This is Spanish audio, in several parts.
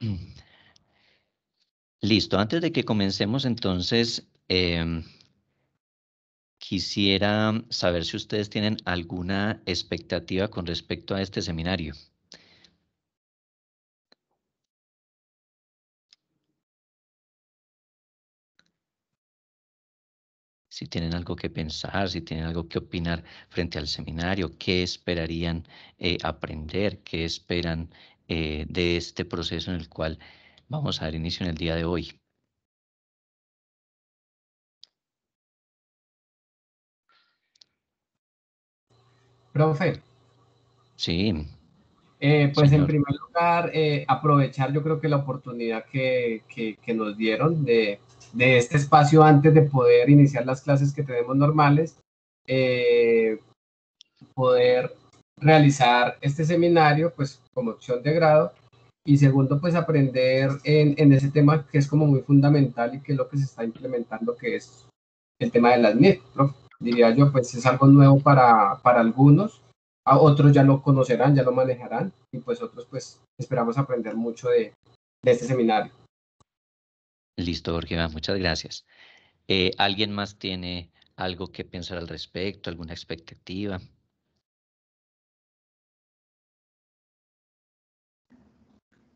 Listo, antes de que comencemos entonces, em, quisiera saber si ustedes tienen alguna expectativa con respecto a este seminario. si tienen algo que pensar, si tienen algo que opinar frente al seminario, qué esperarían eh, aprender, qué esperan eh, de este proceso en el cual vamos a dar inicio en el día de hoy. Profe. Sí. Eh, pues en primer lugar, eh, aprovechar yo creo que la oportunidad que, nos dieron de, este espacio antes de poder iniciar las clases que tenemos normales, poder realizar este seminario, pues como opción de grado, y segundo, pues aprender en, ese tema que es como muy fundamental y que es lo que se está implementando, que es el tema de las diría yo, pues es algo nuevo para, para algunos, a otros ya lo conocerán, ya lo manejarán, y pues otros pues esperamos aprender mucho de, este seminario. Listo, Jorge, muchas gracias. Eh, ¿Alguien más tiene algo que pensar al respecto, alguna expectativa?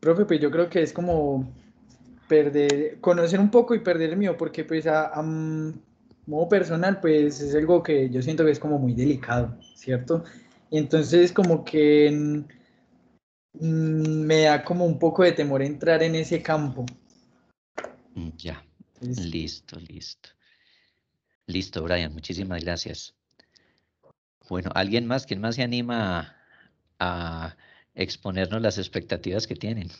Profe, pues yo creo que es como perder, conocer un poco y perder el mío, porque pues a, modo personal, pues es algo que yo siento que es como muy delicado, ¿cierto? Entonces como que mm, me da como un poco de temor entrar en ese campo. Mm, ya, listo, listo. Listo, Brian, muchísimas gracias. Bueno, ¿alguien más? ¿Quién más se anima a exponernos las expectativas que tienen.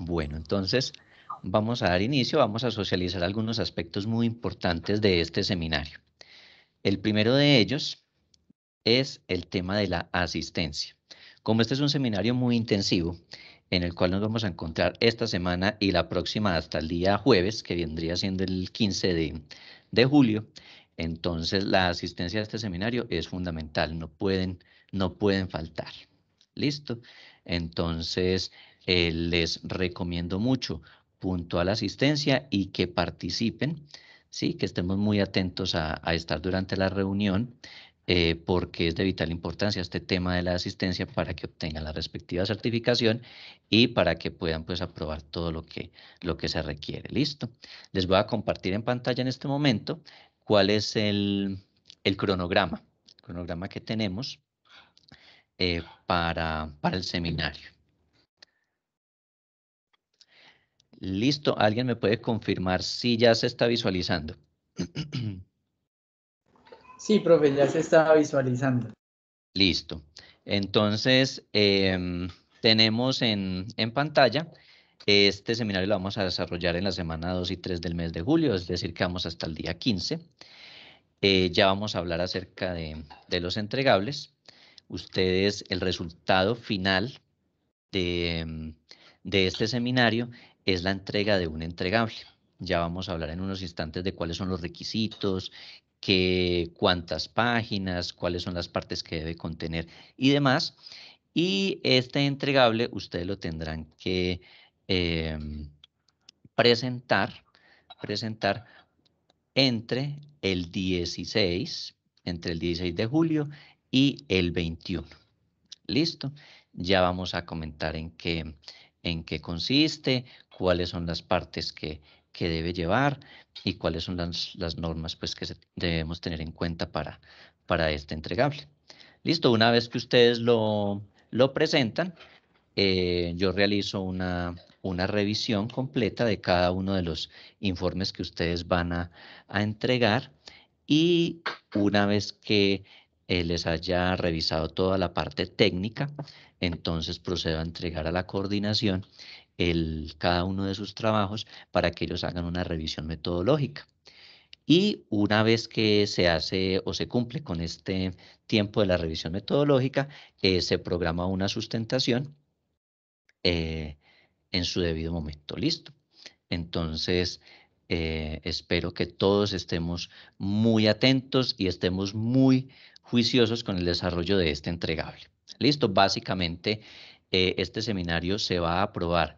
Bueno, entonces vamos a dar inicio, vamos a socializar algunos aspectos muy importantes de este seminario. El primero de ellos es el tema de la asistencia. Como este es un seminario muy intensivo, en el cual nos vamos a encontrar esta semana y la próxima hasta el día jueves, que vendría siendo el 15 de, julio. Entonces, la asistencia a este seminario es fundamental, no pueden, no pueden faltar. ¿Listo? Entonces, eh, les recomiendo mucho puntual asistencia y que participen, ¿sí? Que estemos muy atentos a estar durante la reunión. Eh, porque es de vital importancia este tema de la asistencia para que obtengan la respectiva certificación y para que puedan pues aprobar todo lo que, lo que se requiere. Listo. Les voy a compartir en pantalla en este momento cuál es el, cronograma, cronograma que tenemos eh, para, para el seminario. Listo, ¿alguien me puede confirmar si ya se está visualizando? Sí, profe, ya se estaba visualizando. Listo. Entonces, em, tenemos en, pantalla, este seminario lo vamos a desarrollar en la semana 2 y 3 del mes de julio, es decir, que vamos hasta el día 15. Eh, ya vamos a hablar acerca de, los entregables. Ustedes, el resultado final de, em, de este seminario es la entrega de un entregable. Ya vamos a hablar en unos instantes de cuáles son los requisitos, que cuántas páginas, cuáles son las partes que debe contener y demás. Y este entregable ustedes lo tendrán que em, presentar, presentar entre el 16, entre el 16 de julio y el 21. Listo, ya vamos a comentar en qué, en qué consiste, cuáles son las partes que, que debe llevar, y cuáles son las, normas pues, que debemos tener en cuenta para, para este entregable. Listo, una vez que ustedes lo, presentan, eh, yo realizo una, una revisión completa de cada uno de los informes que ustedes van a, entregar y una vez que eh, les haya revisado toda la parte técnica, entonces procedo a entregar a la coordinación cada uno de sus trabajos para que ellos hagan una revisión metodológica. Y una vez que se hace o se cumple con este tiempo de la revisión metodológica, eh, se programa una sustentación eh, en su debido momento. Listo. Entonces, eh, espero que todos estemos muy atentos y estemos muy juiciosos con el desarrollo de este entregable. Listo. Básicamente, este seminario se va a aprobar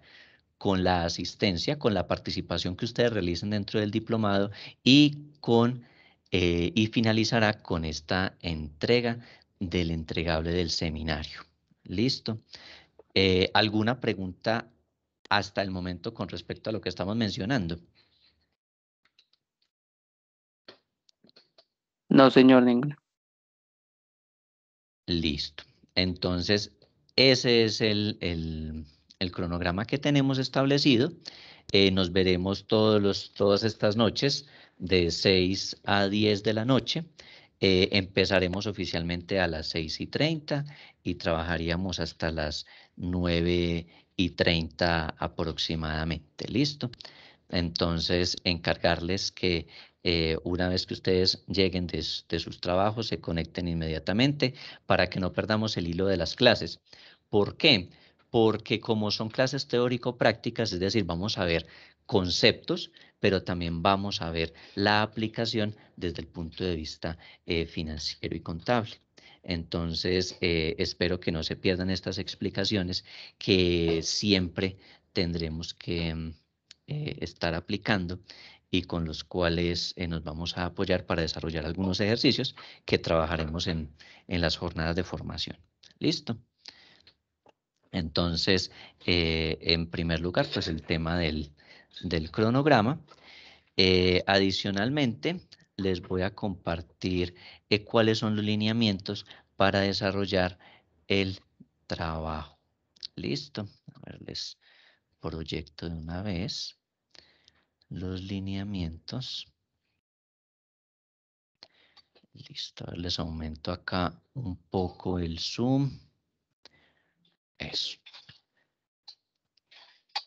con la asistencia, con la participación que ustedes realicen dentro del diplomado y con eh, y finalizará con esta entrega del entregable del seminario. Listo. Eh, ¿Alguna pregunta hasta el momento con respecto a lo que estamos mencionando? No, señor, ninguna. Listo. Entonces, ese es el, el el cronograma que tenemos establecido. Eh, nos veremos todos los, todas estas noches de 6 a 10 de la noche. Eh, empezaremos oficialmente a las 6 y 30 y trabajaríamos hasta las 9 y 30 aproximadamente. ¿Listo? Entonces, encargarles que eh, una vez que ustedes lleguen de, de, sus trabajos, se conecten inmediatamente para que no perdamos el hilo de las clases. ¿Por qué? porque como son clases teórico-prácticas, es decir, vamos a ver conceptos, pero también vamos a ver la aplicación desde el punto de vista eh, financiero y contable. Entonces, eh, espero que no se pierdan estas explicaciones que siempre tendremos que mm, eh, estar aplicando y con los cuales nos vamos a apoyar para desarrollar algunos ejercicios que trabajaremos en, en las jornadas de formación. Listo. Entonces, eh, en primer lugar, pues el tema del, cronograma. Eh, adicionalmente, les voy a compartir eh, cuáles son los lineamientos para desarrollar el trabajo. Listo. A ver, les proyecto de una vez los lineamientos. Listo, les aumento acá un poco el zoom. Eso.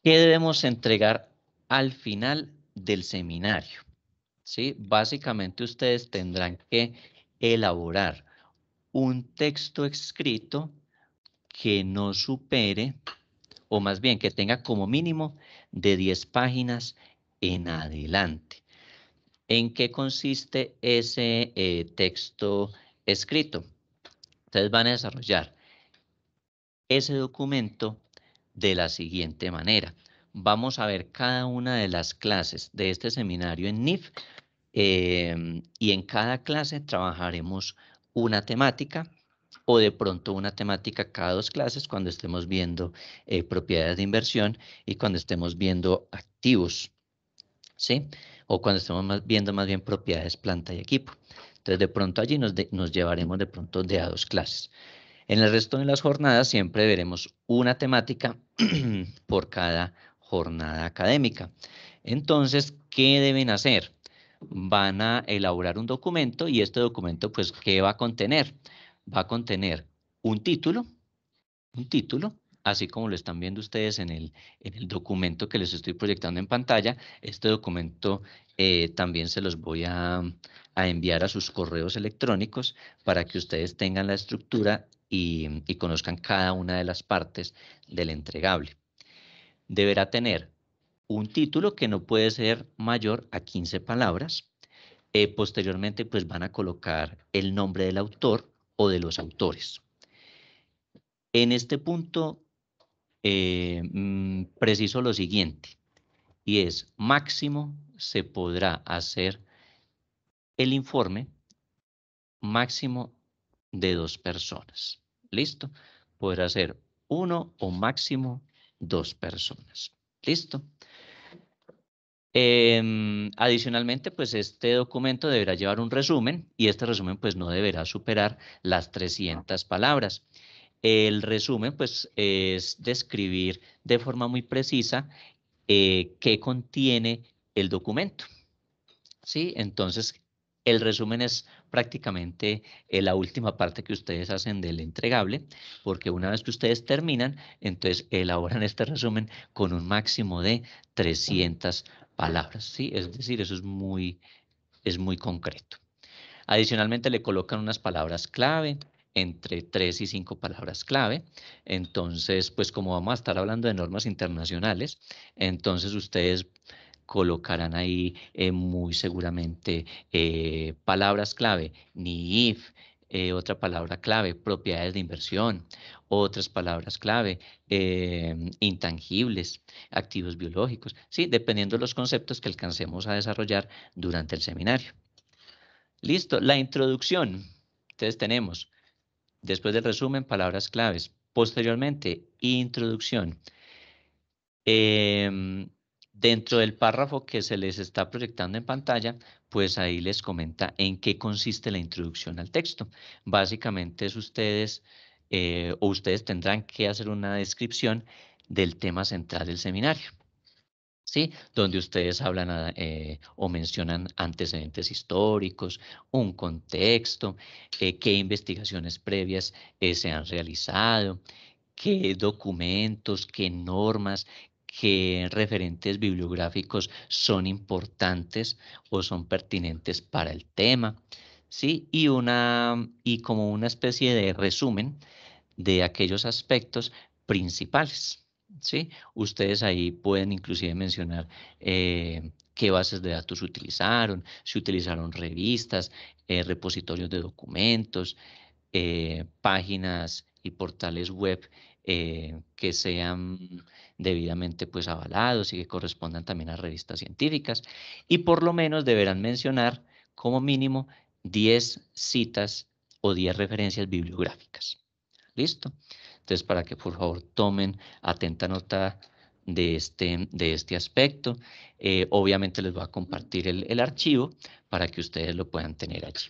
¿Qué debemos entregar al final del seminario? ¿Sí? Básicamente ustedes tendrán que elaborar un texto escrito que no supere, o más bien que tenga como mínimo de 10 páginas en adelante. ¿En qué consiste ese eh, texto escrito? Ustedes van a desarrollar ese documento de la siguiente manera. Vamos a ver cada una de las clases de este seminario en NIF em, y en cada clase trabajaremos una temática o de pronto una temática cada dos clases cuando estemos viendo eh, propiedades de inversión y cuando estemos viendo activos, ¿sí? O cuando estemos viendo más bien propiedades, planta y equipo. Entonces, de pronto allí nos llevaremos de pronto de a dos clases. En el resto de las jornadas siempre veremos una temática por cada jornada académica. Entonces, ¿qué deben hacer? Van a elaborar un documento y este documento, pues, ¿qué va a contener? Va a contener un título, un título, así como lo están viendo ustedes en el, documento que les estoy proyectando en pantalla. Este documento eh, también se los voy a, a enviar a sus correos electrónicos para que ustedes tengan la estructura y, conozcan cada una de las partes del entregable. Deberá tener un título que no puede ser mayor a 15 palabras. Eh, posteriormente, pues van a colocar el nombre del autor o de los autores. En este punto, eh, mm, preciso lo siguiente, y es máximo se podrá hacer el informe máximo de dos personas. Listo. Podrá ser uno o máximo dos personas. Listo. Em, adicionalmente, pues este documento deberá llevar un resumen y este resumen pues no deberá superar las 300 palabras. El resumen pues es describir de forma muy precisa eh, qué contiene el documento. ¿Sí? Entonces, el resumen es prácticamente eh, la última parte que ustedes hacen del entregable, porque una vez que ustedes terminan, entonces elaboran este resumen con un máximo de 300 palabras, ¿sí? Es decir, eso es muy, es muy concreto. Adicionalmente le colocan unas palabras clave, entre tres y cinco palabras clave. Entonces, pues como vamos a estar hablando de normas internacionales, entonces ustedes colocarán ahí eh, muy seguramente eh, palabras clave, NIF, eh, otra palabra clave, propiedades de inversión, otras palabras clave, intangibles, activos biológicos, sí, dependiendo de los conceptos que alcancemos a desarrollar durante el seminario. Listo, la introducción. Entonces tenemos, después del resumen, palabras claves. Posteriormente, introducción. Em, Dentro del párrafo que se les está proyectando en pantalla, pues ahí les comenta en qué consiste la introducción al texto. Básicamente es ustedes eh, o ustedes tendrán que hacer una descripción del tema central del seminario. ¿Sí? Donde ustedes hablan ah, eh, o mencionan antecedentes históricos, un contexto, eh, qué investigaciones previas se han realizado, qué documentos, qué normas, qué referentes bibliográficos son importantes o son pertinentes para el tema, ¿sí? Y, y como una especie de resumen de aquellos aspectos principales, ¿sí? Ustedes ahí pueden inclusive mencionar eh, qué bases de datos utilizaron, si utilizaron revistas, eh, repositorios de documentos, eh, páginas y portales web eh, que sean debidamente pues avalados y que correspondan también a revistas científicas y por lo menos deberán mencionar como mínimo 10 citas o 10 referencias bibliográficas. ¿Listo? Entonces, para que por favor tomen atenta nota de este, de este aspecto, eh, obviamente les voy a compartir el, archivo para que ustedes lo puedan tener allí.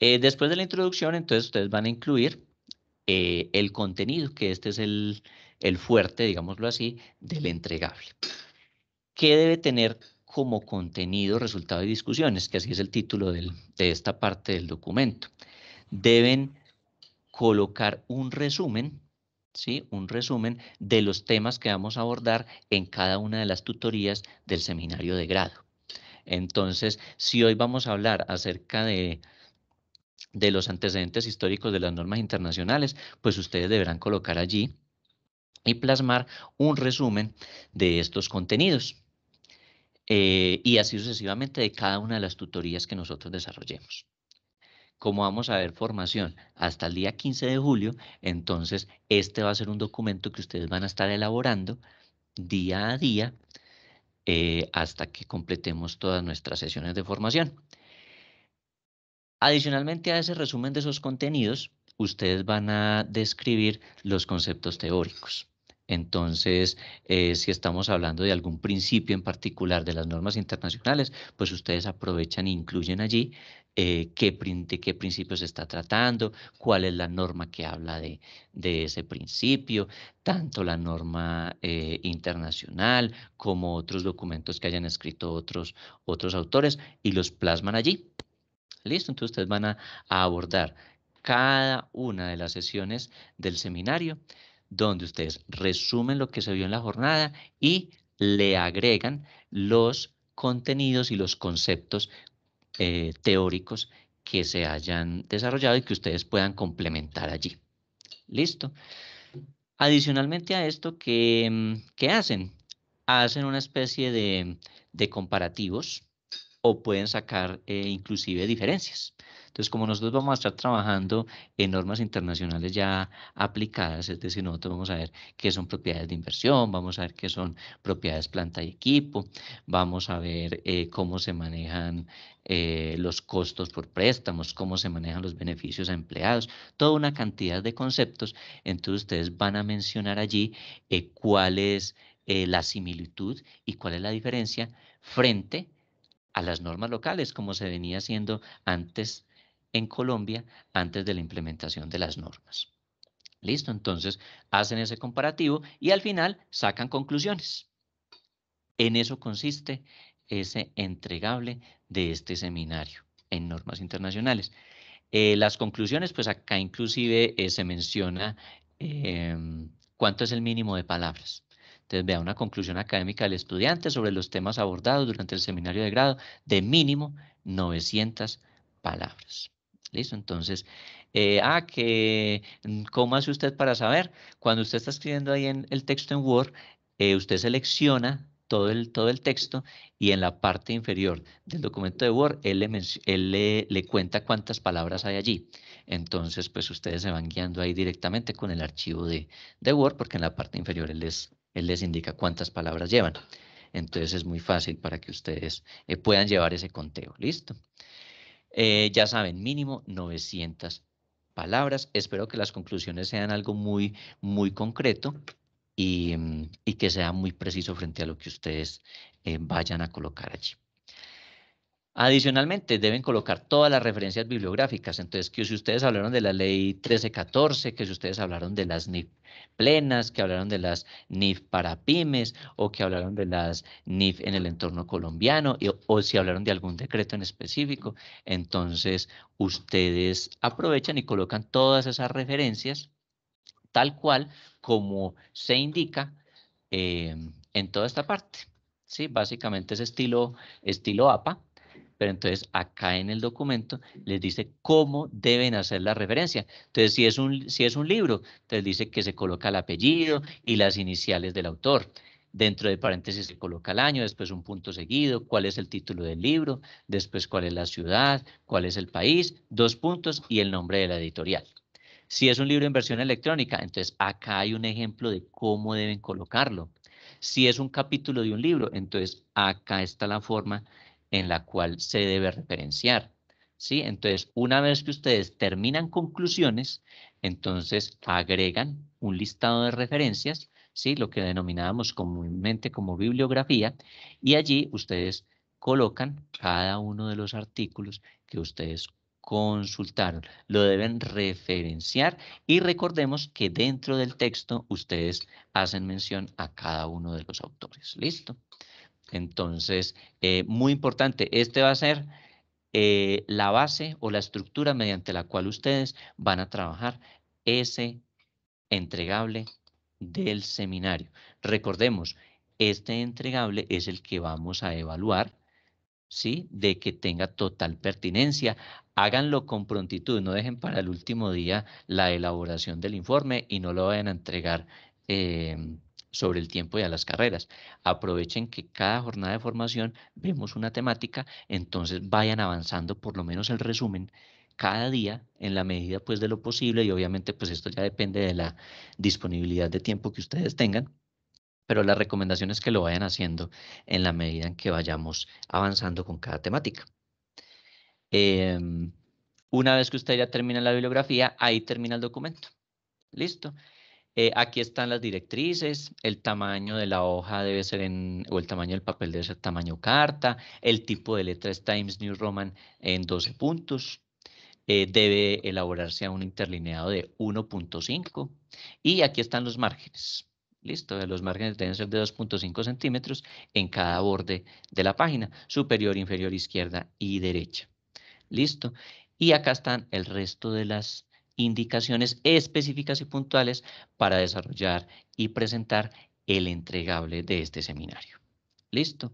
Eh, después de la introducción, entonces ustedes van a incluir eh, el contenido, que este es el, fuerte, digámoslo así, del entregable. ¿Qué debe tener como contenido, resultado y discusiones? Que así es el título de esta parte del documento. Deben colocar un resumen ¿Sí? un resumen de los temas que vamos a abordar en cada una de las tutorías del seminario de grado. Entonces, si hoy vamos a hablar acerca de de los antecedentes históricos de las normas internacionales, pues ustedes deberán colocar allí y plasmar un resumen de estos contenidos. Eh, y así sucesivamente de cada una de las tutorías que nosotros desarrollemos. Como vamos a ver formación hasta el día 15 de julio, entonces este va a ser un documento que ustedes van a estar elaborando día a día eh, hasta que completemos todas nuestras sesiones de formación. Adicionalmente a ese resumen de esos contenidos, ustedes van a describir los conceptos teóricos. Entonces, eh, si estamos hablando de algún principio en particular de las normas internacionales, pues ustedes aprovechan e incluyen allí eh, qué, de qué principio se está tratando, cuál es la norma que habla de, ese principio, tanto la norma eh, internacional como otros documentos que hayan escrito otros, otros autores y los plasman allí. Listo, entonces ustedes van a, abordar cada una de las sesiones del seminario donde ustedes resumen lo que se vio en la jornada y le agregan los contenidos y los conceptos eh, teóricos que se hayan desarrollado y que ustedes puedan complementar allí. Listo. Adicionalmente a esto, ¿qué, qué hacen? Hacen una especie de comparativos o pueden sacar eh, inclusive diferencias. Entonces, como nosotros vamos a estar trabajando en normas internacionales ya aplicadas, es decir, nosotros vamos a ver qué son propiedades de inversión, vamos a ver qué son propiedades planta y equipo, vamos a ver eh, cómo se manejan eh, los costos por préstamos, cómo se manejan los beneficios a empleados, toda una cantidad de conceptos. Entonces, ustedes van a mencionar allí cuál es la similitud y cuál es la diferencia frente a las normas locales, como se venía haciendo antes en Colombia, antes de la implementación de las normas. Listo, entonces hacen ese comparativo y al final sacan conclusiones. En eso consiste ese entregable de este seminario en normas internacionales. Eh, las conclusiones, pues acá inclusive eh, se menciona em, cuánto es el mínimo de palabras. Entonces, vea una conclusión académica del estudiante sobre los temas abordados durante el seminario de grado de mínimo 900 palabras. ¿Listo? Entonces, eh, ah, mm, ¿cómo hace usted para saber? Cuando usted está escribiendo ahí en el texto en Word, eh, usted selecciona todo el, todo el texto y en la parte inferior del documento de Word, él, le, cuenta cuántas palabras hay allí. Entonces, pues ustedes se van guiando ahí directamente con el archivo de, de Word porque en la parte inferior él les, él les indica cuántas palabras llevan. Entonces es muy fácil para que ustedes eh, puedan llevar ese conteo. Listo. Eh, ya saben, mínimo 900 palabras. Espero que las conclusiones sean algo muy, muy concreto y, mm, que sea muy preciso frente a lo que ustedes eh, vayan a colocar allí. Adicionalmente, deben colocar todas las referencias bibliográficas. Entonces, que si ustedes hablaron de la ley 1314, que si ustedes hablaron de las NIF plenas, que hablaron de las NIF para pymes o que hablaron de las NIF en el entorno colombiano o si hablaron de algún decreto en específico, entonces ustedes aprovechan y colocan todas esas referencias tal cual como se indica eh, en toda esta parte. Sí, básicamente es estilo, estilo APA, pero entonces acá en el documento les dice cómo deben hacer la referencia. Entonces, si es un, si es un libro, entonces dice que se coloca el apellido y las iniciales del autor. Dentro de paréntesis se coloca el año, después un punto seguido, cuál es el título del libro, después cuál es la ciudad, cuál es el país, dos puntos y el nombre de la editorial. Si es un libro en versión electrónica, entonces acá hay un ejemplo de cómo deben colocarlo. Si es un capítulo de un libro, entonces acá está la forma en la cual se debe referenciar. ¿sí? Entonces, una vez que ustedes terminan conclusiones, entonces agregan un listado de referencias, ¿sí? lo que denominábamos comúnmente como bibliografía, y allí ustedes colocan cada uno de los artículos que ustedes consultaron. Lo deben referenciar y recordemos que dentro del texto ustedes hacen mención a cada uno de los autores. ¿Listo? Entonces, eh, muy importante, este va a ser eh, la base o la estructura mediante la cual ustedes van a trabajar ese entregable del seminario. Recordemos, este entregable es el que vamos a evaluar, ¿sí? De que tenga total pertinencia. Háganlo con prontitud, no dejen para el último día la elaboración del informe y no lo vayan a entregar eh, sobre el tiempo y a las carreras. Aprovechen que cada jornada de formación vemos una temática, entonces vayan avanzando por lo menos el resumen cada día en la medida pues de lo posible y obviamente pues esto ya depende de la disponibilidad de tiempo que ustedes tengan, pero la recomendación es que lo vayan haciendo en la medida en que vayamos avanzando con cada temática. Em, una vez que usted ya termina la bibliografía, ahí termina el documento. Listo. Eh, aquí están las directrices, el tamaño de la hoja debe ser en, o el tamaño del papel debe ser tamaño carta, el tipo de letra es Times New Roman en 12 puntos, eh, debe elaborarse a un interlineado de 1.5 y aquí están los márgenes. Listo, los márgenes deben ser de 2.5 centímetros en cada borde de la página, superior, inferior, izquierda y derecha. Listo. Y acá están el resto de las indicaciones específicas y puntuales para desarrollar y presentar el entregable de este seminario. ¿Listo?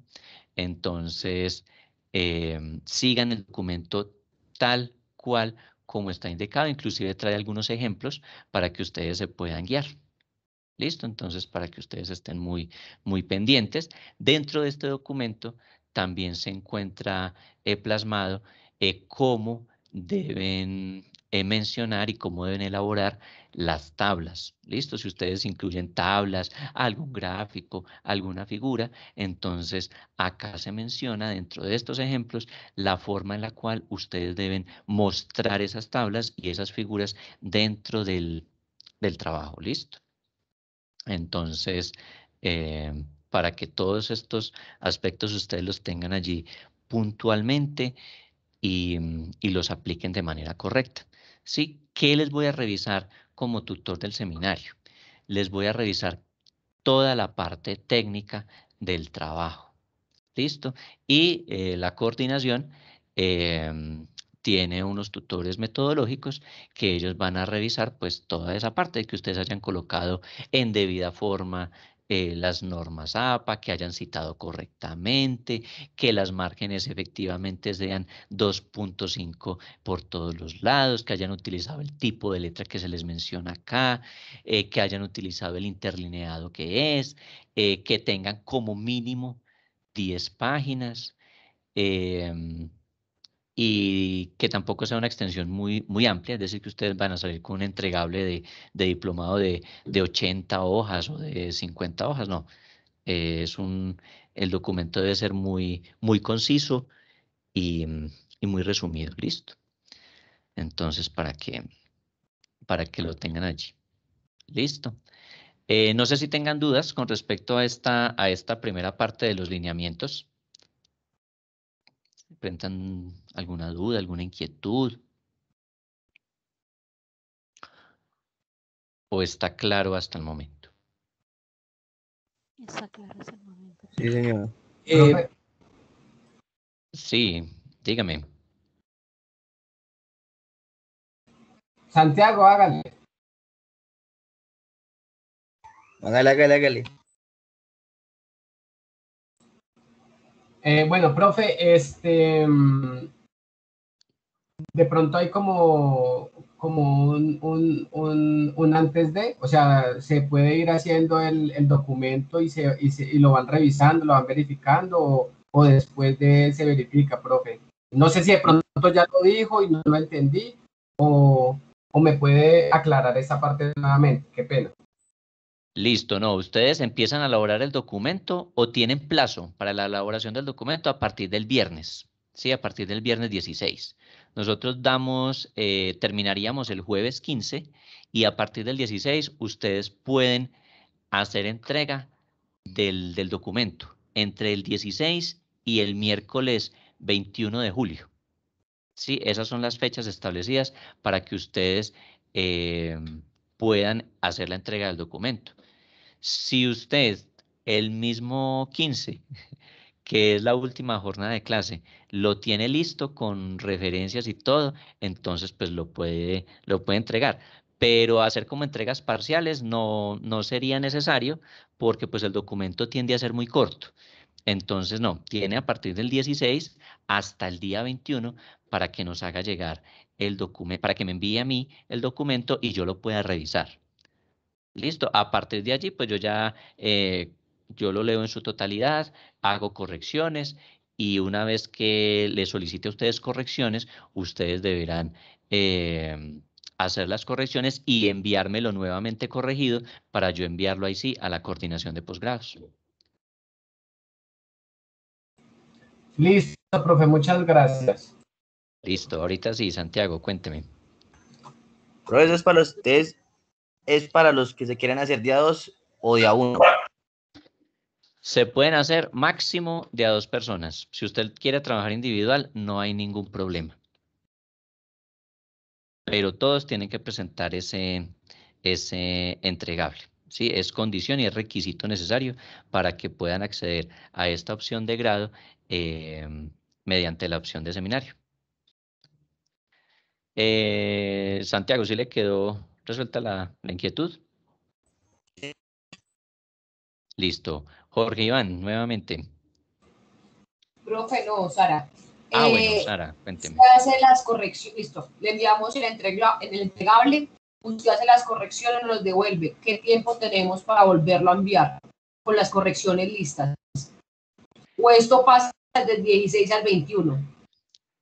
Entonces, em, sigan el documento tal cual como está indicado. Inclusive trae algunos ejemplos para que ustedes se puedan guiar. ¿Listo? Entonces, para que ustedes estén muy, muy pendientes. Dentro de este documento también se encuentra eh, plasmado eh, cómo deben eh, mencionar y cómo deben elaborar las tablas. Listo, si ustedes incluyen tablas, algún gráfico, alguna figura, entonces acá se menciona dentro de estos ejemplos la forma en la cual ustedes deben mostrar esas tablas y esas figuras dentro del, trabajo. Listo. Entonces, eh, para que todos estos aspectos ustedes los tengan allí puntualmente y los apliquen de manera correcta. ¿sí? ¿Qué les voy a revisar como tutor del seminario? Les voy a revisar toda la parte técnica del trabajo. ¿Listo? Y eh, la coordinación em, tiene unos tutores metodológicos que ellos van a revisar pues toda esa parte que ustedes hayan colocado en debida forma, eh, las normas APA, que hayan citado correctamente, que las márgenes efectivamente sean 2.5 por todos los lados, que hayan utilizado el tipo de letra que se les menciona acá, eh, que hayan utilizado el interlineado que es, eh, que tengan como mínimo 10 páginas. Em, y que tampoco sea una extensión muy, muy amplia, es decir, que ustedes van a salir con un entregable de, diplomado de, 80 hojas o de 50 hojas, no. Eh, es un, el documento debe ser muy, muy conciso mm, y, muy resumido, listo. Entonces, para que, para que lo tengan allí. Listo. Eh, no sé si tengan dudas con respecto a esta, a esta primera parte de los lineamientos enfrentan alguna duda, alguna inquietud. ¿O está claro hasta el momento? Está claro hasta el momento. Sí, señora. Eh, sí, dígame. Santiago, hágale. Hágale, hágale, hágale. Eh, bueno, profe, este, mm, de pronto hay como, como un, antes de, o sea, se puede ir haciendo el, documento y se, y, lo van revisando, lo van verificando o, después de se verifica, profe. No sé si de pronto ya lo dijo y no lo entendí o, o me puede aclarar esa parte nuevamente, qué pena. Listo, no, ustedes empiezan a elaborar el documento o tienen plazo para la elaboración del documento a partir del viernes, ¿sí? A partir del viernes 16. Nosotros damos, eh, terminaríamos el jueves 15 y a partir del 16 ustedes pueden hacer entrega del, documento entre el 16 y el miércoles 21 de julio. Sí, esas son las fechas establecidas para que ustedes eh, puedan hacer la entrega del documento. Si usted el mismo 15, que es la última jornada de clase, lo tiene listo con referencias y todo, entonces pues lo puede, lo puede entregar. Pero hacer como entregas parciales no, no sería necesario porque pues el documento tiende a ser muy corto. Entonces, no, tiene a partir del 16 hasta el día 21 para que nos haga llegar el documento, para que me envíe a mí el documento y yo lo pueda revisar. Listo, a partir de allí, pues yo ya, eh, yo lo leo en su totalidad, hago correcciones y una vez que le solicite a ustedes correcciones, ustedes deberán em, hacer las correcciones y enviármelo nuevamente corregido para yo enviarlo ahí sí a la coordinación de posgrados. Listo, profe, muchas gracias. Listo, ahorita sí, Santiago, cuénteme. es para ustedes es para los que se quieren hacer de a dos o de a uno. Se pueden hacer máximo de a dos personas. Si usted quiere trabajar individual, no hay ningún problema. Pero todos tienen que presentar ese, ese entregable. ¿sí? Es condición y es requisito necesario para que puedan acceder a esta opción de grado eh, mediante la opción de seminario. Eh, Santiago, si le quedó ¿Resuelta la, la inquietud? Listo. Jorge Iván, nuevamente. Profe, no, Sara. Ah, bueno, eh, Sara, cuénteme. Usted hace las correcciones, listo. Le enviamos el, entrega, el entregable, usted hace las correcciones, nos devuelve. ¿Qué tiempo tenemos para volverlo a enviar? Con las correcciones listas. O esto pasa del 16 al 21.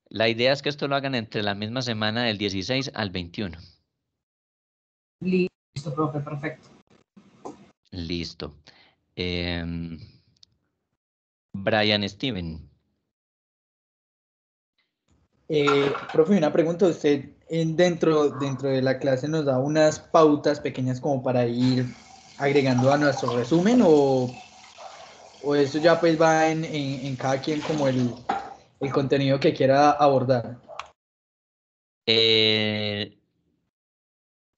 La idea es que esto lo hagan entre la misma semana del 16 al 21. Listo, profe, perfecto. Listo. Em, Brian Steven. Eh, profe, una pregunta. Usted dentro, dentro de la clase nos da unas pautas pequeñas como para ir agregando a nuestro resumen o, o eso ya pues va en, cada quien como el, el, contenido que quiera abordar? Eh,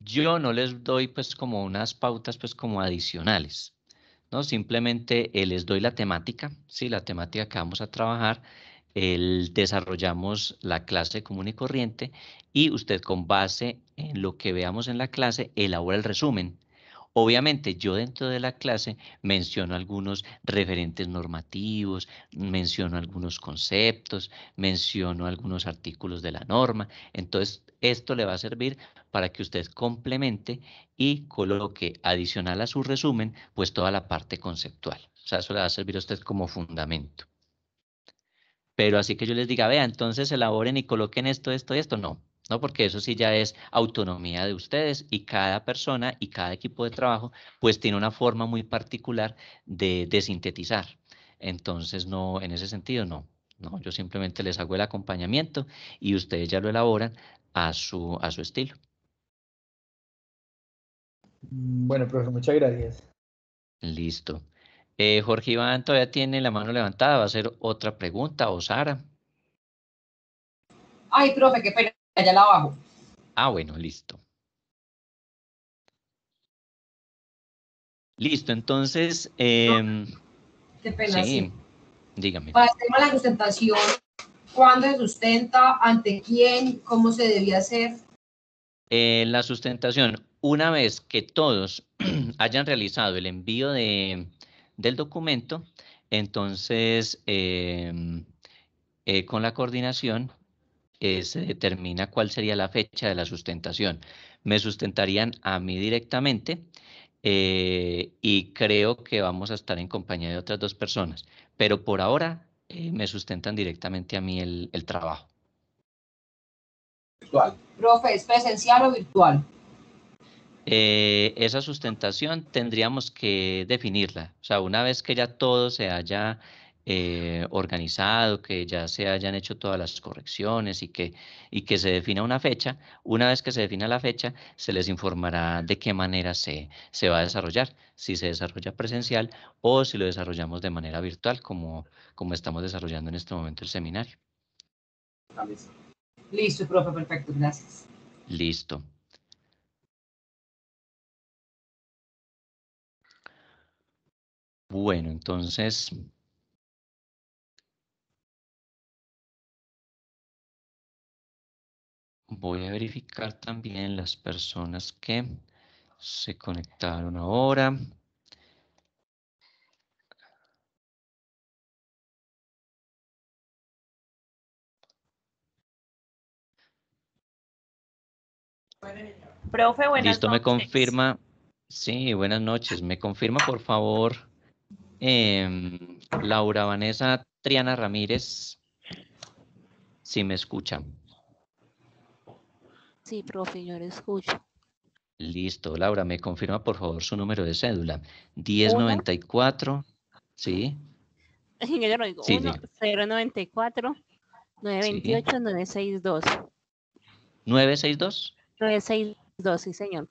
yo no les doy pues como unas pautas pues como adicionales, ¿no? Simplemente eh, les doy la temática, sí, la temática que vamos a trabajar, el, desarrollamos la clase común y corriente y usted con base en lo que veamos en la clase elabora el resumen. Obviamente yo dentro de la clase menciono algunos referentes normativos, menciono algunos conceptos, menciono algunos artículos de la norma. Entonces esto le va a servir para que usted complemente y coloque adicional a su resumen, pues toda la parte conceptual. O sea, eso le va a servir a usted como fundamento. Pero así que yo les diga, vea, entonces elaboren y coloquen esto, esto y esto. No, no, porque eso sí ya es autonomía de ustedes y cada persona y cada equipo de trabajo pues tiene una forma muy particular de, sintetizar. Entonces, no, en ese sentido, no. No, yo simplemente les hago el acompañamiento y ustedes ya lo elaboran a su, a su estilo. Mm, bueno, profe, muchas gracias. Listo. Eh, Jorge Iván todavía tiene la mano levantada, va a hacer otra pregunta, o Sara. Ay, profe, qué pena, allá la abajo. Ah, bueno, listo. Listo, entonces... Em, sí. Dígame. Para el la sustentación, ¿cuándo se sustenta? ¿Ante quién? ¿Cómo se debía hacer? Eh, la sustentación, una vez que todos hayan realizado el envío del documento, entonces em, eh, con la coordinación eh, se determina cuál sería la fecha de la sustentación. Me sustentarían a mí directamente eh, y creo que vamos a estar en compañía de otras dos personas, pero por ahora me sustentan directamente a mí el, el trabajo. Virtual. Profe, ¿es presencial o virtual? Eh, esa sustentación tendríamos que definirla. O sea, una vez que ya todo se haya eh, organizado, que ya se hayan hecho todas las correcciones y que, y que se defina una fecha, una vez que se defina la fecha, se les informará de qué manera se, va a desarrollar, si se desarrolla presencial o si lo desarrollamos de manera virtual, como, como estamos desarrollando en este momento el seminario. Listo, profe, perfecto, gracias. Listo. Bueno, entonces... Voy a verificar también las personas que se conectaron ahora. Profe, buenas Listo, me confirma. Sí, buenas noches. Me confirma, por favor, Em, Laura Vanessa Triana Ramírez, si me escucha. Sí, profe, yo le escucho. Listo, Laura, me confirma por favor su número de cédula. 1094, sí. Yo lo digo, sí, 1 928 962. ¿962? 962, sí, señor.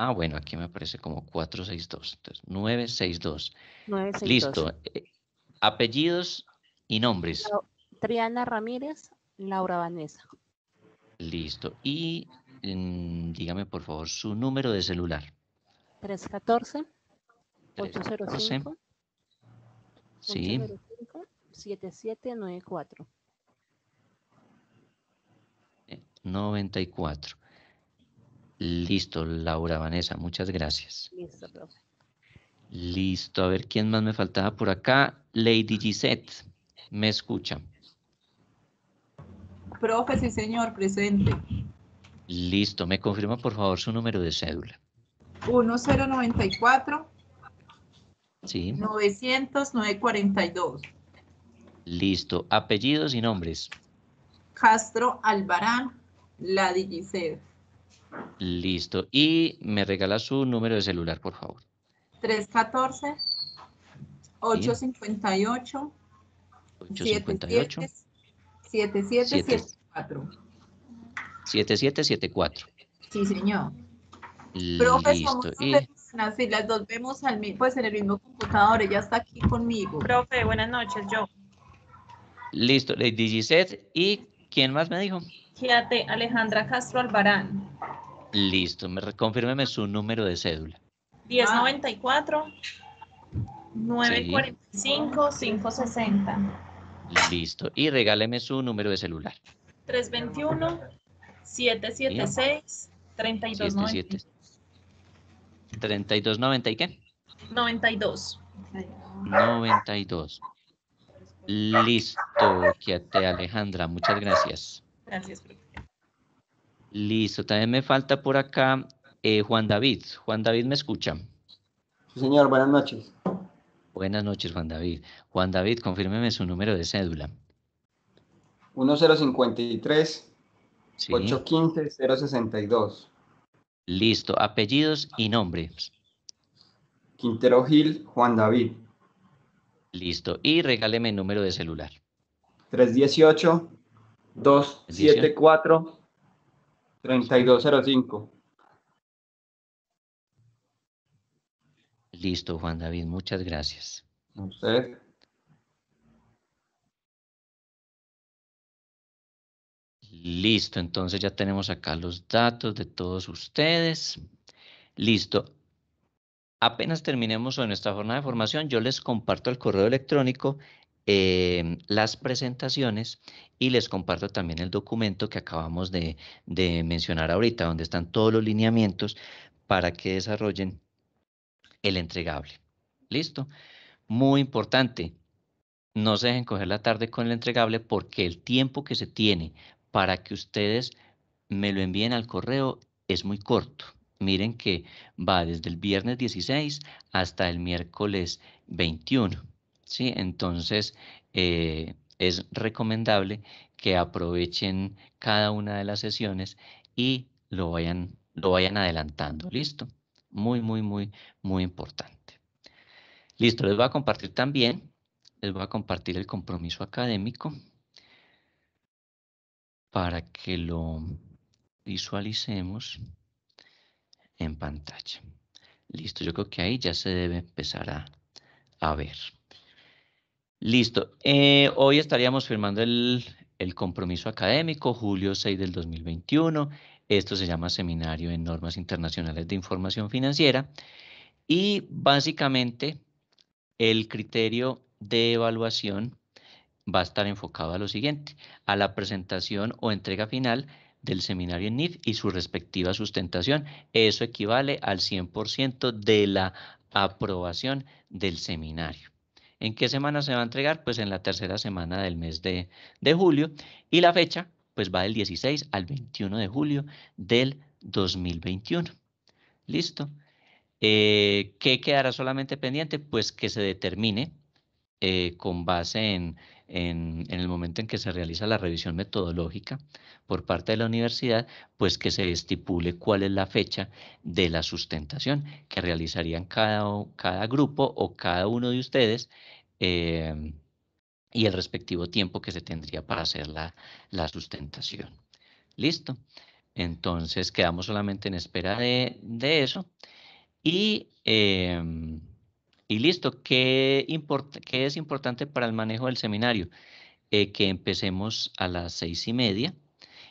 Ah, bueno, aquí me aparece como 462. Entonces, 962. Listo. Eh, apellidos y nombres. Triana Ramírez, Laura Vanessa. Listo. Y mm, dígame, por favor, su número de celular. 314. 805. Sí. 7794. Eh, 94. Listo, Laura Vanessa, muchas gracias. Listo, profe. Listo, a ver quién más me faltaba por acá. Lady Gisette, me escucha. Profe, sí, señor, presente. Listo, me confirma por favor su número de cédula. 1094. Sí. 942 Listo, apellidos y nombres. Castro Albarán, Lady Gisette. Listo. Y me regala su número de celular, por favor. 314 858 858 7774. 7774. Sí, señor. Profe, Listo. Y... Si las dos vemos pues, en el mismo computador, ella está aquí conmigo. Profe, buenas noches, yo. Listo, Lady ¿Y quién más me dijo? Fíjate, Alejandra Castro Albarán. Listo, me, confírmeme su número de cédula. 1094 945 560. Listo. Y regáleme su número de celular. 321 776 3290. 3290 y qué? 92. 92. Listo, te Alejandra, muchas gracias. Gracias, profesor. Listo, también me falta por acá eh, Juan David. Juan David, ¿me escucha? Sí, señor, buenas noches. Buenas noches, Juan David. Juan David, confírmeme su número de cédula. 1053 815 062. Listo, apellidos y nombres. Quintero Gil, Juan David. Listo, y regáleme el número de celular. 318 274 3205. Listo, Juan David, muchas gracias. A usted. Listo, entonces ya tenemos acá los datos de todos ustedes. Listo. Apenas terminemos nuestra jornada de formación, yo les comparto el correo electrónico Em, las presentaciones y les comparto también el documento que acabamos de, de mencionar ahorita, donde están todos los lineamientos para que desarrollen el entregable. ¿Listo? Muy importante, no se dejen coger la tarde con el entregable porque el tiempo que se tiene para que ustedes me lo envíen al correo es muy corto. Miren que va desde el viernes 16 hasta el miércoles 21. ¿sí? Entonces, eh, es recomendable que aprovechen cada una de las sesiones y lo vayan, lo vayan adelantando, ¿listo? Muy, muy, muy, muy importante. Listo, les voy a compartir también, les voy a compartir el compromiso académico para que lo visualicemos en pantalla. Listo, yo creo que ahí ya se debe empezar a, a ver. Listo. Eh, hoy estaríamos firmando el, el compromiso académico, julio 6 del 2021. Esto se llama Seminario en Normas Internacionales de Información Financiera. Y básicamente el criterio de evaluación va a estar enfocado a lo siguiente, a la presentación o entrega final del seminario en NIF y su respectiva sustentación. Eso equivale al 100% de la aprobación del seminario. ¿En qué semana se va a entregar? Pues en la tercera semana del mes de, de julio y la fecha pues va del 16 al 21 de julio del 2021. ¿Listo? Eh, ¿Qué quedará solamente pendiente? Pues que se determine eh, con base en, el momento en que se realiza la revisión metodológica por parte de la universidad, pues que se estipule cuál es la fecha de la sustentación que realizarían cada, cada grupo o cada uno de ustedes em, y el respectivo tiempo que se tendría para hacer la, sustentación. Listo. Entonces quedamos solamente en espera de, eso. Y em, y listo, ¿qué, es importante para el manejo del seminario? Eh, que empecemos a las seis y media,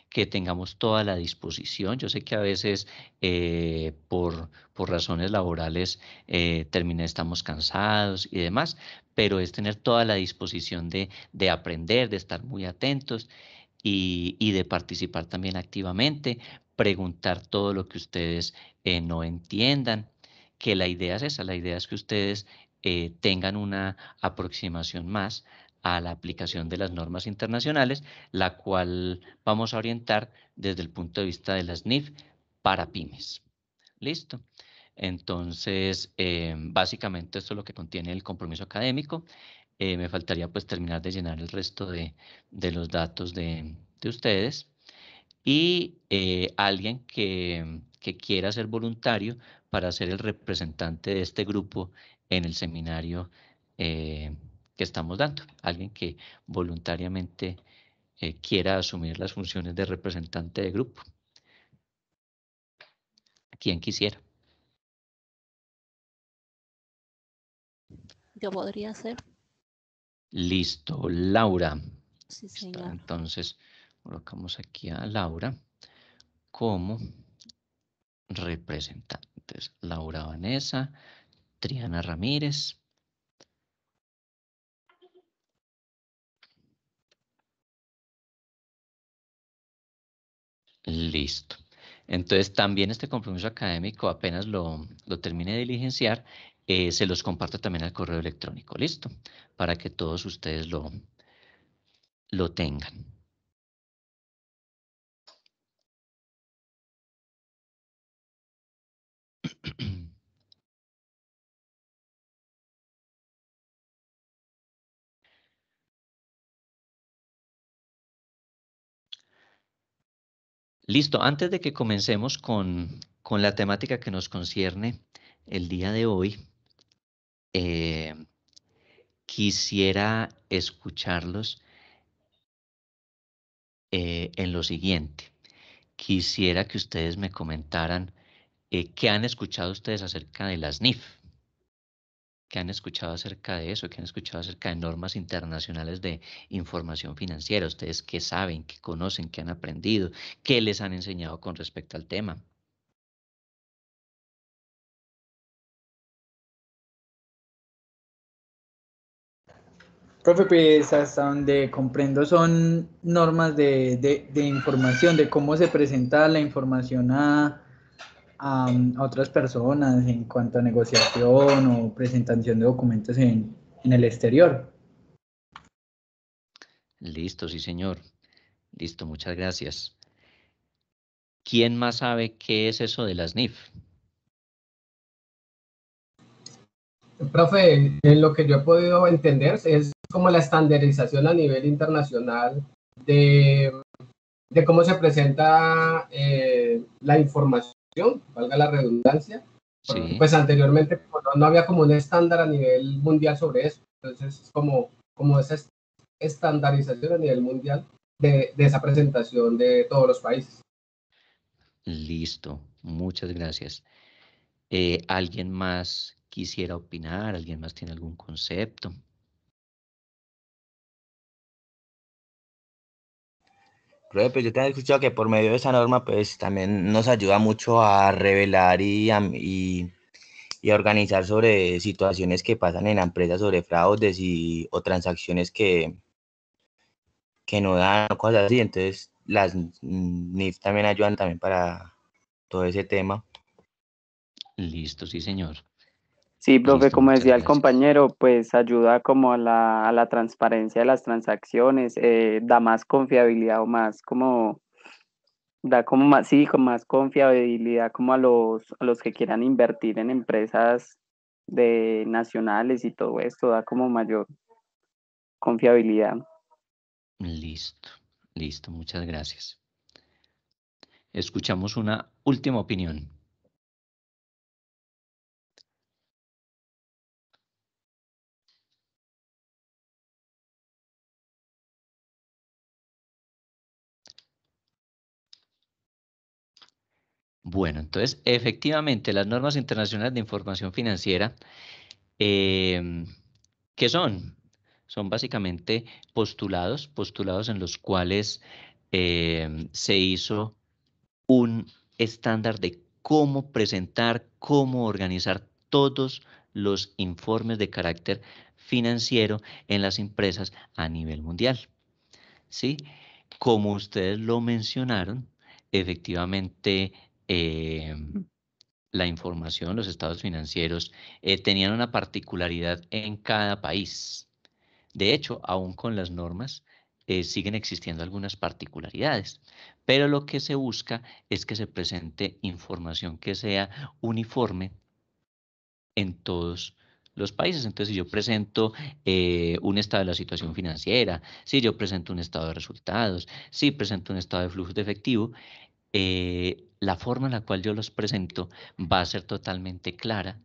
que tengamos toda la disposición. Yo sé que a veces eh, por, razones laborales eh, estamos cansados y demás, pero es tener toda la disposición de, aprender, de estar muy atentos y, y, de participar también activamente, preguntar todo lo que ustedes eh, no entiendan que la idea es esa, la idea es que ustedes eh, tengan una aproximación más a la aplicación de las normas internacionales, la cual vamos a orientar desde el punto de vista de las NIF para pymes. Listo. Entonces, eh, básicamente esto es lo que contiene el compromiso académico. Eh, me faltaría pues terminar de llenar el resto de, los datos de, ustedes. Y alguien que, que, quiera ser voluntario para ser el representante de este grupo en el seminario eh, que estamos dando. Alguien que voluntariamente eh, quiera asumir las funciones de representante de grupo. quién quisiera. Yo podría ser. Listo, Laura. Sí, entonces, colocamos aquí a Laura como representante. Laura Vanessa, Triana Ramírez. Listo. Entonces, también este compromiso académico, apenas lo, termine de diligenciar, eh, se los comparto también al correo electrónico, ¿listo? Para que todos ustedes lo, lo tengan. Listo, antes de que comencemos con, la temática que nos concierne el día de hoy, eh, quisiera escucharlos eh, en lo siguiente. Quisiera que ustedes me comentaran eh, qué han escuchado ustedes acerca de las NIF. ¿Qué han escuchado acerca de eso, que han escuchado acerca de normas internacionales de información financiera, ustedes qué saben, qué conocen, qué han aprendido, qué les han enseñado con respecto al tema. Profe, pues hasta donde comprendo son normas de información, de cómo se presenta la información a, a otras personas en cuanto a negociación o presentación de documentos en, en el exterior. Listo, sí, señor. Listo, muchas gracias. ¿Quién más sabe qué es eso de las NIF? Profe, en lo que yo he podido entender es como la estandarización a nivel internacional de, cómo se presenta eh, la información valga la redundancia. Pues anteriormente pues, no, había como un estándar a nivel mundial sobre eso. Entonces es como, como esa estandarización a nivel mundial de, esa presentación de todos los países. Listo, muchas gracias. Eh, ¿Alguien más quisiera opinar? ¿Alguien más tiene algún concepto? Pues yo también he escuchado que por medio de esa norma, pues también nos ayuda mucho a revelar y, y, y organizar sobre situaciones que pasan en la empresa, sobre fraudes y, o transacciones que, que no dan cosas así. Entonces, las NIF también ayudan también para todo ese tema. Listo, sí, señor. Sí, profe, como decía el compañero, pues ayuda como a la, a la transparencia de las transacciones, eh, da más confiabilidad o más como, da como más, sí, con más confiabilidad como a los, a los que quieran invertir en empresas de nacionales y todo esto, da como mayor confiabilidad. Listo, listo, muchas gracias. Escuchamos una última opinión. Bueno, entonces, efectivamente, las normas internacionales de información financiera, em, ¿qué son? Son básicamente postulados, postulados en los cuales em, se hizo un estándar de cómo presentar, cómo organizar todos los informes de carácter financiero en las empresas a nivel mundial. ¿Sí? Como ustedes lo mencionaron, efectivamente Em, la información, los estados financieros, eh, tenían una particularidad en cada país. De hecho, aún con las normas, eh, siguen existiendo algunas particularidades, pero lo que se busca es que se presente información que sea uniforme en todos los países. Entonces, si yo presento eh, un estado de la situación financiera, si yo presento un estado de resultados, si presento un estado de flujo de efectivo, eh, la forma en la cual yo los presento va a ser totalmente clara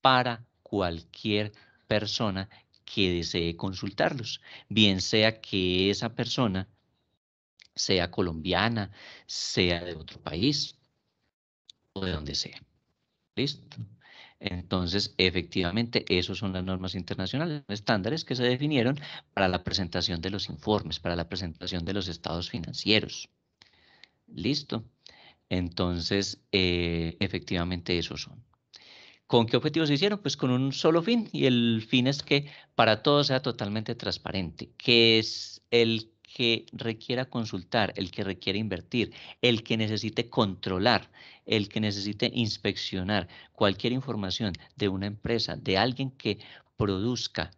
para cualquier persona que desee consultarlos, bien sea que esa persona sea colombiana, sea de otro país o de donde sea. ¿Listo? Entonces, efectivamente, esas son las normas internacionales, estándares que se definieron para la presentación de los informes, para la presentación de los estados financieros. Listo. Entonces, eh, efectivamente, esos son. ¿Con qué objetivos se hicieron? Pues con un solo fin y el fin es que para todos sea totalmente transparente, que es el que requiera consultar, el que requiera invertir, el que necesite controlar, el que necesite inspeccionar cualquier información de una empresa, de alguien que produzca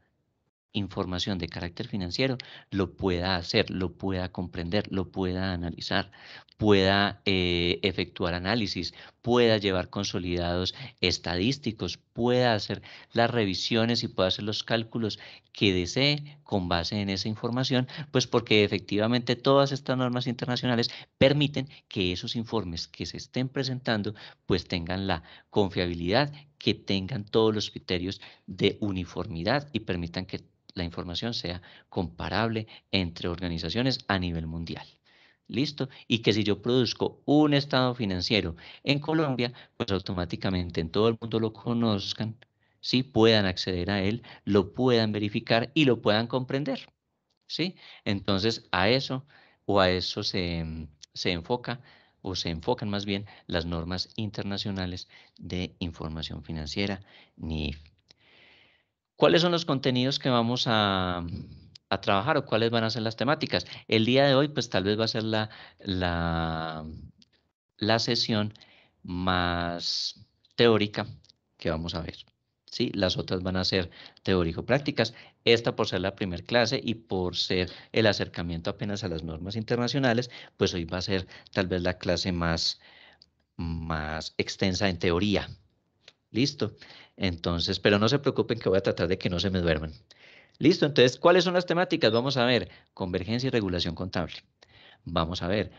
información de carácter financiero lo pueda hacer, lo pueda comprender, lo pueda analizar, pueda eh, efectuar análisis, pueda llevar consolidados estadísticos, pueda hacer las revisiones y pueda hacer los cálculos que desee con base en esa información, pues porque efectivamente todas estas normas internacionales permiten que esos informes que se estén presentando pues tengan la confiabilidad, que tengan todos los criterios de uniformidad y permitan que la información sea comparable entre organizaciones a nivel mundial. ¿Listo? Y que si yo produzco un estado financiero en Colombia, pues automáticamente en todo el mundo lo conozcan, si puedan acceder a él, lo puedan verificar y lo puedan comprender. ¿sí? Entonces, a eso o a eso se, enfoca o se enfocan más bien las normas internacionales de información financiera, ¿Cuáles son los contenidos que vamos a, trabajar o cuáles van a ser las temáticas? El día de hoy, pues tal vez va a ser la, la, la sesión más teórica que vamos a ver. ¿sí? Las otras van a ser teórico-prácticas. Esta por ser la primera clase y por ser el acercamiento apenas a las normas internacionales, pues hoy va a ser tal vez la clase más, más extensa en teoría. Listo. Entonces, pero no se preocupen que voy a tratar de que no se me duerman. Listo, entonces, ¿cuáles son las temáticas? Vamos a ver convergencia y regulación contable. Vamos a ver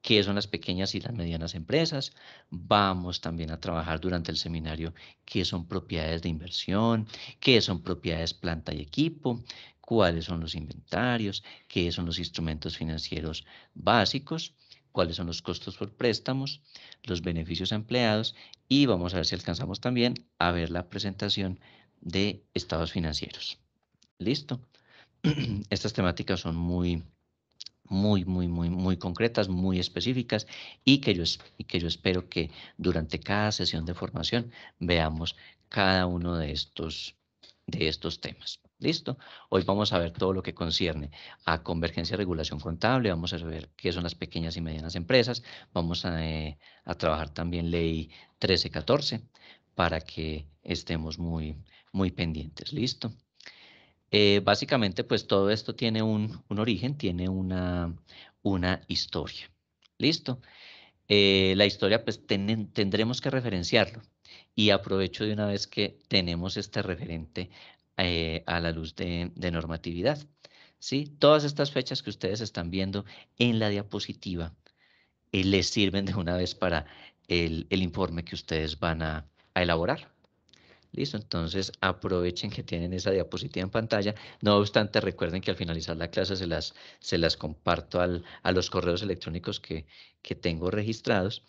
qué son las pequeñas y las medianas empresas. Vamos también a trabajar durante el seminario qué son propiedades de inversión, qué son propiedades planta y equipo, cuáles son los inventarios, qué son los instrumentos financieros básicos cuáles son los costos por préstamos, los beneficios a empleados y vamos a ver si alcanzamos también a ver la presentación de estados financieros. Listo. Estas temáticas son muy, muy, muy, muy, muy concretas, muy específicas y que, yo, que yo espero que durante cada sesión de formación veamos cada uno de estos, de estos temas. Listo. Hoy vamos a ver todo lo que concierne a convergencia y regulación contable, vamos a ver qué son las pequeñas y medianas empresas, vamos a, eh, trabajar también ley 1314 para que estemos muy, muy pendientes. Listo. Eh, básicamente, pues todo esto tiene un, origen, tiene una, historia. Listo. Eh, la historia, pues tendremos que referenciarlo. Y aprovecho de una vez que tenemos este referente eh, a la luz de, normatividad. ¿sí? Todas estas fechas que ustedes están viendo en la diapositiva eh, les sirven de una vez para el, informe que ustedes van a, elaborar. Listo, entonces aprovechen que tienen esa diapositiva en pantalla. No obstante, recuerden que al finalizar la clase se las, se las comparto al, a los correos electrónicos que, que tengo registrados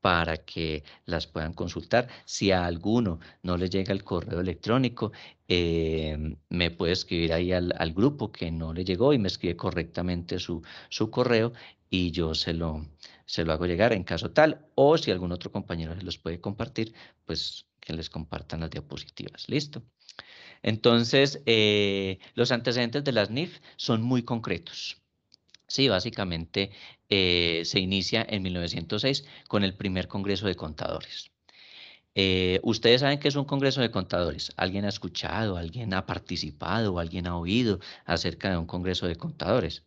para que las puedan consultar. Si a alguno no le llega el correo electrónico, em, me puede escribir ahí al, grupo que no le llegó y me escribe correctamente su, su correo y yo se lo, se lo hago llegar en caso tal. O si algún otro compañero se los puede compartir, pues que les compartan las diapositivas. Listo. Entonces, eh, los antecedentes de las NIF son muy concretos. Sí, básicamente eh, se inicia en 1906 con el primer Congreso de Contadores. Eh, ustedes saben que es un Congreso de Contadores. ¿Alguien ha escuchado, alguien ha participado, alguien ha oído acerca de un Congreso de Contadores?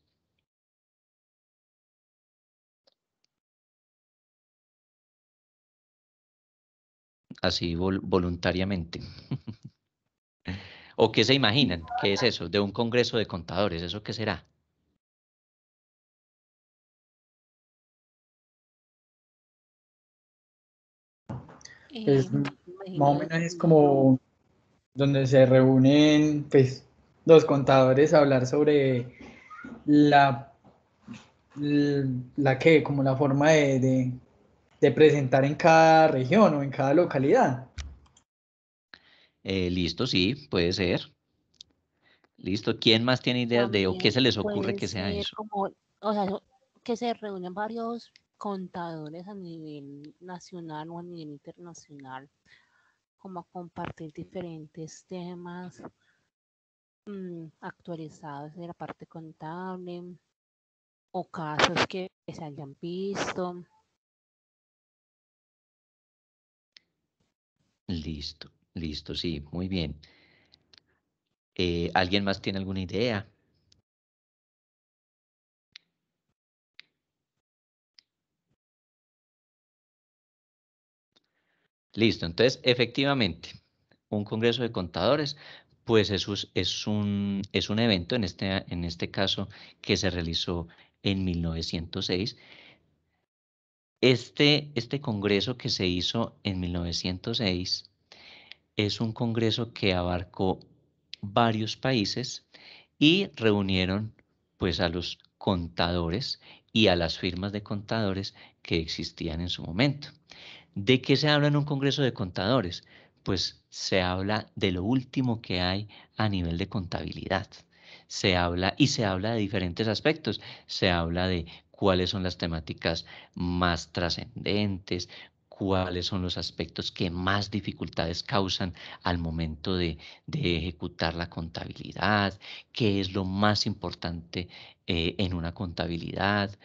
Así voluntariamente. ¿O qué se imaginan? ¿Qué es eso? De un Congreso de Contadores. ¿Eso qué será? Es, em, más o menos es como donde se reúnen pues, los contadores a hablar sobre la, la, como la forma de, presentar en cada región o en cada localidad. Eh, listo, sí, puede ser. Listo, ¿quién más tiene ideas de o qué se les ocurre que sea eso? o sea, que se reúnen varios contadores a nivel nacional o a nivel internacional, como compartir diferentes temas mm, actualizados de la parte contable o casos que se hayan visto. Listo, listo, sí, muy bien. Eh, ¿Alguien más tiene alguna idea? Listo, entonces efectivamente, un Congreso de Contadores, pues es, un, es un evento, en este, en este caso, que se realizó en 1906. Este, este Congreso que se hizo en 1906 es un Congreso que abarcó varios países y reunieron pues a los contadores y a las firmas de contadores que existían en su momento. ¿De qué se habla en un Congreso de Contadores? Pues se habla de lo último que hay a nivel de contabilidad. Se habla y se habla de diferentes aspectos. Se habla de cuáles son las temáticas más trascendentes, cuáles son los aspectos que más dificultades causan al momento de, ejecutar la contabilidad, qué es lo más importante eh, en una contabilidad.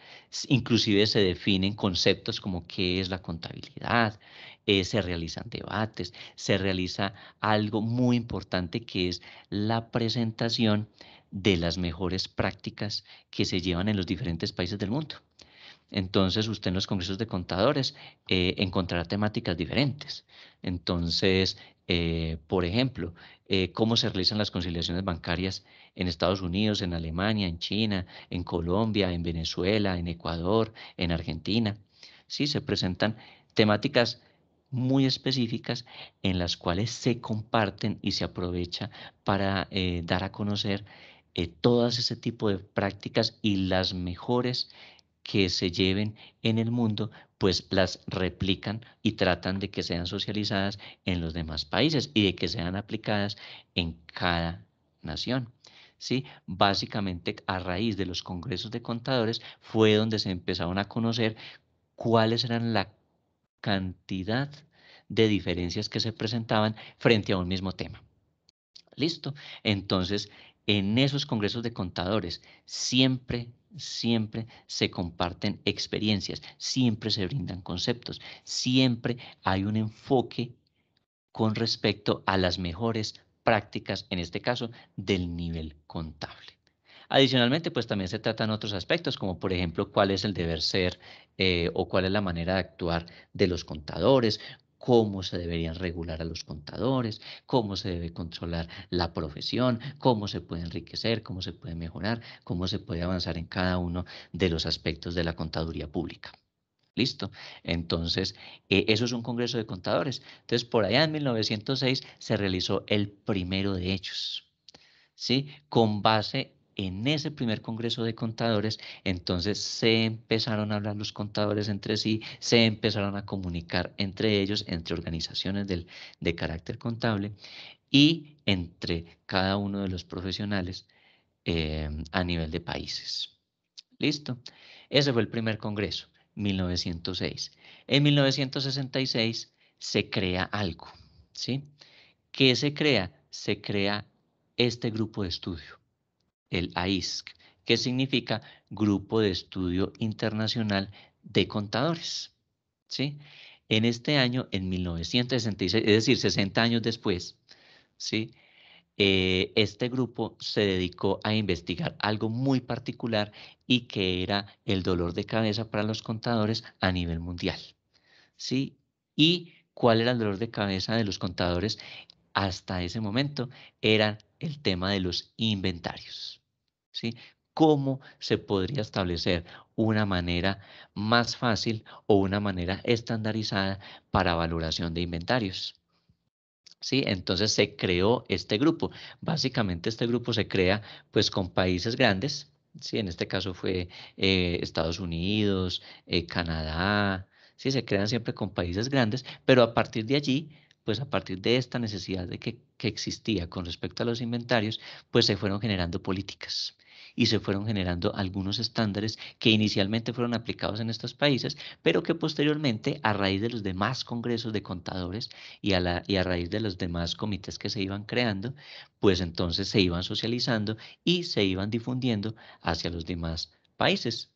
Inclusive se definen conceptos como qué es la contabilidad, eh, se realizan debates, se realiza algo muy importante que es la presentación de las mejores prácticas que se llevan en los diferentes países del mundo. Entonces usted en los congresos de contadores eh, encontrará temáticas diferentes. Entonces, eh, por ejemplo, eh, cómo se realizan las conciliaciones bancarias en Estados Unidos, en Alemania, en China, en Colombia, en Venezuela, en Ecuador, en Argentina. Sí, se presentan temáticas muy específicas en las cuales se comparten y se aprovecha para dar a conocer todas ese tipo de prácticas y las mejores que se lleven en el mundo, pues las replican y tratan de que sean socializadas en los demás países y de que sean aplicadas en cada nación. ¿Sí? Básicamente a raíz de los congresos de contadores fue donde se empezaron a conocer cuáles eran la cantidad de diferencias que se presentaban frente a un mismo tema. Listo. Entonces, en esos congresos de contadores siempre siempre se comparten experiencias, siempre se brindan conceptos, siempre hay un enfoque con respecto a las mejores prácticas, en este caso, del nivel contable. Adicionalmente, pues también se tratan otros aspectos, como por ejemplo cuál es el deber ser eh, o cuál es la manera de actuar de los contadores, cómo se deberían regular a los contadores, cómo se debe controlar la profesión, cómo se puede enriquecer, cómo se puede mejorar, cómo se puede avanzar en cada uno de los aspectos de la contaduría pública. Listo. Entonces, eh, eso es un Congreso de Contadores. Entonces, por allá en 1906 se realizó el primero de ellos, ¿sí? Con base en ese primer Congreso de Contadores, entonces se empezaron a hablar los contadores entre sí, se empezaron a comunicar entre ellos, entre organizaciones de carácter contable y entre cada uno de los profesionales eh, a nivel de países. ¿Listo? Ese fue el primer Congreso, 1906. En 1966 se crea algo, ¿sí? ¿Qué se crea? Se crea este grupo de estudio el AISC, que significa Grupo de Estudio Internacional de Contadores. En este año, en 1966, es decir, 60 años después, eh, este grupo se dedicó a investigar algo muy particular y que era el dolor de cabeza para los contadores a nivel mundial. Y cuál era el dolor de cabeza de los contadores hasta ese momento, era el tema de los inventarios. ¿sí? ¿Cómo se podría establecer una manera más fácil o una manera estandarizada para valoración de inventarios? ¿sí? Entonces se creó este grupo. Básicamente este grupo se crea pues con países grandes, ¿sí? En este caso fue eh, Estados Unidos, eh, Canadá, ¿sí? Se crean siempre con países grandes, pero a partir de allí pues a partir de esta necesidad de que, existía con respecto a los inventarios, pues se fueron generando políticas y se fueron generando algunos estándares que inicialmente fueron aplicados en estos países, pero que posteriormente, a raíz de los demás congresos de contadores y a, y a raíz de los demás comités que se iban creando, pues entonces se iban socializando y se iban difundiendo hacia los demás países.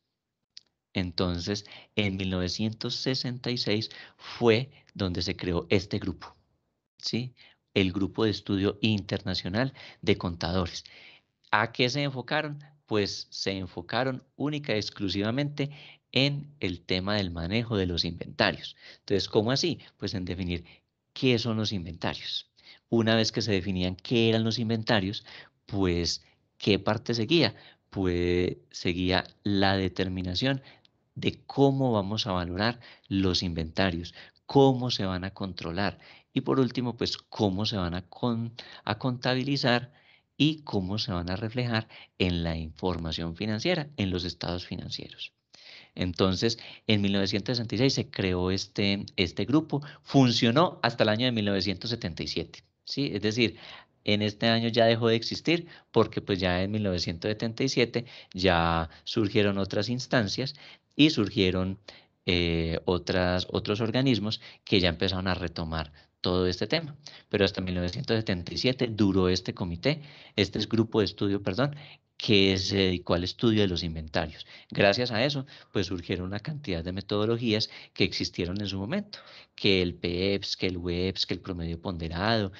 Entonces, en 1966 fue donde se creó este grupo el grupo de estudio internacional de contadores. ¿A qué se enfocaron? Pues se enfocaron única y exclusivamente en el tema del manejo de los inventarios. Entonces, ¿cómo así? Pues en definir qué son los inventarios. Una vez que se definían qué eran los inventarios, pues, ¿qué parte seguía? Pues seguía la determinación de cómo vamos a valorar los inventarios, cómo se van a controlar, y por último, pues cómo se van a, contabilizar y cómo se van a reflejar en la información financiera, en los estados financieros. Entonces, en 1966 se creó este, este grupo, funcionó hasta el año de 1977, ¿sí? Es decir, en este año ya dejó de existir porque pues ya en 1977 ya surgieron otras instancias y surgieron eh, otras, otros organismos que ya empezaron a retomar todo este tema. Pero hasta 1977 duró este comité, este grupo de estudio, perdón, que se dedicó al estudio de los inventarios. Gracias a eso, pues surgieron una cantidad de metodologías que existieron en su momento, que el PEPS, que el WEPS, que el promedio ponderado,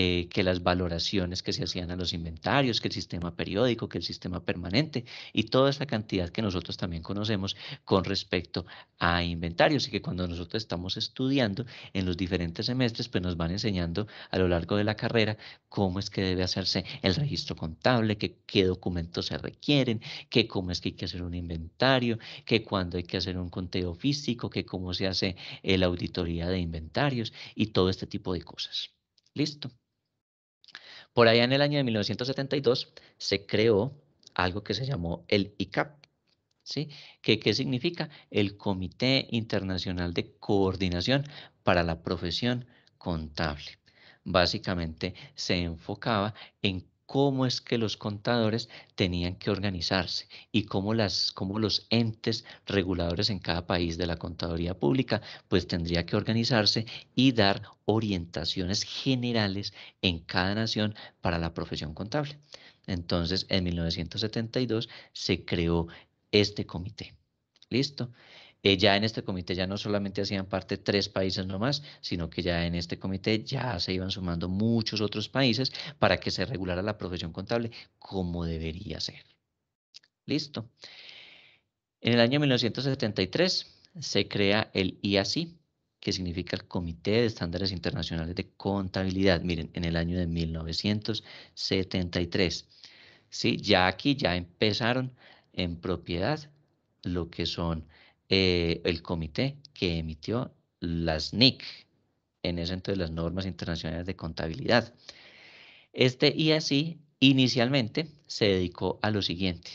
eh, que las valoraciones que se hacían a los inventarios, que el sistema periódico, que el sistema permanente y toda esa cantidad que nosotros también conocemos con respecto a inventarios y que cuando nosotros estamos estudiando en los diferentes semestres, pues nos van enseñando a lo largo de la carrera cómo es que debe hacerse el registro contable, qué documentos se requieren, qué cómo es que hay que hacer un inventario, que cuándo hay que hacer un conteo físico, qué cómo se hace eh, la auditoría de inventarios y todo este tipo de cosas. ¿Listo? Por allá en el año de 1972 se creó algo que se llamó el ICAP. ¿Sí? ¿Qué, ¿Qué significa? El Comité Internacional de Coordinación para la Profesión Contable. Básicamente se enfocaba en cómo es que los contadores tenían que organizarse y cómo, las, cómo los entes reguladores en cada país de la contaduría pública pues tendría que organizarse y dar orientaciones generales en cada nación para la profesión contable. Entonces, en 1972 se creó este comité. ¿Listo? Eh, ya en este comité ya no solamente hacían parte tres países nomás, sino que ya en este comité ya se iban sumando muchos otros países para que se regulara la profesión contable como debería ser. Listo. En el año 1973 se crea el IAC, que significa el Comité de Estándares Internacionales de Contabilidad. Miren, en el año de 1973. Sí, ya aquí ya empezaron en propiedad lo que son eh, el comité que emitió las NIC, en ese entonces las normas internacionales de contabilidad. Este así inicialmente se dedicó a lo siguiente,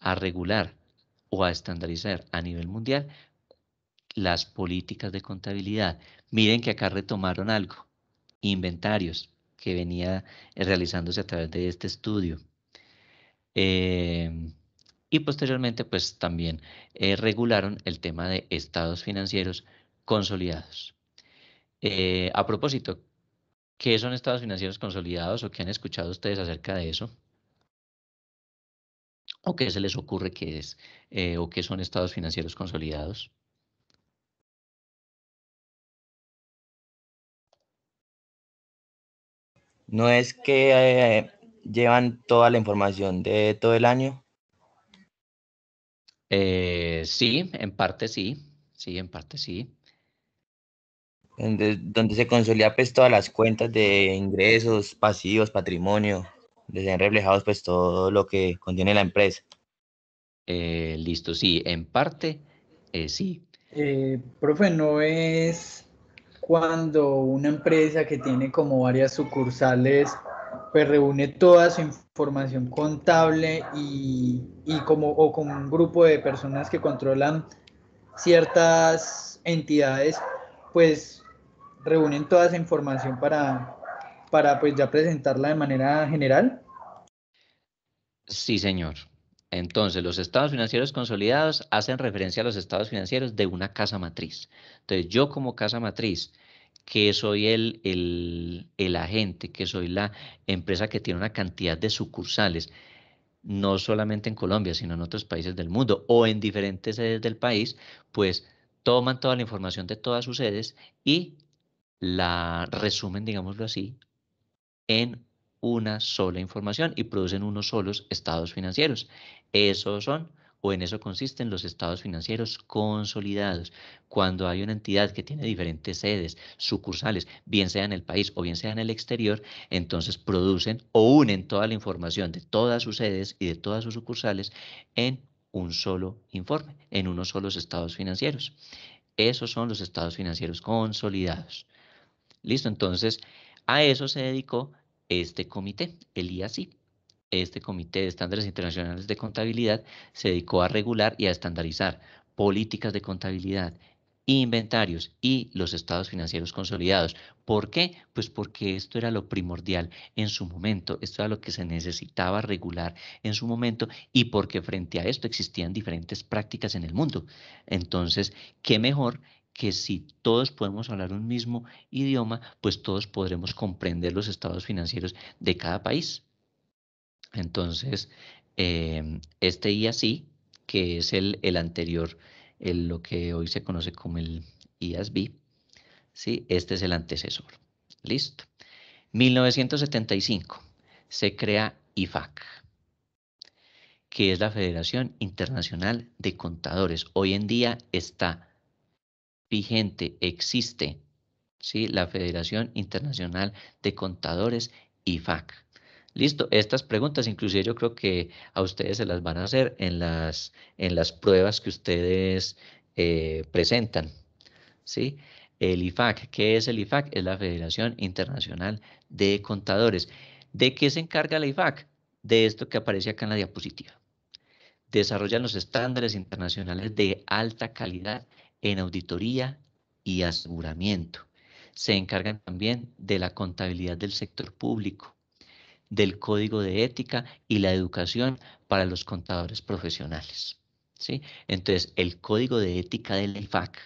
a regular o a estandarizar a nivel mundial las políticas de contabilidad. Miren que acá retomaron algo, inventarios, que venía realizándose a través de este estudio. Eh, y posteriormente pues también eh, regularon el tema de estados financieros consolidados. Eh, a propósito, ¿qué son estados financieros consolidados o qué han escuchado ustedes acerca de eso? ¿O qué se les ocurre que es eh, o qué son estados financieros consolidados? No es que llevan toda la información de todo el año eh, sí, en parte sí, sí, en parte sí. Donde, se consolida pues todas las cuentas de ingresos, pasivos, patrimonio, donde se reflejados pues todo lo que contiene la empresa. Eh, listo, sí, en parte eh, sí. Eh, profe, ¿no es cuando una empresa que tiene como varias sucursales pues reúne toda su información contable y, como, o con un grupo de personas que controlan ciertas entidades, pues reúnen toda esa información para, para pues ya presentarla de manera general. Sí, señor. Entonces, los estados financieros consolidados hacen referencia a los estados financieros de una casa matriz. Entonces, yo como casa matriz que soy el, el, el agente, que soy la empresa que tiene una cantidad de sucursales, no solamente en Colombia, sino en otros países del mundo o en diferentes sedes del país, pues toman toda la información de todas sus sedes y la resumen, digámoslo así, en una sola información y producen unos solos estados financieros. Esos son o en eso consisten los estados financieros consolidados. Cuando hay una entidad que tiene diferentes sedes, sucursales, bien sea en el país o bien sea en el exterior, entonces producen o unen toda la información de todas sus sedes y de todas sus sucursales en un solo informe, en unos solos estados financieros. Esos son los estados financieros consolidados. Listo, entonces a eso se dedicó este comité, el IACI este Comité de Estándares Internacionales de Contabilidad se dedicó a regular y a estandarizar políticas de contabilidad, inventarios y los estados financieros consolidados. ¿Por qué? Pues porque esto era lo primordial en su momento, esto era lo que se necesitaba regular en su momento y porque frente a esto existían diferentes prácticas en el mundo. Entonces, ¿qué mejor? que si todos podemos hablar un mismo idioma, pues todos podremos comprender los estados financieros de cada país. Entonces, em, este IASI, que es el, anterior, lo que hoy se conoce como el IASB, ¿sí? este es el antecesor. Listo. 1975 se crea IFAC, que es la Federación Internacional de Contadores. Hoy en día está vigente, existe ¿sí? la Federación Internacional de Contadores IFAC. Listo, estas preguntas inclusive yo creo que a ustedes se las van a hacer en las, en las pruebas que ustedes eh, presentan. ¿sí? El IFAC, ¿qué es el IFAC? Es la Federación Internacional de Contadores. ¿De qué se encarga la IFAC? De esto que aparece acá en la diapositiva. Desarrollan los estándares internacionales de alta calidad en auditoría y aseguramiento. Se encargan también de la contabilidad del sector público del Código de Ética y la Educación para los Contadores Profesionales. ¿sí? Entonces, el Código de Ética del IFAC,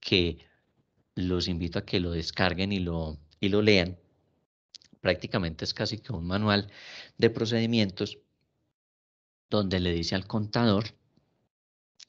que los invito a que lo descarguen y lo, y lo lean, prácticamente es casi que un manual de procedimientos donde le dice al contador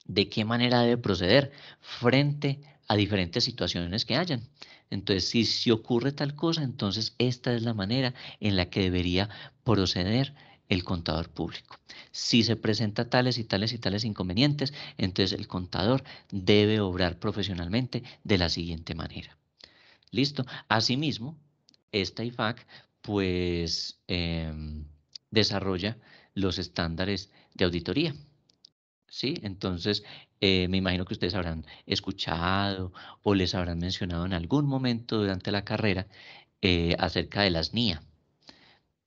de qué manera debe proceder frente a diferentes situaciones que hayan. Entonces, si, se ocurre tal cosa, entonces esta es la manera en la que debería proceder el contador público. Si se presenta tales y tales y tales inconvenientes, entonces el contador debe obrar profesionalmente de la siguiente manera. ¿Listo? Asimismo, esta IFAC pues em, desarrolla los estándares de auditoría. ¿Sí? Entonces, eh, me imagino que ustedes habrán escuchado o les habrán mencionado en algún momento durante la carrera eh, acerca de las NIA.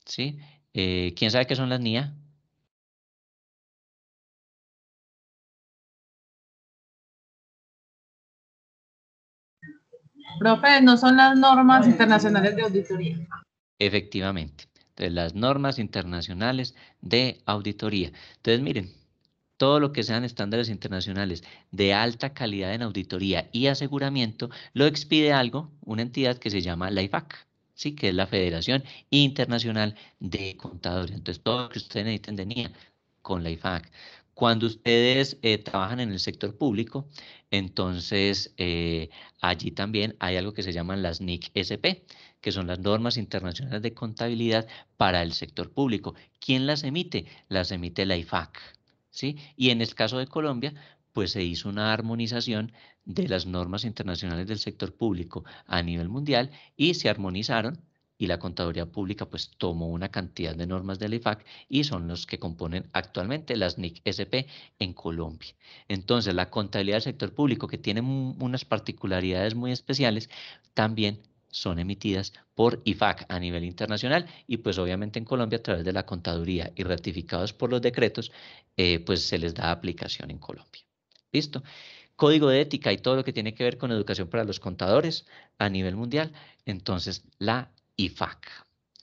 ¿Sí? Eh, ¿Quién sabe qué son las NIA? Profe, no son las normas internacionales de auditoría. Efectivamente, las normas internacionales de auditoría. Entonces, miren, todo lo que sean estándares internacionales de alta calidad en auditoría y aseguramiento, lo expide algo, una entidad que se llama la IFAC. Sí, que es la Federación Internacional de Contadores. Entonces, todo lo que ustedes necesiten de con la IFAC. Cuando ustedes eh, trabajan en el sector público, entonces eh, allí también hay algo que se llaman las NIC SP, que son las normas internacionales de contabilidad para el sector público. ¿Quién las emite? Las emite la IFAC. Y en el caso de Colombia, pues se hizo una armonización de las normas internacionales del sector público a nivel mundial y se armonizaron y la contaduría pública pues tomó una cantidad de normas del IFAC y son los que componen actualmente las NIC SP en Colombia. Entonces, la contabilidad del sector público que tiene unas particularidades muy especiales también son emitidas por IFAC a nivel internacional y pues obviamente en Colombia a través de la contaduría y ratificados por los decretos, eh, pues se les da aplicación en Colombia. ¿Listo? Código de ética y todo lo que tiene que ver con educación para los contadores a nivel mundial, entonces la IFAC.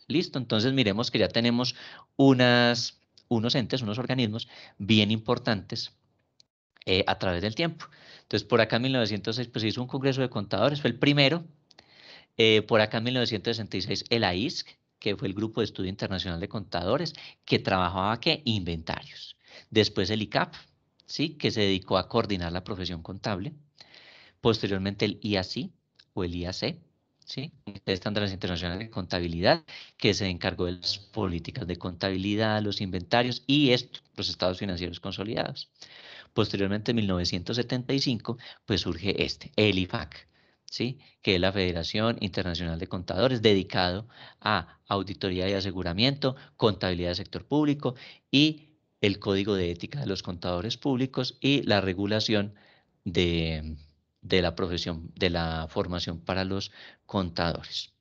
¿Listo? Entonces miremos que ya tenemos unas, unos entes, unos organismos bien importantes eh, a través del tiempo. Entonces, por acá en 1906 pues, se hizo un congreso de contadores, fue el primero eh, por acá en 1966, el AISC, que fue el Grupo de Estudio Internacional de Contadores, que trabajaba que inventarios. Después el ICAP, ¿sí? que se dedicó a coordinar la profesión contable. Posteriormente el IAC o el IAC, ¿sí? Estándares Internacionales de Contabilidad, que se encargó de las políticas de contabilidad, los inventarios y esto, los estados financieros consolidados. Posteriormente, en 1975, pues surge este, el IFAC, que es la Federación Internacional de Contadores, dedicado a auditoría y aseguramiento, contabilidad del sector público y el Código de Ética de los Contadores Públicos y la regulación de, la profesión, de la formación para los contadores.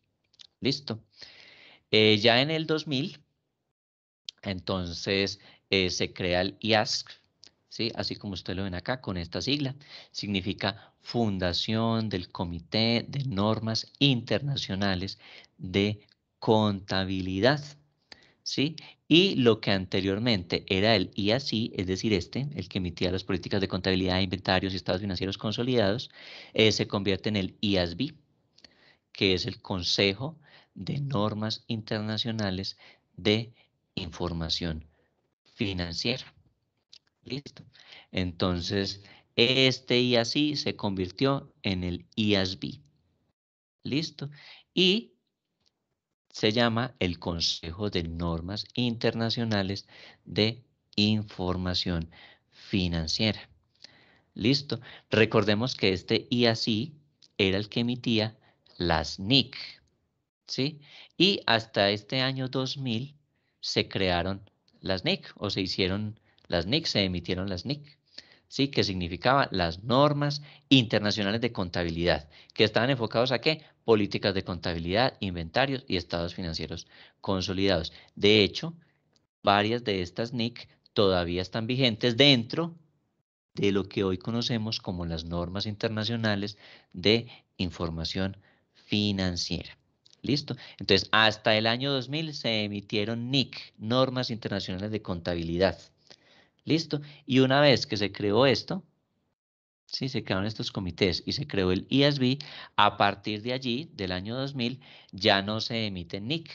Listo. Eh, ya en el 2000, entonces eh, se crea el IASC, ¿sí? así como usted lo ven acá con esta sigla, significa fundación del Comité de Normas Internacionales de Contabilidad. ¿Sí? Y lo que anteriormente era el IASI, es decir, este, el que emitía las políticas de contabilidad, e inventarios y estados financieros consolidados, eh, se convierte en el IASB, que es el Consejo de Normas Internacionales de Información Financiera. Listo. Entonces, este IASI se convirtió en el IASB. ¿Listo? Y se llama el Consejo de Normas Internacionales de Información Financiera. ¿Listo? Recordemos que este IASI era el que emitía las NIC, ¿sí? Y hasta este año 2000 se crearon las NIC o se hicieron las NIC, se emitieron las NIC. ¿sí? que significaba las normas internacionales de contabilidad, que estaban enfocados a qué? Políticas de contabilidad, inventarios y estados financieros consolidados. De hecho, varias de estas NIC todavía están vigentes dentro de lo que hoy conocemos como las normas internacionales de información financiera. ¿Listo? Entonces, hasta el año 2000 se emitieron NIC, normas internacionales de contabilidad. Listo. Y una vez que se creó esto, ¿sí? se crearon estos comités y se creó el ISB, a partir de allí, del año 2000, ya no se emiten NIC.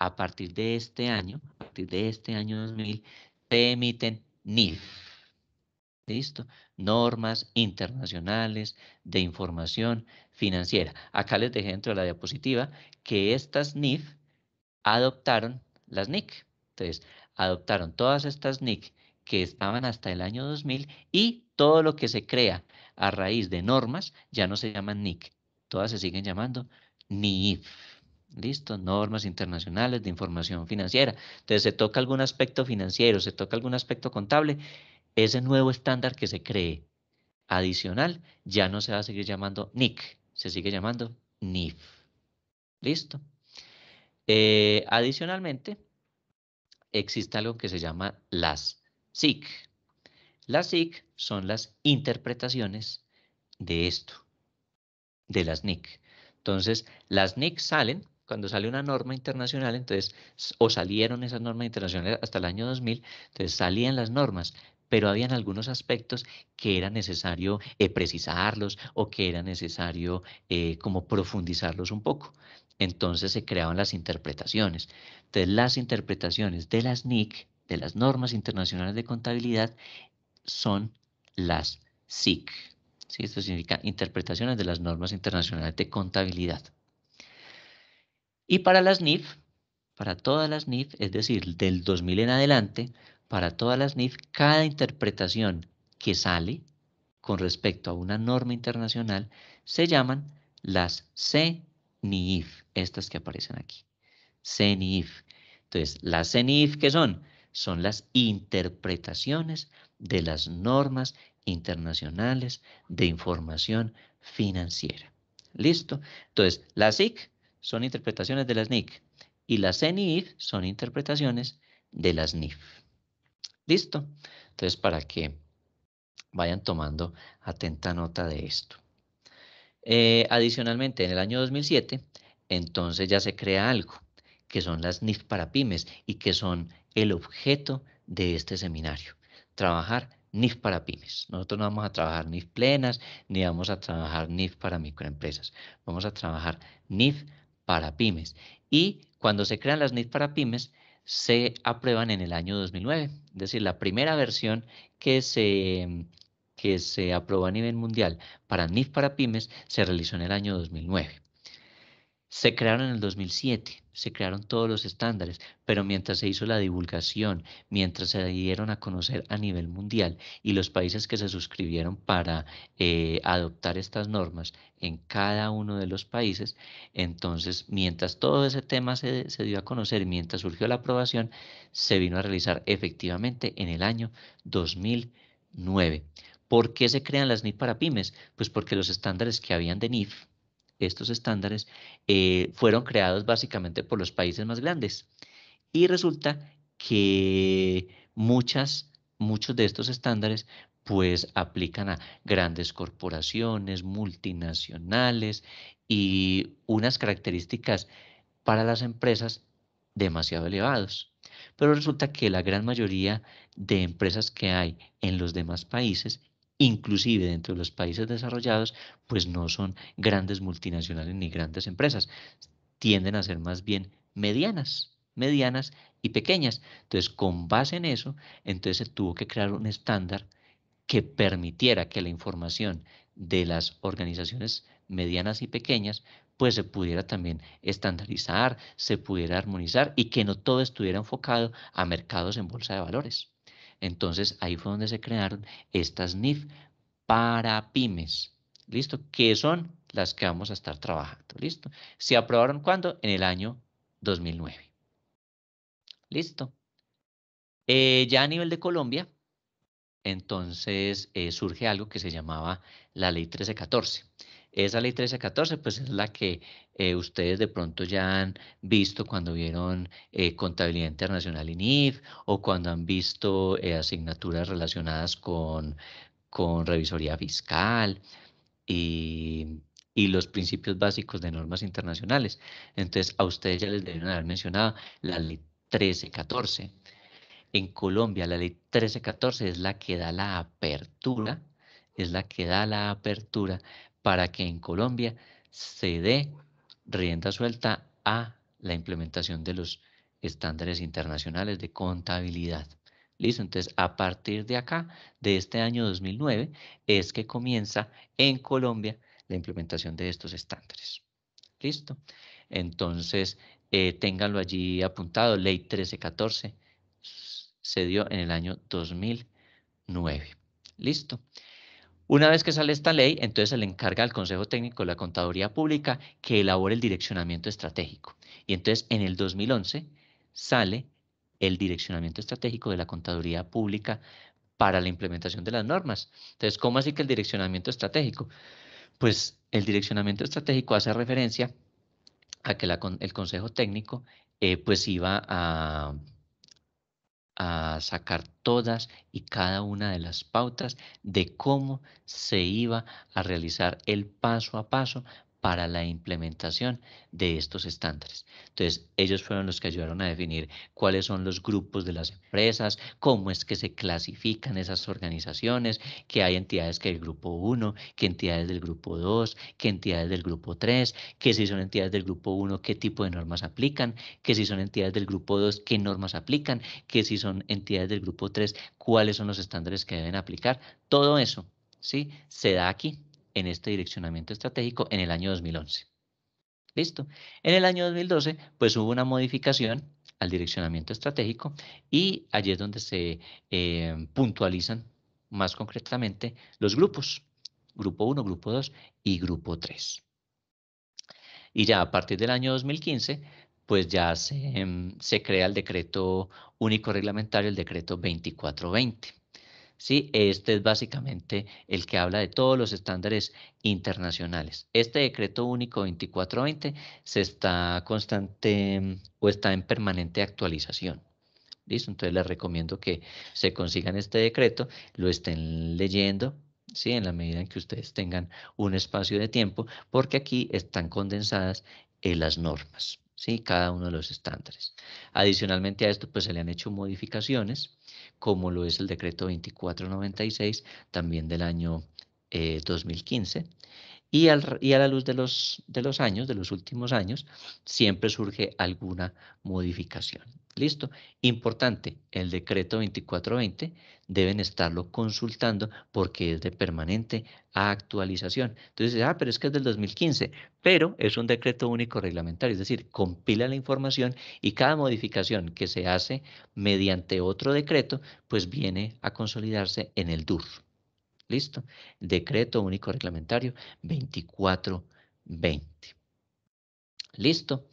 A partir de este año, a partir de este año 2000, se emiten NIF. ¿Listo? Normas internacionales de información financiera. Acá les dejé dentro de la diapositiva que estas NIF adoptaron las NIC. Entonces, adoptaron todas estas NIC que estaban hasta el año 2000 y todo lo que se crea a raíz de normas ya no se llaman NIC, todas se siguen llamando NIF. Listo, normas internacionales de información financiera. Entonces se toca algún aspecto financiero, se toca algún aspecto contable, ese nuevo estándar que se cree adicional ya no se va a seguir llamando NIC, se sigue llamando NIF. Listo. Eh, adicionalmente, existe algo que se llama las SIC. Las SIC son las interpretaciones de esto, de las NIC. Entonces, las NIC salen, cuando sale una norma internacional, entonces, o salieron esas normas internacionales hasta el año 2000, entonces salían las normas, pero habían algunos aspectos que era necesario eh, precisarlos o que era necesario eh, como profundizarlos un poco. Entonces se creaban las interpretaciones. Entonces las interpretaciones de las NIC de las normas internacionales de contabilidad son las SIC. ¿sí? Esto significa interpretaciones de las normas internacionales de contabilidad. Y para las NIF, para todas las NIF, es decir, del 2000 en adelante, para todas las NIF, cada interpretación que sale con respecto a una norma internacional se llaman las CNIF, estas que aparecen aquí. CNIF. Entonces, las CNIF, ¿qué son? son las interpretaciones de las normas internacionales de información financiera. ¿Listo? Entonces, las IC son interpretaciones de las NIC y las NIF son interpretaciones de las NIF. ¿Listo? Entonces, para que vayan tomando atenta nota de esto. Eh, adicionalmente, en el año 2007, entonces ya se crea algo, que son las NIF para pymes y que son el objeto de este seminario, trabajar NIF para pymes. Nosotros no vamos a trabajar NIF plenas, ni vamos a trabajar NIF para microempresas. Vamos a trabajar NIF para pymes. Y cuando se crean las NIF para pymes, se aprueban en el año 2009. Es decir, la primera versión que se, que se aprobó a nivel mundial para NIF para pymes se realizó en el año 2009. Se crearon en el 2007, se crearon todos los estándares, pero mientras se hizo la divulgación, mientras se dieron a conocer a nivel mundial y los países que se suscribieron para eh, adoptar estas normas en cada uno de los países, entonces mientras todo ese tema se, se dio a conocer mientras surgió la aprobación, se vino a realizar efectivamente en el año 2009. ¿Por qué se crean las NIF para pymes? Pues porque los estándares que habían de NIF estos estándares, eh, fueron creados básicamente por los países más grandes. Y resulta que muchas, muchos de estos estándares pues aplican a grandes corporaciones, multinacionales y unas características para las empresas demasiado elevados. Pero resulta que la gran mayoría de empresas que hay en los demás países inclusive dentro de los países desarrollados, pues no son grandes multinacionales ni grandes empresas, tienden a ser más bien medianas, medianas y pequeñas. Entonces, con base en eso, entonces se tuvo que crear un estándar que permitiera que la información de las organizaciones medianas y pequeñas pues se pudiera también estandarizar, se pudiera armonizar y que no todo estuviera enfocado a mercados en bolsa de valores. Entonces ahí fue donde se crearon estas NIF para pymes. ¿Listo? Que son las que vamos a estar trabajando. ¿Listo? ¿Se aprobaron cuándo? En el año 2009. ¿Listo? Eh, ya a nivel de Colombia, entonces eh, surge algo que se llamaba la Ley 1314. Esa ley 1314, pues es la que eh, ustedes de pronto ya han visto cuando vieron eh, contabilidad internacional IF o cuando han visto eh, asignaturas relacionadas con, con revisoría fiscal y, y, los principios básicos de normas internacionales. Entonces, a ustedes ya les deben haber mencionado la ley 1314. En Colombia, la ley 1314 es la que da la apertura, es la que da la apertura para que en Colombia se dé rienda suelta a la implementación de los estándares internacionales de contabilidad. Listo, entonces a partir de acá, de este año 2009, es que comienza en Colombia la implementación de estos estándares. Listo, entonces eh, ténganlo allí apuntado, ley 1314 se dio en el año 2009. Listo. Una vez que sale esta ley, entonces se le encarga al Consejo Técnico de la Contaduría Pública que elabore el direccionamiento estratégico. Y entonces en el 2011 sale el direccionamiento estratégico de la contaduría pública para la implementación de las normas. Entonces, ¿cómo así que el direccionamiento estratégico? Pues el direccionamiento estratégico hace referencia a que el Consejo Técnico eh, pues iba a a sacar todas y cada una de las pautas de cómo se iba a realizar el paso a paso para la implementación de estos estándares. Entonces, ellos fueron los que ayudaron a definir cuáles son los grupos de las empresas, cómo es que se clasifican esas organizaciones, qué hay entidades que del grupo 1, qué entidades del grupo 2, qué entidades del grupo 3, qué si son entidades del grupo 1, qué tipo de normas aplican, qué si son entidades del grupo 2, qué normas aplican, qué si son entidades del grupo 3, cuáles son los estándares que deben aplicar. Todo eso, ¿sí? Se da aquí en este direccionamiento estratégico en el año 2011. Listo. En el año 2012, pues hubo una modificación al direccionamiento estratégico y allí es donde se em, puntualizan más concretamente los grupos, grupo 1, grupo 2 y grupo 3. Y ya a partir del año 2015, pues ya se, em, se crea el decreto único reglamentario, el decreto 2420 este es básicamente el que habla de todos los estándares internacionales. Este decreto único 2420 se está constante mm, o está en permanente actualización. ¿Listo? Entonces les recomiendo que se consigan este decreto, lo estén leyendo, ¿sí? En la medida en que ustedes tengan un espacio de tiempo, porque aquí están condensadas eh, las normas, ¿sí? Cada uno de los estándares. Adicionalmente a esto, pues se le han hecho modificaciones, como lo es el decreto 2496, también del año 2015. Eh, y, a la luz de los años, de los últimos años, siempre surge alguna modificación. Listo. Importante, el decreto 2420 deben estarlo consultando porque es de permanente actualización. Entonces, ah, pero es que es del 2015, pero es un decreto único reglamentario, es decir, compila la información y cada modificación que se hace mediante otro decreto, pues viene a consolidarse en el DUR. Listo. Decreto único reglamentario 2420. Listo.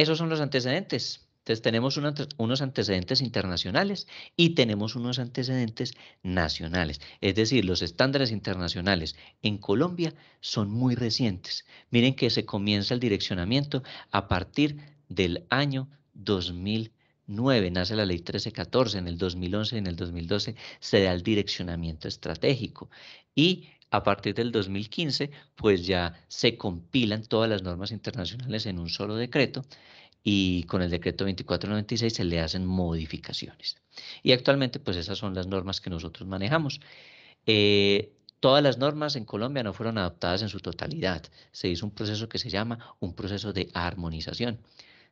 Esos son los antecedentes. Entonces tenemos unos antecedentes internacionales y tenemos unos antecedentes nacionales. Es decir, los estándares internacionales en Colombia son muy recientes. Miren que se comienza el direccionamiento a partir del año 2009. Nace la ley 1314, en el 2011 y en el 2012 se da el direccionamiento estratégico y a partir del 2015, pues ya se compilan todas las normas internacionales en un solo decreto y con el decreto 2496 se le hacen modificaciones. Y actualmente, pues esas son las normas que nosotros manejamos. Eh, todas las normas en Colombia no fueron adoptadas en su totalidad. Se hizo un proceso que se llama un proceso de armonización.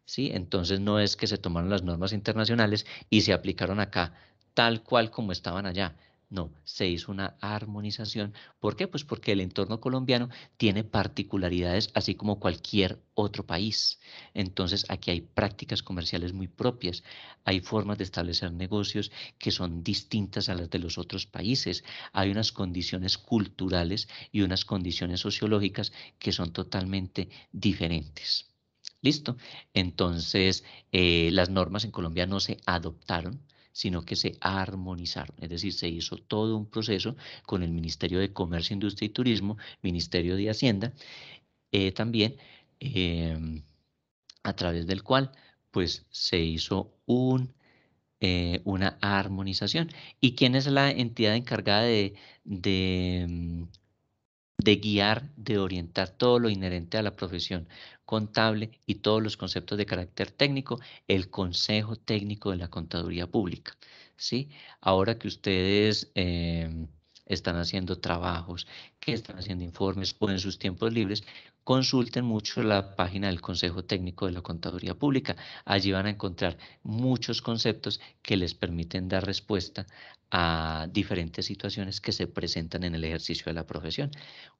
¿sí? Entonces no es que se tomaron las normas internacionales y se aplicaron acá tal cual como estaban allá, no, se hizo una armonización. ¿Por qué? Pues porque el entorno colombiano tiene particularidades así como cualquier otro país. Entonces aquí hay prácticas comerciales muy propias, hay formas de establecer negocios que son distintas a las de los otros países, hay unas condiciones culturales y unas condiciones sociológicas que son totalmente diferentes. Listo. Entonces, eh, las normas en Colombia no se adoptaron, sino que se armonizaron. Es decir, se hizo todo un proceso con el Ministerio de Comercio, Industria y Turismo, Ministerio de Hacienda, eh, también em, a través del cual pues, se hizo eh, una armonización. ¿Y quién es la entidad encargada de em, de guiar, de orientar todo lo inherente a la profesión contable y todos los conceptos de carácter técnico, el Consejo Técnico de la Contaduría Pública. ¿sí? Ahora que ustedes em, están haciendo trabajos, que están haciendo informes o en sus tiempos libres, consulten mucho la página del Consejo Técnico de la Contaduría Pública. Allí van a encontrar muchos conceptos que les permiten dar respuesta a diferentes situaciones que se presentan en el ejercicio de la profesión.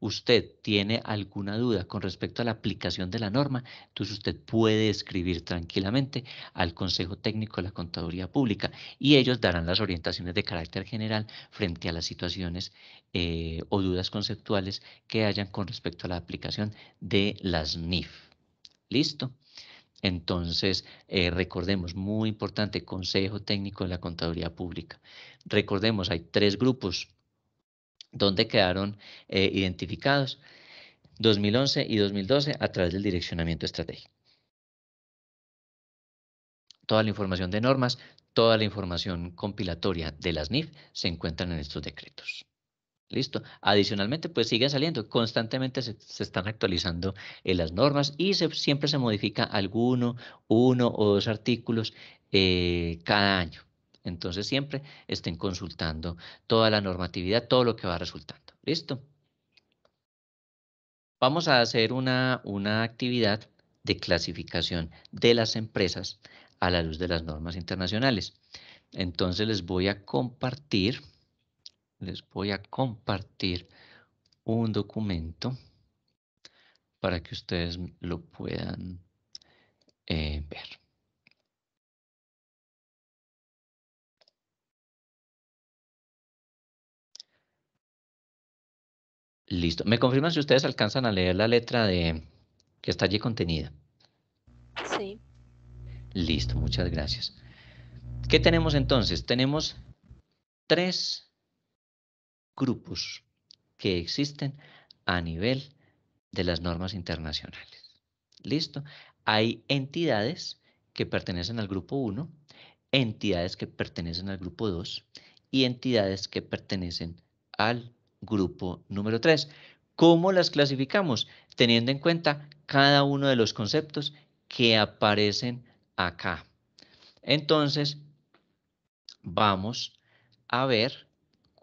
Usted tiene alguna duda con respecto a la aplicación de la norma, entonces usted puede escribir tranquilamente al Consejo Técnico de la Contaduría Pública y ellos darán las orientaciones de carácter general frente a las situaciones eh, o dudas conceptuales que hayan con respecto a la aplicación de las NIF. ¿Listo? Entonces, eh, recordemos, muy importante, Consejo Técnico de la Contaduría Pública. Recordemos, hay tres grupos donde quedaron eh, identificados 2011 y 2012 a través del direccionamiento estratégico. Toda la información de normas, toda la información compilatoria de las NIF se encuentran en estos decretos. Listo. Adicionalmente, pues siguen saliendo. Constantemente se, están actualizando eh, las normas y siempre se modifica alguno, uno o dos artículos eh, cada año. Entonces siempre estén consultando toda la normatividad, todo lo que va resultando. Listo. Vamos a hacer una, una actividad de clasificación de las empresas a la luz de las normas internacionales. Entonces les voy a compartir les voy a compartir un documento para que ustedes lo puedan eh, ver. Listo. ¿Me confirman si ustedes alcanzan a leer la letra de que está allí contenida? Sí. Listo, muchas gracias. ¿Qué tenemos entonces? Tenemos tres grupos que existen a nivel de las normas internacionales. ¿Listo? Hay entidades que pertenecen al grupo 1, entidades que pertenecen al grupo 2 y entidades que pertenecen al grupo número 3. ¿Cómo las clasificamos? Teniendo en cuenta cada uno de los conceptos que aparecen acá. Entonces, vamos a ver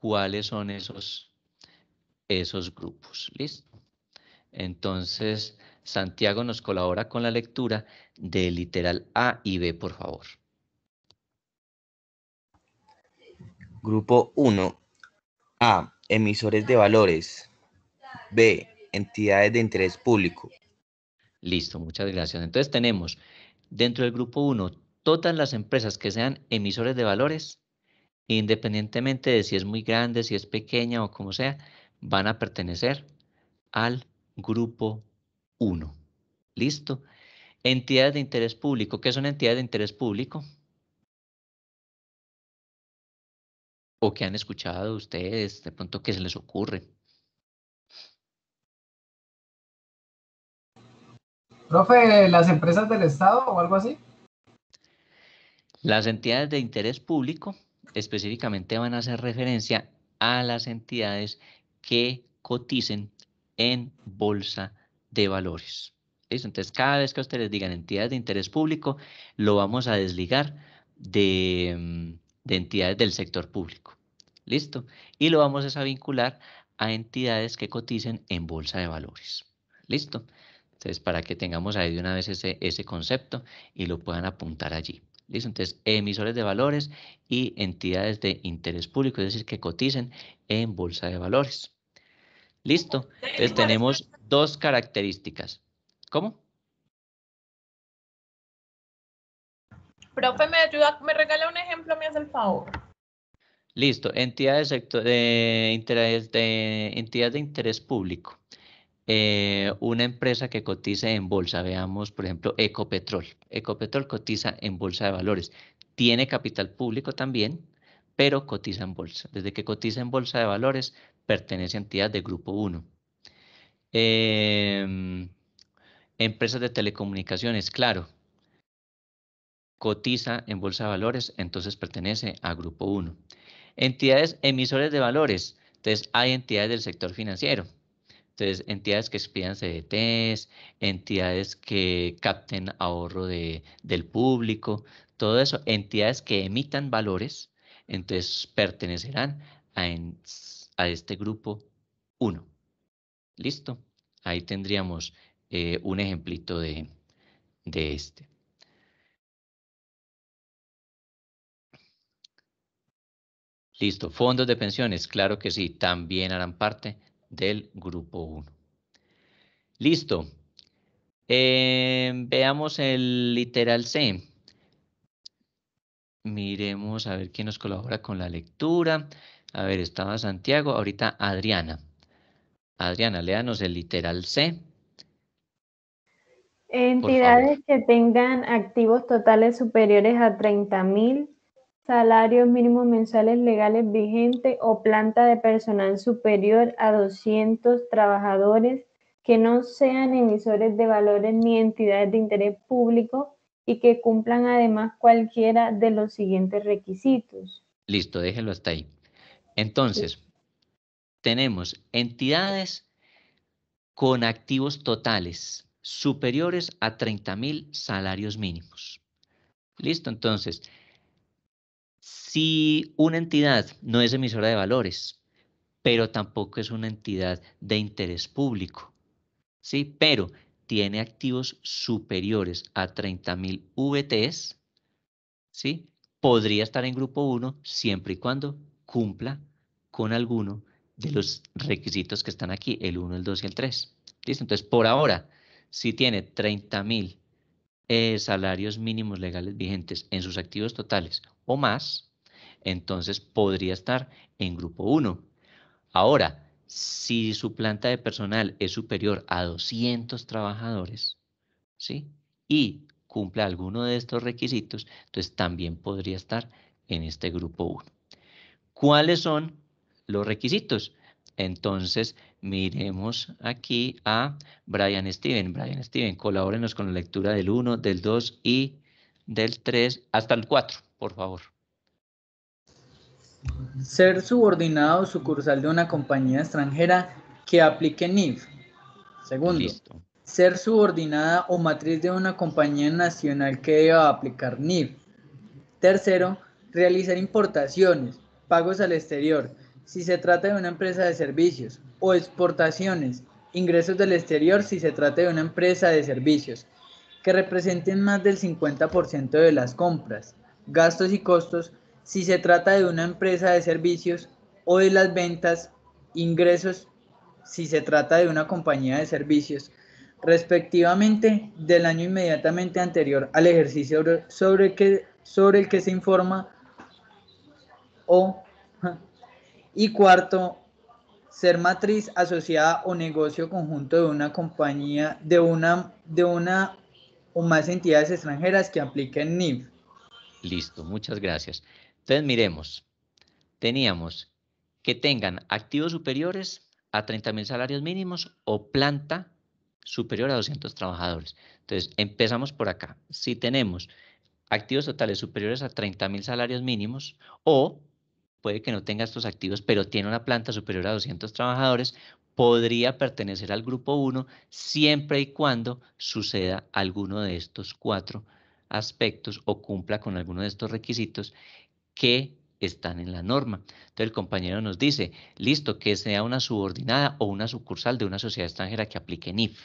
cuáles son esos, esos grupos. ¿Listo? Entonces, Santiago nos colabora con la lectura del literal A y B, por favor. Grupo 1. A. Emisores de valores. B. Entidades de interés público. Listo, muchas gracias. Entonces tenemos dentro del grupo 1 todas las empresas que sean emisores de valores independientemente de si es muy grande, si es pequeña o como sea, van a pertenecer al grupo 1. ¿Listo? Entidades de interés público. ¿Qué son entidades de interés público? ¿O que han escuchado ustedes? De pronto, ¿qué se les ocurre? Profe, ¿las empresas del Estado o algo así? Las entidades de interés público específicamente van a hacer referencia a las entidades que coticen en bolsa de valores. ¿Listo? Entonces, cada vez que ustedes digan entidades de interés público, lo vamos a desligar mm, de, entidades del sector público. ¿Listo? Y lo vamos a vincular a entidades que coticen en bolsa de valores. ¿Listo? Entonces, para que tengamos ahí de una vez ese concepto y lo puedan apuntar allí. ¿Listo? Entonces, emisores de valores y entidades de interés público, es decir, que coticen en bolsa de valores. ¿Listo? Entonces, tenemos dos características. ¿Cómo? Profe, ¿me ayuda? ¿Me regala un ejemplo? ¿Me hace el favor? Listo. Entidades de, eh, interés, de, entidades de interés público. Eh, una empresa que cotiza en bolsa, veamos por ejemplo Ecopetrol. Ecopetrol cotiza en bolsa de valores. Tiene capital público también, pero cotiza en bolsa. Desde que cotiza en bolsa de valores, pertenece a entidad de Grupo 1. Em, empresas de telecomunicaciones, claro. Cotiza en bolsa de valores, entonces pertenece a Grupo 1. Entidades emisores de valores, entonces hay entidades del sector financiero entonces, entidades que expidan CDTs, entidades que capten ahorro del público, todo eso, entidades que emitan valores, entonces pertenecerán a, este grupo 1. Listo. Ahí tendríamos eh, un ejemplito de, de este. Listo. Fondos de pensiones, claro que sí, también harán parte del grupo 1. Listo. Eh, veamos el literal C. Miremos a ver quién nos colabora con la lectura. A ver, estaba Santiago, ahorita Adriana. Adriana, léanos el literal C. Entidades que tengan activos totales superiores a 30.000. mil salarios mínimos mensuales legales vigente o planta de personal superior a 200 trabajadores que no sean emisores de valores ni entidades de interés público y que cumplan además cualquiera de los siguientes requisitos. Listo, déjelo hasta ahí. Entonces, tenemos entidades con activos totales superiores a 30.000 mil salarios mínimos. Listo, entonces, si una entidad no es emisora de valores, pero tampoco es una entidad de interés público, ¿sí? pero tiene activos superiores a 30.000 VTs, ¿sí? podría estar en grupo 1 siempre y cuando cumpla con alguno de los requisitos que están aquí, el 1, el 2 y el 3. Entonces, por ahora, si tiene 30.000 eh, salarios mínimos legales vigentes en sus activos totales o más, entonces podría estar en grupo 1. Ahora, si su planta de personal es superior a 200 trabajadores, ¿sí? Y cumple alguno de estos requisitos, entonces también podría estar en este grupo 1. ¿Cuáles son los requisitos? Entonces, miremos aquí a Brian Steven. Brian Steven, colabórenos con la lectura del 1, del 2 y del 3 hasta el 4, por favor. Ser subordinado o sucursal de una compañía extranjera que aplique NIF. Segundo, ser subordinada o matriz de una compañía nacional que deba aplicar NIF. Tercero, realizar importaciones, pagos al exterior, si se trata de una empresa de servicios, o exportaciones, ingresos del exterior si se trata de una empresa de servicios, que representen más del 50% de las compras, gastos y costos si se trata de una empresa de servicios o de las ventas, ingresos si se trata de una compañía de servicios, respectivamente del año inmediatamente anterior al ejercicio sobre, el que, sobre el que se informa o y cuarto, ser matriz asociada o negocio conjunto de una compañía, de una, de una o más entidades extranjeras que apliquen NIF. Listo, muchas gracias. Entonces miremos, teníamos que tengan activos superiores a 30.000 mil salarios mínimos o planta superior a 200 trabajadores. Entonces empezamos por acá. Si tenemos activos totales superiores a 30.000 salarios mínimos o puede que no tenga estos activos, pero tiene una planta superior a 200 trabajadores, podría pertenecer al grupo 1 siempre y cuando suceda alguno de estos cuatro aspectos o cumpla con alguno de estos requisitos que están en la norma. Entonces el compañero nos dice, listo, que sea una subordinada o una sucursal de una sociedad extranjera que aplique NIF.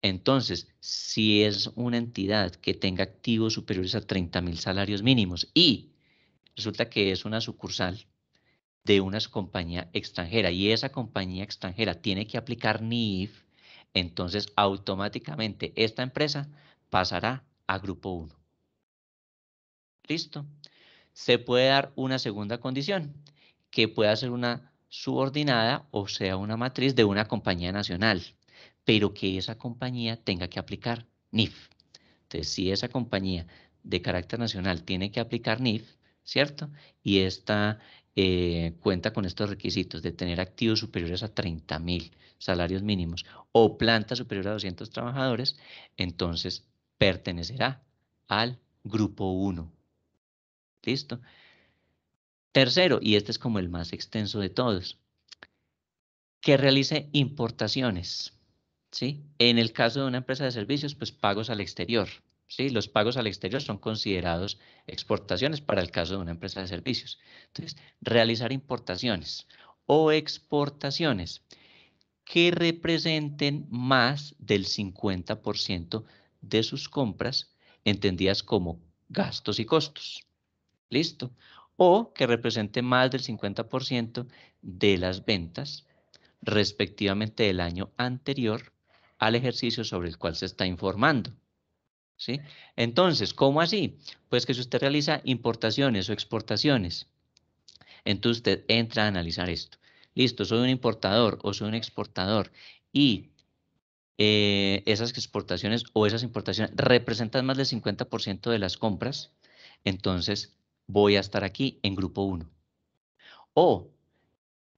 Entonces, si es una entidad que tenga activos superiores a 30 salarios mínimos y resulta que es una sucursal de una compañía extranjera y esa compañía extranjera tiene que aplicar NIF, entonces automáticamente esta empresa pasará a grupo 1. Listo. Se puede dar una segunda condición, que pueda ser una subordinada o sea una matriz de una compañía nacional, pero que esa compañía tenga que aplicar NIF. Entonces, si esa compañía de carácter nacional tiene que aplicar NIF, ¿cierto? Y esta eh, cuenta con estos requisitos de tener activos superiores a 30.000 mil salarios mínimos o planta superior a 200 trabajadores, entonces pertenecerá al grupo 1. ¿Listo? Tercero, y este es como el más extenso de todos, que realice importaciones. ¿sí? En el caso de una empresa de servicios, pues pagos al exterior, ¿sí? Los pagos al exterior son considerados exportaciones para el caso de una empresa de servicios. Entonces, realizar importaciones o exportaciones que representen más del 50% de sus compras, entendidas como gastos y costos. ¿Listo? O que represente más del 50% de las ventas, respectivamente del año anterior al ejercicio sobre el cual se está informando. ¿sí? Entonces, ¿cómo así? Pues que si usted realiza importaciones o exportaciones, entonces usted entra a analizar esto. Listo, soy un importador o soy un exportador y eh, esas exportaciones o esas importaciones representan más del 50% de las compras, entonces voy a estar aquí en grupo 1. O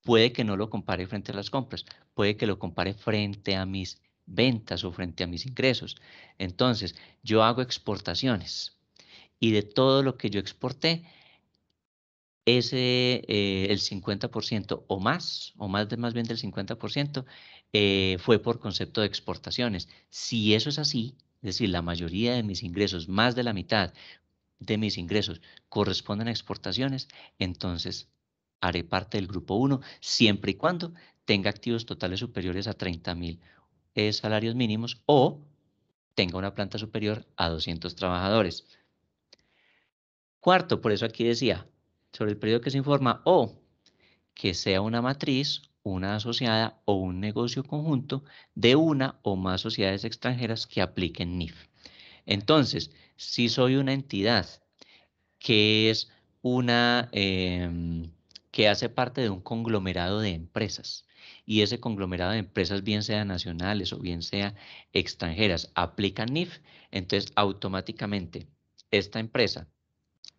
puede que no lo compare frente a las compras, puede que lo compare frente a mis ventas o frente a mis ingresos. Entonces, yo hago exportaciones y de todo lo que yo exporté, ese, eh, el 50% o más, o más, de, más bien del 50%, eh, fue por concepto de exportaciones. Si eso es así, es decir, la mayoría de mis ingresos, más de la mitad de mis ingresos corresponden a exportaciones, entonces haré parte del grupo 1 siempre y cuando tenga activos totales superiores a 30 mil es salarios mínimos o tenga una planta superior a 200 trabajadores. Cuarto, por eso aquí decía, sobre el periodo que se informa o que sea una matriz, una asociada o un negocio conjunto de una o más sociedades extranjeras que apliquen NIF. Entonces, si soy una entidad que es una em, que hace parte de un conglomerado de empresas y ese conglomerado de empresas, bien sea nacionales o bien sea extranjeras, aplica NIF, entonces automáticamente esta empresa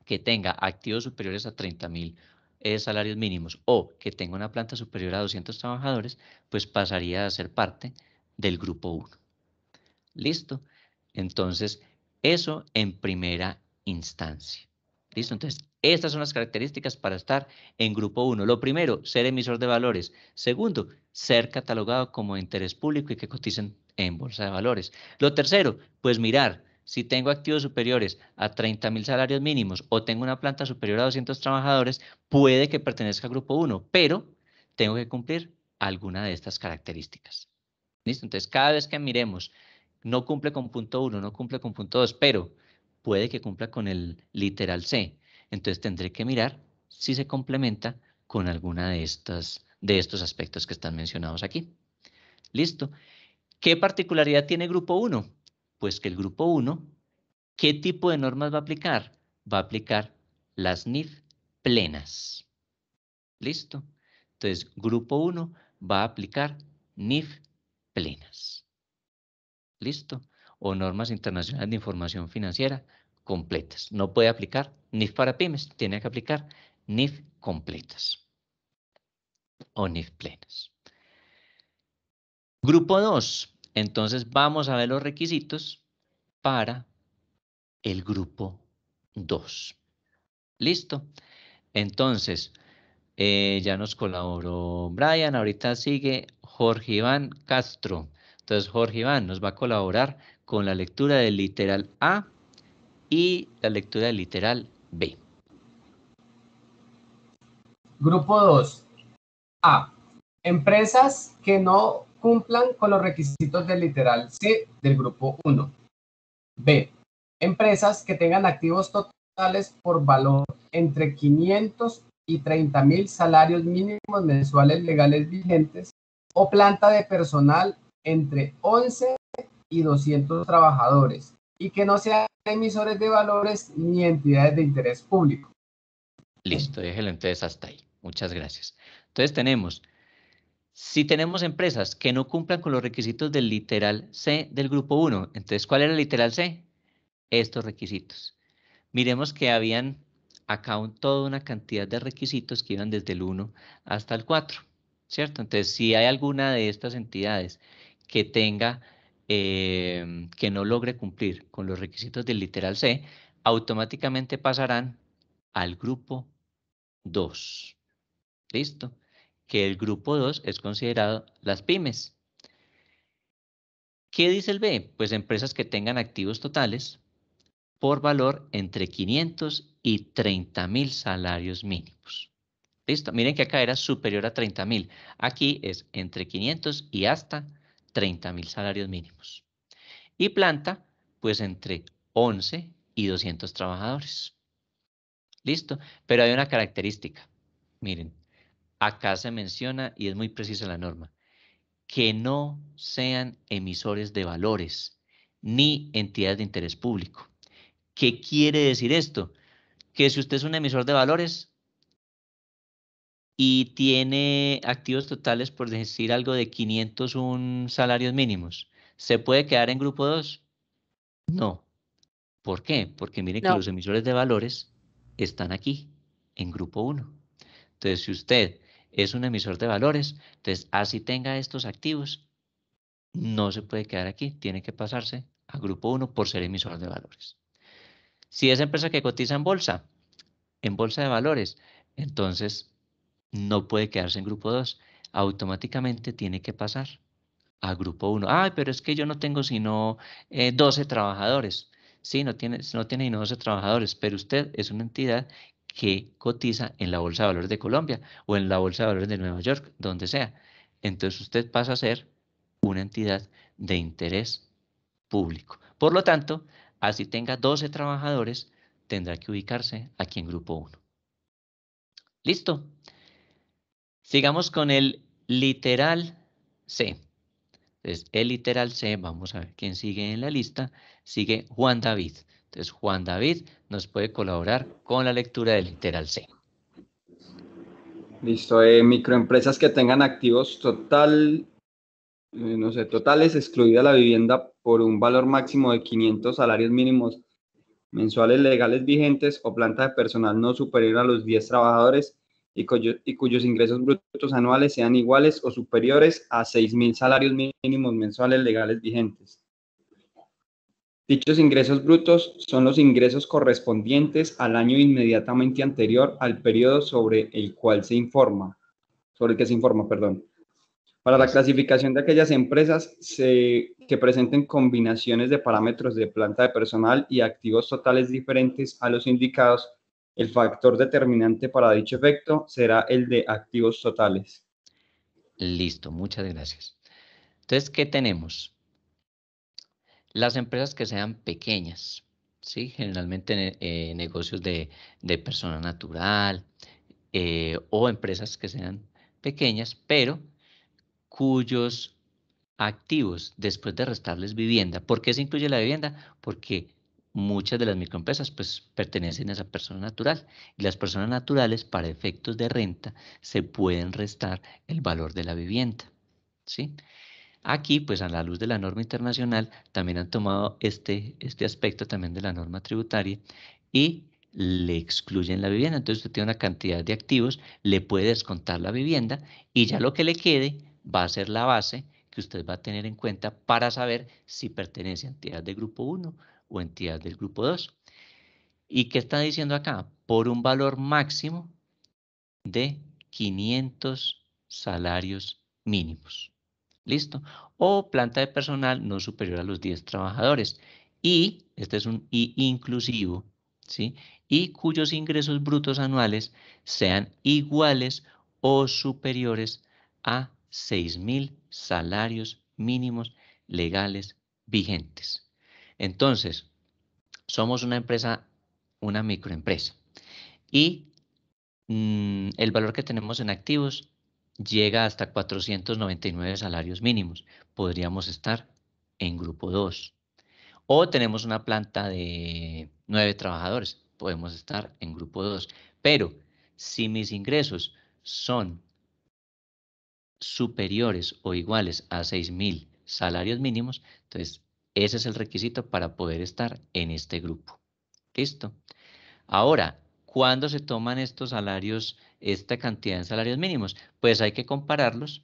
que tenga activos superiores a 30 mil eh, salarios mínimos o que tenga una planta superior a 200 trabajadores, pues pasaría a ser parte del grupo 1. ¿Listo? Entonces, eso en primera instancia. ¿Listo? Entonces, estas son las características para estar en grupo 1. Lo primero, ser emisor de valores. Segundo, ser catalogado como interés público y que coticen en bolsa de valores. Lo tercero, pues mirar si tengo activos superiores a 30 mil salarios mínimos o tengo una planta superior a 200 trabajadores, puede que pertenezca al grupo 1, pero tengo que cumplir alguna de estas características. ¿Listo? Entonces, cada vez que miremos, no cumple con punto 1, no cumple con punto 2, pero puede que cumpla con el literal C. Entonces, tendré que mirar si se complementa con alguna de estas de estos aspectos que están mencionados aquí. Listo. ¿Qué particularidad tiene grupo 1? Pues que el grupo 1, ¿qué tipo de normas va a aplicar? Va a aplicar las NIF plenas. Listo. Entonces, grupo 1 va a aplicar NIF plenas. Listo. O normas internacionales de información financiera completas. No puede aplicar NIF para pymes, tiene que aplicar NIF completas o Grupo 2. Entonces vamos a ver los requisitos para el grupo 2. ¿Listo? Entonces, eh, ya nos colaboró Brian, ahorita sigue Jorge Iván Castro. Entonces, Jorge Iván nos va a colaborar con la lectura del literal A y la lectura del literal B. Grupo 2. A. Empresas que no cumplan con los requisitos del literal C del grupo 1. B. Empresas que tengan activos totales por valor entre 500 y 30 mil salarios mínimos mensuales legales vigentes o planta de personal entre 11 y 200 trabajadores y que no sean emisores de valores ni entidades de interés público. Listo, déjelo entonces hasta ahí. Muchas gracias. Entonces tenemos, si tenemos empresas que no cumplan con los requisitos del literal C del grupo 1, entonces ¿cuál era el literal C? Estos requisitos. Miremos que habían acá toda una cantidad de requisitos que iban desde el 1 hasta el 4, ¿cierto? Entonces si hay alguna de estas entidades que tenga, eh, que no logre cumplir con los requisitos del literal C, automáticamente pasarán al grupo 2. ¿Listo? que el grupo 2 es considerado las pymes. ¿Qué dice el B? Pues empresas que tengan activos totales por valor entre 500 y 30 mil salarios mínimos. Listo, miren que acá era superior a 30 mil. Aquí es entre 500 y hasta 30 mil salarios mínimos. Y planta, pues entre 11 y 200 trabajadores. Listo, pero hay una característica. Miren, acá se menciona, y es muy precisa la norma, que no sean emisores de valores ni entidades de interés público. ¿Qué quiere decir esto? Que si usted es un emisor de valores y tiene activos totales, por decir algo, de 501 salarios mínimos, ¿se puede quedar en grupo 2? No. ¿Por qué? Porque miren que los emisores de valores están aquí, en grupo 1. Entonces, si usted es un emisor de valores. Entonces, así ah, tenga estos activos, no se puede quedar aquí, tiene que pasarse a grupo 1 por ser emisor de valores. Si es empresa que cotiza en bolsa, en bolsa de valores, entonces no puede quedarse en grupo 2, automáticamente tiene que pasar a grupo 1. Ay, pero es que yo no tengo sino 12 eh, trabajadores. Sí, no tiene, no tiene 12 trabajadores, pero usted es una entidad que cotiza en la Bolsa de Valores de Colombia o en la Bolsa de Valores de Nueva York, donde sea. Entonces usted pasa a ser una entidad de interés público. Por lo tanto, así tenga 12 trabajadores, tendrá que ubicarse aquí en Grupo 1. Listo. Sigamos con el literal C. Entonces, el literal C, vamos a ver quién sigue en la lista, sigue Juan David. Entonces, Juan David nos puede colaborar con la lectura del literal C. Listo, eh, microempresas que tengan activos total, eh, no sé, totales, excluida la vivienda por un valor máximo de 500 salarios mínimos mensuales legales vigentes o planta de personal no superior a los 10 trabajadores y, y cuyos ingresos brutos anuales sean iguales o superiores a 6.000 salarios mínimos mensuales legales vigentes Dichos ingresos brutos son los ingresos correspondientes al año inmediatamente anterior al periodo sobre el cual se informa, sobre el que se informa, perdón. Para la clasificación de aquellas empresas que presenten combinaciones de parámetros de planta de personal y activos totales diferentes a los indicados, el factor determinante para dicho efecto será el de activos totales. Listo, muchas gracias. Entonces, ¿qué tenemos? Las empresas que sean pequeñas, ¿sí? generalmente eh, negocios de, persona natural eh, o empresas que sean pequeñas, pero cuyos activos después de restarles vivienda. ¿Por qué se incluye la vivienda? Porque muchas de las microempresas pues, pertenecen a esa persona natural y las personas naturales para efectos de renta se pueden restar el valor de la vivienda. ¿sí? Aquí, pues a la luz de la norma internacional, también han tomado este, este, aspecto también de la norma tributaria y le excluyen la vivienda. Entonces usted tiene una cantidad de activos, le puede descontar la vivienda y ya lo que le quede va a ser la base que usted va a tener en cuenta para saber si pertenece a entidad del grupo 1 o entidad del grupo 2. ¿Y qué está diciendo acá? Por un valor máximo de 500 salarios mínimos. ¿Listo? O planta de personal no superior a los 10 trabajadores. Y, este es un I inclusivo, ¿sí? Y cuyos ingresos brutos anuales sean iguales o superiores a 6.000 salarios mínimos legales vigentes. Entonces, somos una empresa, una microempresa. Y mm, el valor que tenemos en activos llega hasta 499 salarios mínimos. Podríamos estar en grupo 2. O tenemos una planta de 9 trabajadores. Podemos estar en grupo 2. Pero si mis ingresos son superiores o iguales a 6.000 salarios mínimos, entonces ese es el requisito para poder estar en este grupo. ¿Listo? Ahora, ¿cuándo se toman estos salarios esta cantidad en salarios mínimos? Pues hay que compararlos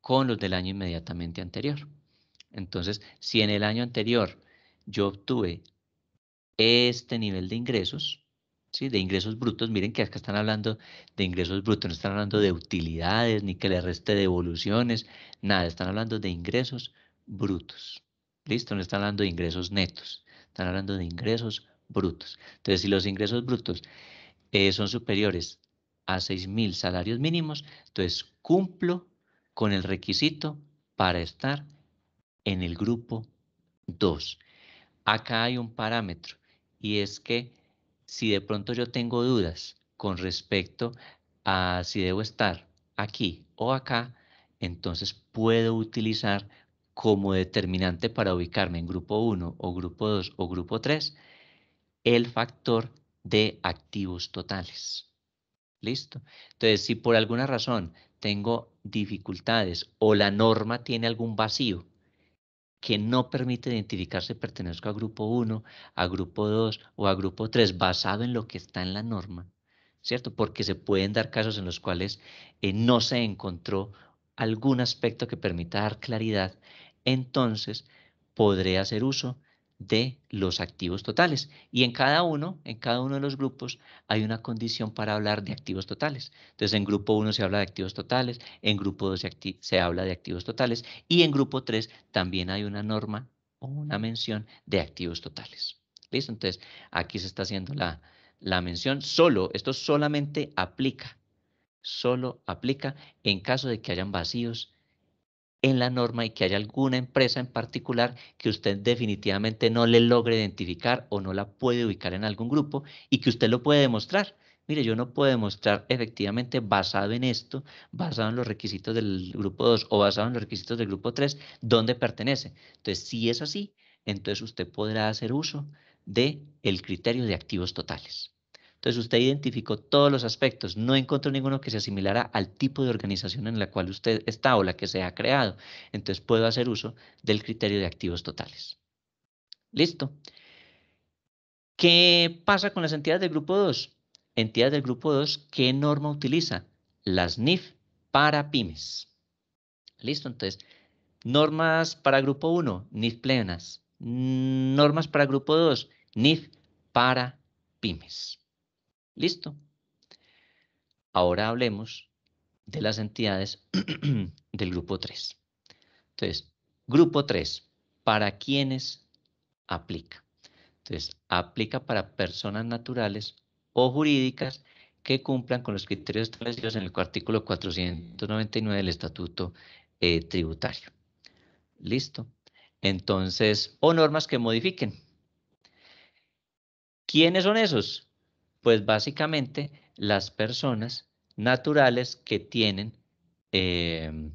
con los del año inmediatamente anterior. Entonces, si en el año anterior yo obtuve este nivel de ingresos, ¿sí? de ingresos brutos, miren que acá están hablando de ingresos brutos, no están hablando de utilidades, ni que le reste devoluciones, nada, están hablando de ingresos brutos. Listo, no están hablando de ingresos netos, están hablando de ingresos brutos. Entonces, si los ingresos brutos eh, son superiores a 6.000 salarios mínimos, entonces cumplo con el requisito para estar en el grupo 2. Acá hay un parámetro y es que si de pronto yo tengo dudas con respecto a si debo estar aquí o acá, entonces puedo utilizar como determinante para ubicarme en grupo 1 o grupo 2 o grupo 3 el factor de activos totales. ¿Listo? Entonces, si por alguna razón tengo dificultades o la norma tiene algún vacío que no permite identificar si pertenezco a grupo 1, a grupo 2 o a grupo 3, basado en lo que está en la norma, ¿cierto? Porque se pueden dar casos en los cuales eh, no se encontró algún aspecto que permita dar claridad, entonces podré hacer uso de los activos totales. Y en cada uno, en cada uno de los grupos, hay una condición para hablar de activos totales. Entonces, en grupo 1 se habla de activos totales, en grupo 2 se, habla de activos totales y en grupo 3 también hay una norma o una mención de activos totales. ¿Listo? Entonces, aquí se está haciendo la, la mención solo, esto solamente aplica, solo aplica en caso de que hayan vacíos en la norma y que haya alguna empresa en particular que usted definitivamente no le logre identificar o no la puede ubicar en algún grupo y que usted lo puede demostrar. Mire, yo no puedo demostrar efectivamente basado en esto, basado en los requisitos del grupo 2 o basado en los requisitos del grupo 3, dónde pertenece. Entonces, si es así, entonces usted podrá hacer uso del el criterio de activos totales. Entonces usted identificó todos los aspectos, no encontró ninguno que se asimilara al tipo de organización en la cual usted está o la que se ha creado. Entonces puedo hacer uso del criterio de activos totales. Listo. ¿Qué pasa con las entidades del grupo 2? Entidades del grupo 2, ¿qué norma utiliza? Las NIF para pymes. Listo, entonces, normas para grupo 1, NIF plenas. Normas para grupo 2, NIF para pymes. Listo. Ahora hablemos de las entidades del grupo 3. Entonces, grupo 3, ¿para quiénes aplica? Entonces, aplica para personas naturales o jurídicas que cumplan con los criterios establecidos en el artículo 499 del Estatuto eh, Tributario. Listo. Entonces, o normas que modifiquen. ¿Quiénes son esos? Pues básicamente las personas naturales que tienen em,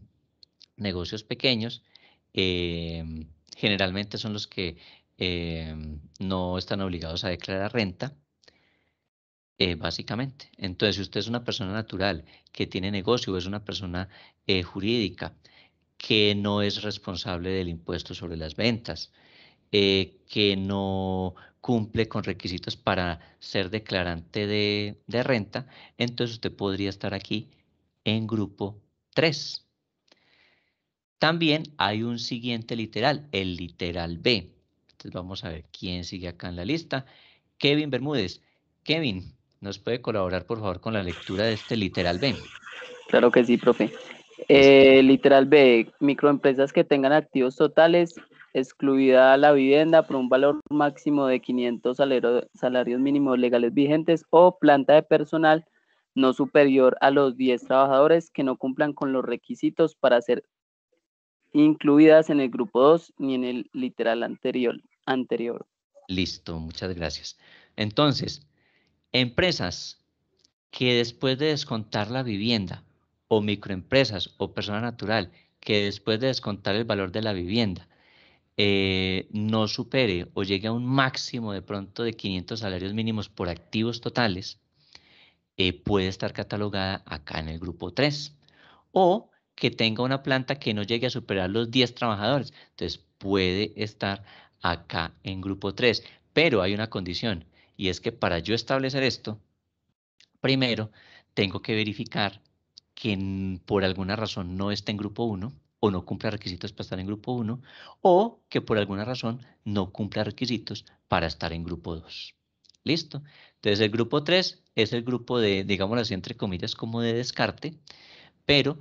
negocios pequeños em, generalmente son los que em, no están obligados a declarar renta, eh, básicamente. Entonces, si usted es una persona natural que tiene negocio, o es una persona eh, jurídica que no es responsable del impuesto sobre las ventas, eh, que no cumple con requisitos para ser declarante de, renta, entonces usted podría estar aquí en grupo 3. También hay un siguiente literal, el literal B. Entonces vamos a ver quién sigue acá en la lista. Kevin Bermúdez. Kevin, ¿nos puede colaborar por favor con la lectura de este literal B? Claro que sí, profe. Eh, literal B, microempresas que tengan activos totales excluida la vivienda por un valor máximo de 500 salarios mínimos legales vigentes o planta de personal no superior a los 10 trabajadores que no cumplan con los requisitos para ser incluidas en el grupo 2 ni en el literal anterior. anterior. Listo, muchas gracias. Entonces, empresas que después de descontar la vivienda o microempresas o persona natural que después de descontar el valor de la vivienda eh, no supere o llegue a un máximo de pronto de 500 salarios mínimos por activos totales, eh, puede estar catalogada acá en el grupo 3. O que tenga una planta que no llegue a superar los 10 trabajadores. Entonces puede estar acá en grupo 3. Pero hay una condición y es que para yo establecer esto, primero tengo que verificar que por alguna razón no está en grupo 1 o no cumple requisitos para estar en grupo 1 o que por alguna razón no cumpla requisitos para estar en grupo 2. ¿Listo? Entonces el grupo 3 es el grupo de, digamos así, entre comillas, como de descarte, pero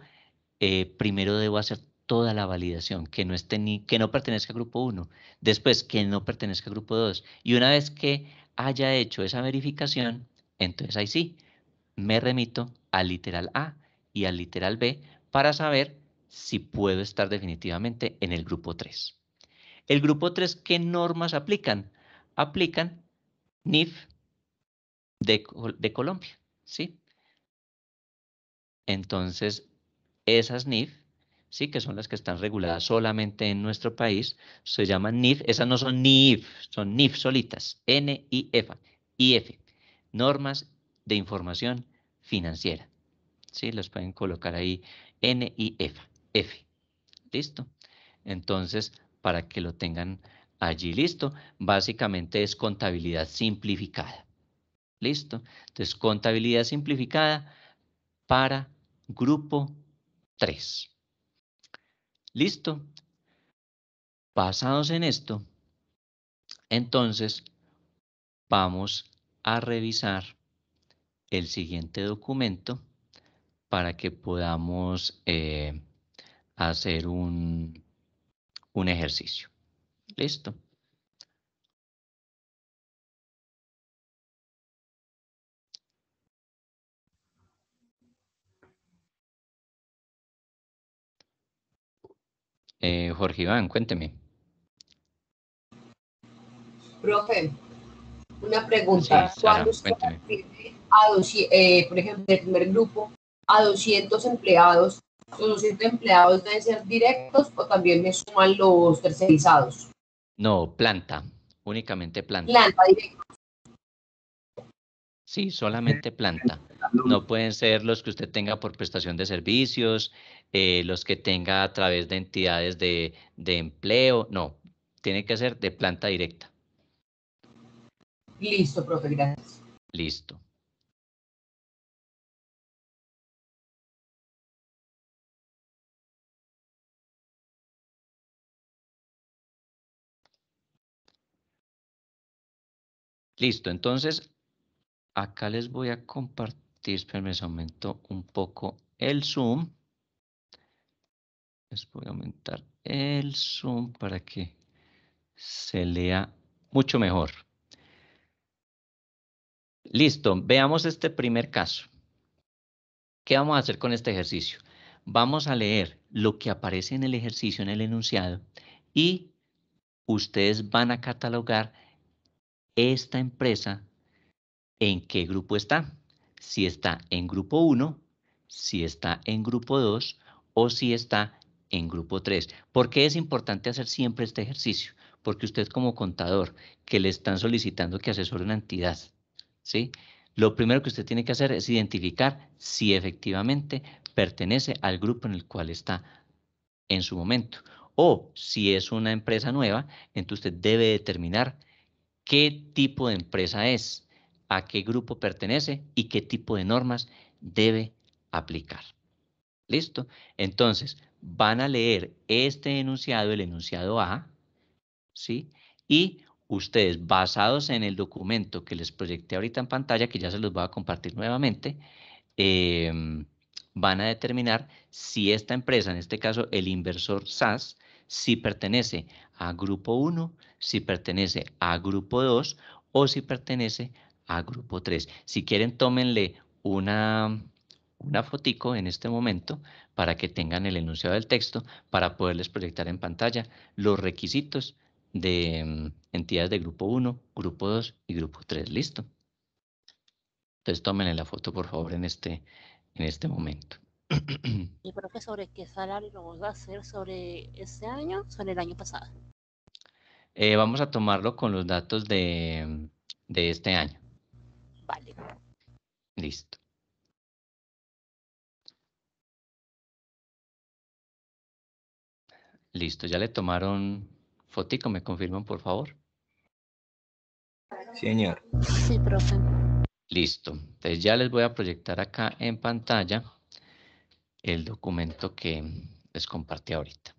eh, primero debo hacer toda la validación, que no, esté ni, que no pertenezca a grupo 1, después que no pertenezca a grupo 2. Y una vez que haya hecho esa verificación, entonces ahí sí, me remito al literal A y al literal B para saber si puedo estar definitivamente en el grupo 3. El grupo 3, ¿qué normas aplican? Aplican NIF de, Colombia, ¿sí? Entonces, esas NIF, ¿sí? que son las que están reguladas solamente en nuestro país, se llaman NIF. Esas no son NIF, son NIF solitas, N-I-F, N-I-F, Normas de Información Financiera. ¿sí? Las pueden colocar ahí, N-I-F. F. ¿Listo? Entonces, para que lo tengan allí listo, básicamente es contabilidad simplificada. ¿Listo? Entonces, contabilidad simplificada para grupo 3. ¿Listo? Basados en esto, entonces vamos a revisar el siguiente documento para que podamos eh, hacer un, ejercicio. Listo. Eh, Jorge Iván, cuénteme. Profe, una pregunta. Eh, por ejemplo, el primer grupo, a 200 empleados los siete empleados deben ser directos o también me suman los tercerizados? No, planta, únicamente planta. Planta, directa? Sí, solamente planta. No pueden ser los que usted tenga por prestación de servicios, eh, los que tenga a través de entidades de, de empleo, no, tiene que ser de planta directa. Listo, profe, gracias. Listo. Listo, entonces acá les voy a compartir, espérenme, se aumentó un poco el zoom. Les voy a aumentar el zoom para que se lea mucho mejor. Listo, veamos este primer caso. ¿Qué vamos a hacer con este ejercicio? Vamos a leer lo que aparece en el ejercicio, en el enunciado, y ustedes van a catalogar esta empresa en qué grupo está. Si está en grupo 1, si está en grupo 2 o si está en grupo 3. ¿Por qué es importante hacer siempre este ejercicio? Porque usted como contador que le están solicitando que asesore una entidad, ¿sí? Lo primero que usted tiene que hacer es identificar si efectivamente pertenece al grupo en el cual está en su momento. O si es una empresa nueva, entonces usted debe determinar qué tipo de empresa es, a qué grupo pertenece y qué tipo de normas debe aplicar. ¿Listo? Entonces, van a leer este enunciado, el enunciado A, ¿sí? Y ustedes, basados en el documento que les proyecté ahorita en pantalla, que ya se los voy a compartir nuevamente, em, van a determinar si esta empresa, en este caso el inversor SAS, si pertenece a grupo 1, si pertenece a grupo 2 o si pertenece a grupo 3. Si quieren, tómenle una, una fotico en este momento para que tengan el enunciado del texto para poderles proyectar en pantalla los requisitos de mm, entidades de grupo 1, grupo 2 y grupo 3. Listo. Entonces tómenle la foto, por favor, en este, en este momento. ¿Y pero qué sobre qué salario lo vamos a hacer sobre este año, sobre el año pasado? Eh, vamos a tomarlo con los datos de, de este año. Vale. Listo. Listo, ya le tomaron fotico, ¿me confirman por favor? Señor. Sí, profe. Listo, entonces ya les voy a proyectar acá en pantalla el documento que les compartí ahorita.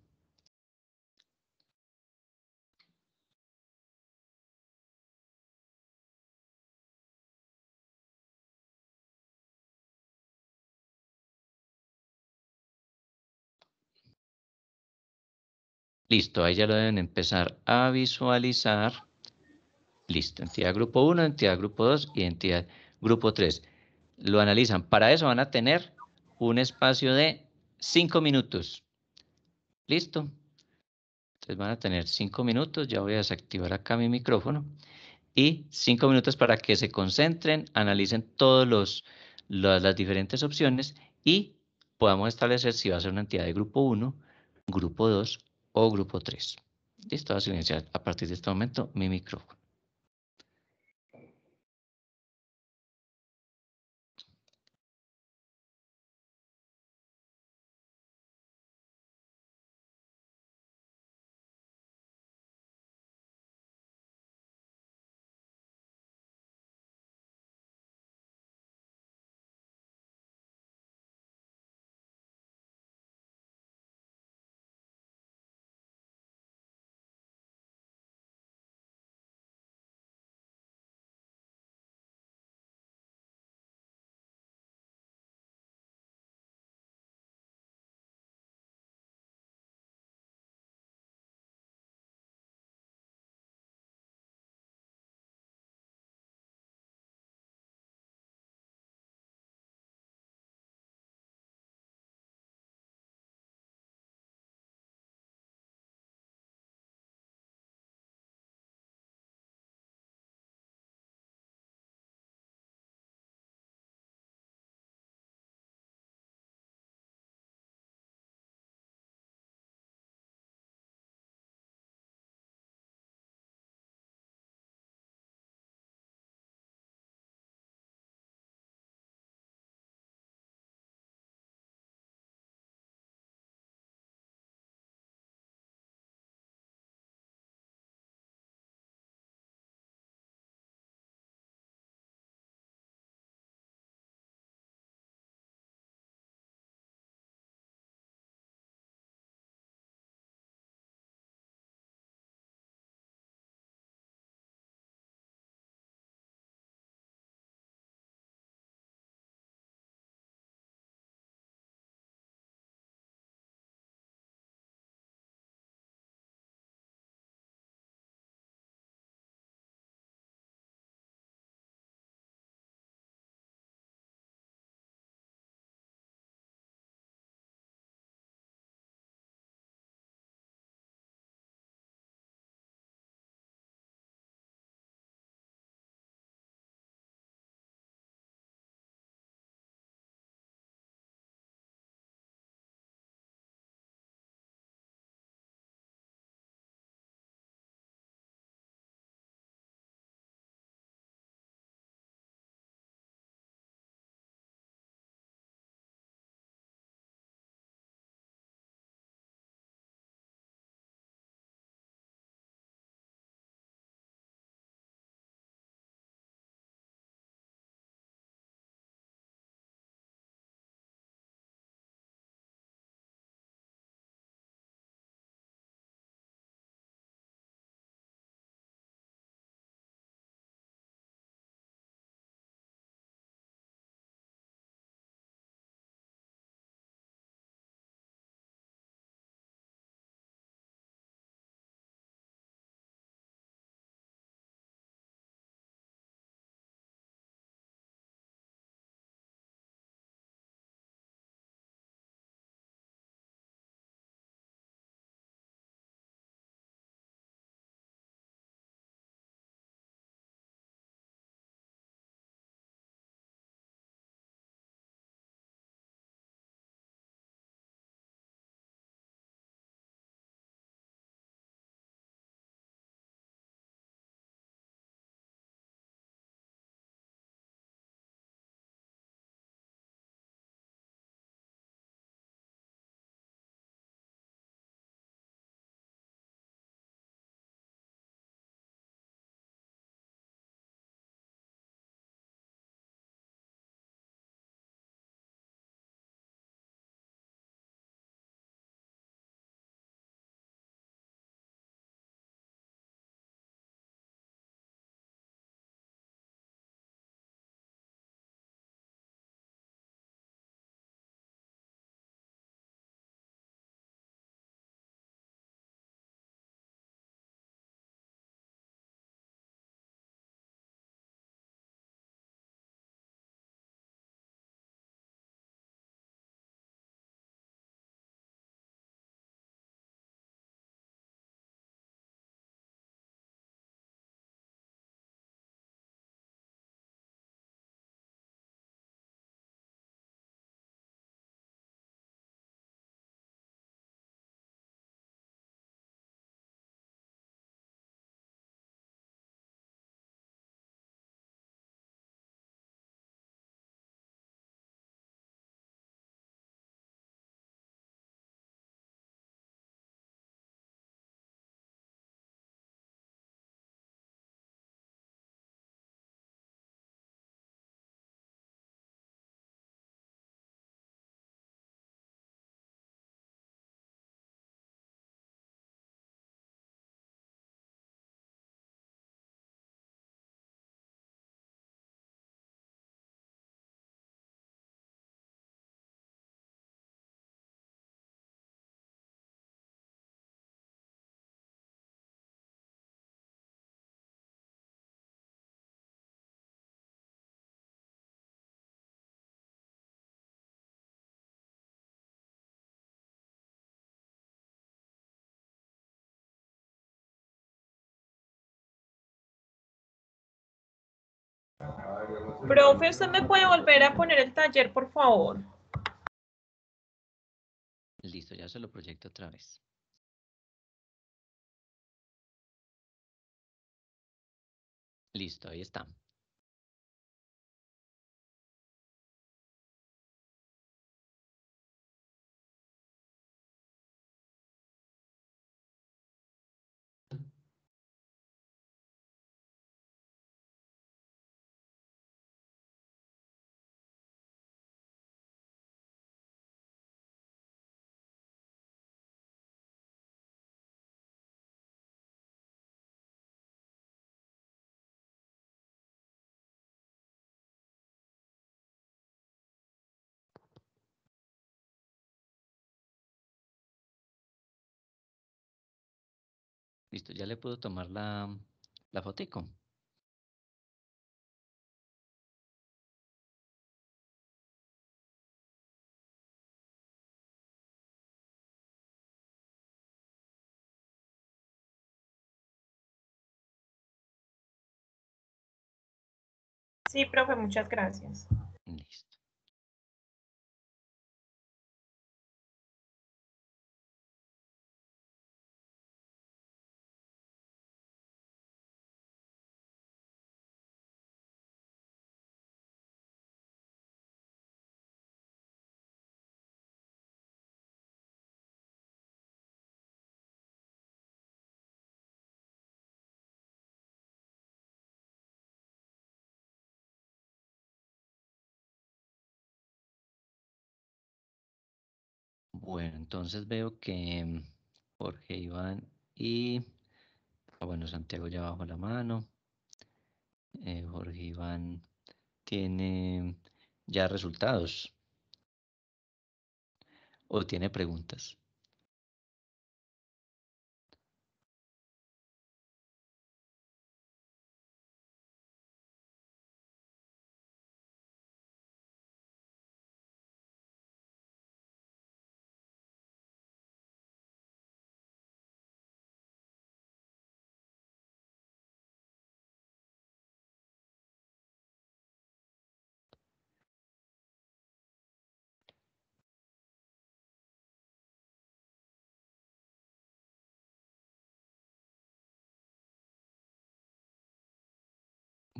Listo, ahí ya lo deben empezar a visualizar. Listo, entidad grupo 1, entidad grupo 2 y entidad grupo 3. Lo analizan. Para eso van a tener un espacio de cinco minutos. Listo. Entonces van a tener cinco minutos. Ya voy a desactivar acá mi micrófono. Y cinco minutos para que se concentren, analicen todas las diferentes opciones y podamos establecer si va a ser una entidad de grupo 1, grupo 2 o grupo 3. Listo, a silenciar a partir de este momento mi micrófono. Profe, ¿usted me puede volver a poner el taller, por favor? Listo, ya se lo proyecto otra vez. Listo, ahí está. Listo, ya le puedo tomar la, la fotico. Sí, profe, muchas gracias. Listo. Entonces veo que Jorge Iván y ah, bueno, Santiago ya bajó la mano. Eh, Jorge Iván tiene ya resultados o tiene preguntas.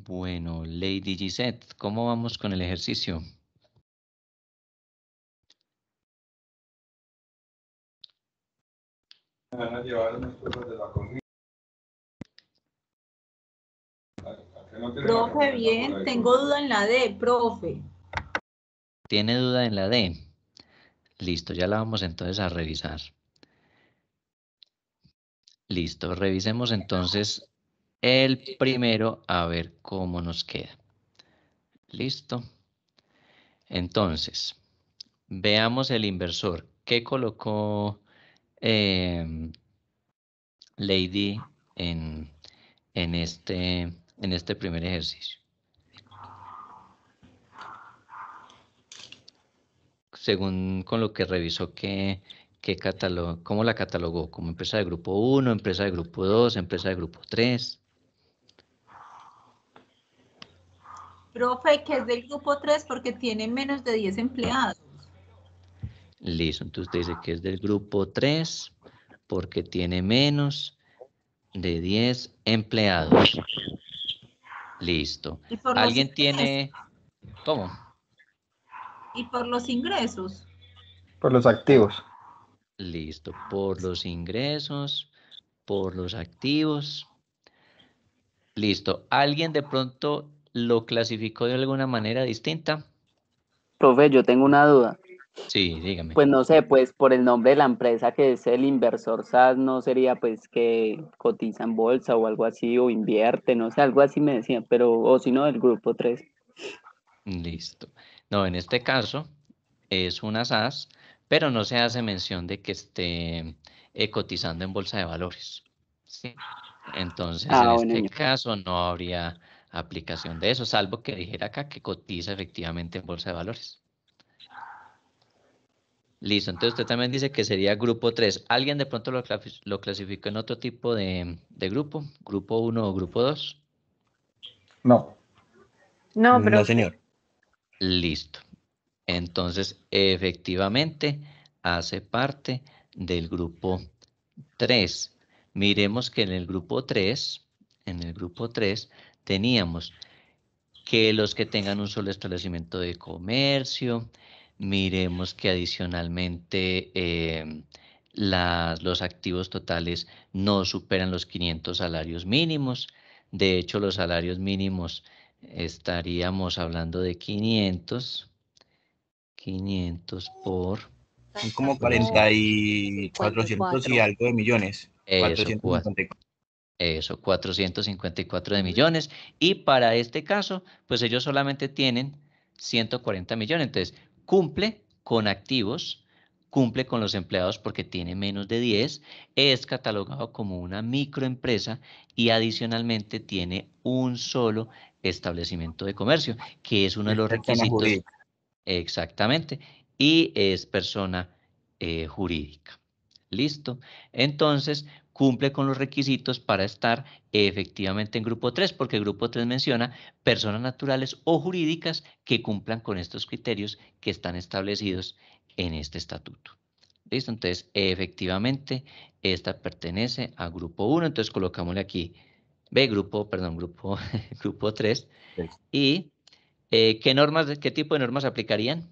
Bueno, Lady Gisette, ¿cómo vamos con el ejercicio? Van a llevar de la profe, bien, tengo duda en la D, profe. ¿Tiene duda en la D? Listo, ya la vamos entonces a revisar. Listo, revisemos entonces el primero a ver cómo nos queda. ¿Listo? Entonces, veamos el inversor. ¿Qué colocó em, Lady en, en, este, en este primer ejercicio? Según con lo que revisó, que ¿cómo la catalogó? ¿Como empresa de grupo 1, empresa de grupo 2, empresa de grupo 3? Profe, que es del grupo 3 porque tiene menos de 10 empleados. Listo, entonces dice que es del grupo 3 porque tiene menos de 10 empleados. Listo. ¿Alguien tiene... ¿Cómo? ¿Y por los ingresos? Por los activos. Listo, por los ingresos, por los activos. Listo. ¿Alguien de pronto lo clasificó de alguna manera distinta. Profe, yo tengo una duda. Sí, dígame. Pues no sé, pues por el nombre de la empresa que es el inversor SAS, no sería pues que cotiza en bolsa o algo así, o invierte, no sé, algo así me decían, pero, o si no, el grupo 3. Listo. No, en este caso es una SAS, pero no se hace mención de que esté eh, cotizando en bolsa de valores. ¿sí? Entonces, ah, en este caso no habría aplicación de eso, salvo que dijera acá que cotiza efectivamente en bolsa de valores. Listo, entonces usted también dice que sería grupo 3. ¿Alguien de pronto lo, clasificó en otro tipo de, de, grupo? ¿Grupo 1 o grupo 2? No. No, pero... No, señor. Listo. Entonces, efectivamente, hace parte del grupo 3. Miremos que en el grupo 3, en el grupo 3, teníamos que los que tengan un solo establecimiento de comercio, miremos que adicionalmente em, los activos totales no superan los 500 salarios mínimos. De hecho, los salarios mínimos estaríamos hablando de 500, 500 por... Como 4400 y algo de millones. Eso, 454. Eso, 454 de millones. Y para este caso, pues ellos solamente tienen 140 millones. Entonces, cumple con activos, cumple con los empleados porque tiene menos de 10, es catalogado como una microempresa y adicionalmente tiene un solo establecimiento de comercio, que es uno de los requisitos. Exactamente. Y es persona eh, jurídica. Listo. Entonces, cumple con los requisitos para estar efectivamente en grupo 3, porque grupo 3 menciona personas naturales o jurídicas que cumplan con estos criterios que están establecidos en este estatuto. ¿Listo? Entonces, efectivamente, esta pertenece a grupo 1, entonces colocámosle aquí B, grupo, perdón, grupo, grupo 3. ¿Y eh, qué normas, qué tipo de normas aplicarían?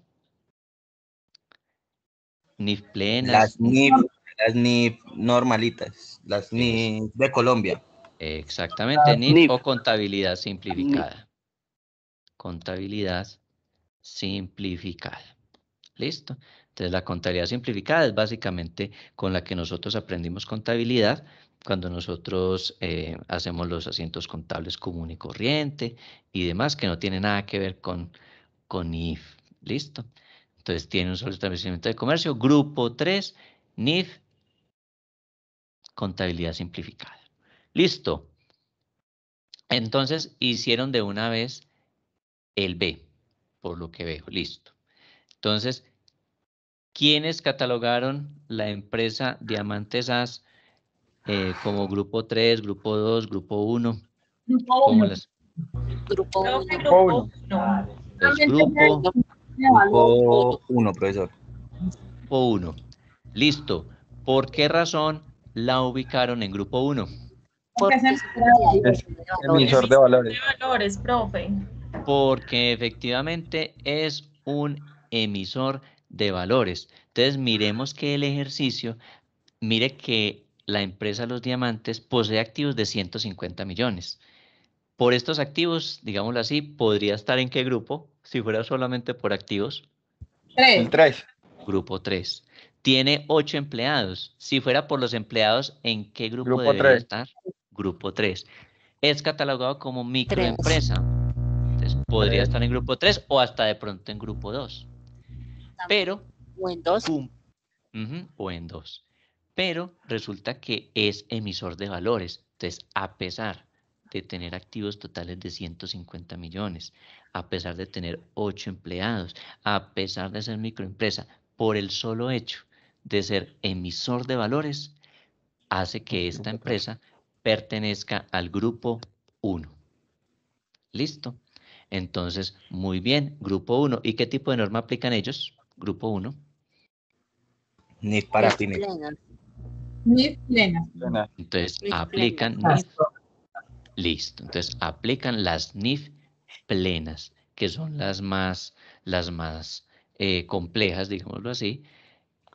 NIF plenas. Las NIF, las NIF normalitas las NIF de Colombia. Exactamente, NIF, o contabilidad simplificada. Contabilidad simplificada. Listo. Entonces, la contabilidad simplificada es básicamente con la que nosotros aprendimos contabilidad cuando nosotros eh, hacemos los asientos contables común y corriente y demás, que no tiene nada que ver con, con Listo. Entonces, tiene un solo establecimiento de comercio, grupo 3, NIF contabilidad simplificada. Listo. Entonces hicieron de una vez el B, por lo que veo. Listo. Entonces, ¿quiénes catalogaron la empresa Diamantes AS eh, como grupo 3, grupo 2, grupo 1? Grupo 1. Grupo 1. grupo 1, profesor. Grupo 1. Listo. ¿Por qué razón la ubicaron en grupo 1. es emisor de valores. Porque efectivamente es un emisor de valores. Entonces miremos que el ejercicio, mire que la empresa Los Diamantes posee activos de 150 millones. Por estos activos, digámoslo así, podría estar en qué grupo, si fuera solamente por activos. Tres. El 3. Grupo 3. Tiene ocho empleados. Si fuera por los empleados, ¿en qué grupo, podría debería estar? Grupo 3. Es catalogado como microempresa. Entonces, podría estar en grupo 3 o hasta de pronto en grupo 2. Pero... O en 2. o en 2. Pero resulta que es emisor de valores. Entonces, a pesar de tener activos totales de 150 millones, a pesar de tener ocho empleados, a pesar de ser microempresa, por el solo hecho de ser emisor de valores hace que esta empresa pertenezca al grupo 1. ¿Listo? Entonces, muy bien, grupo 1. ¿Y qué tipo de norma aplican ellos? Grupo 1. NIF para NIF plena. Entonces, aplican. Listo. Entonces, aplican las NIF plenas, que son las más, las más eh, complejas, digámoslo así,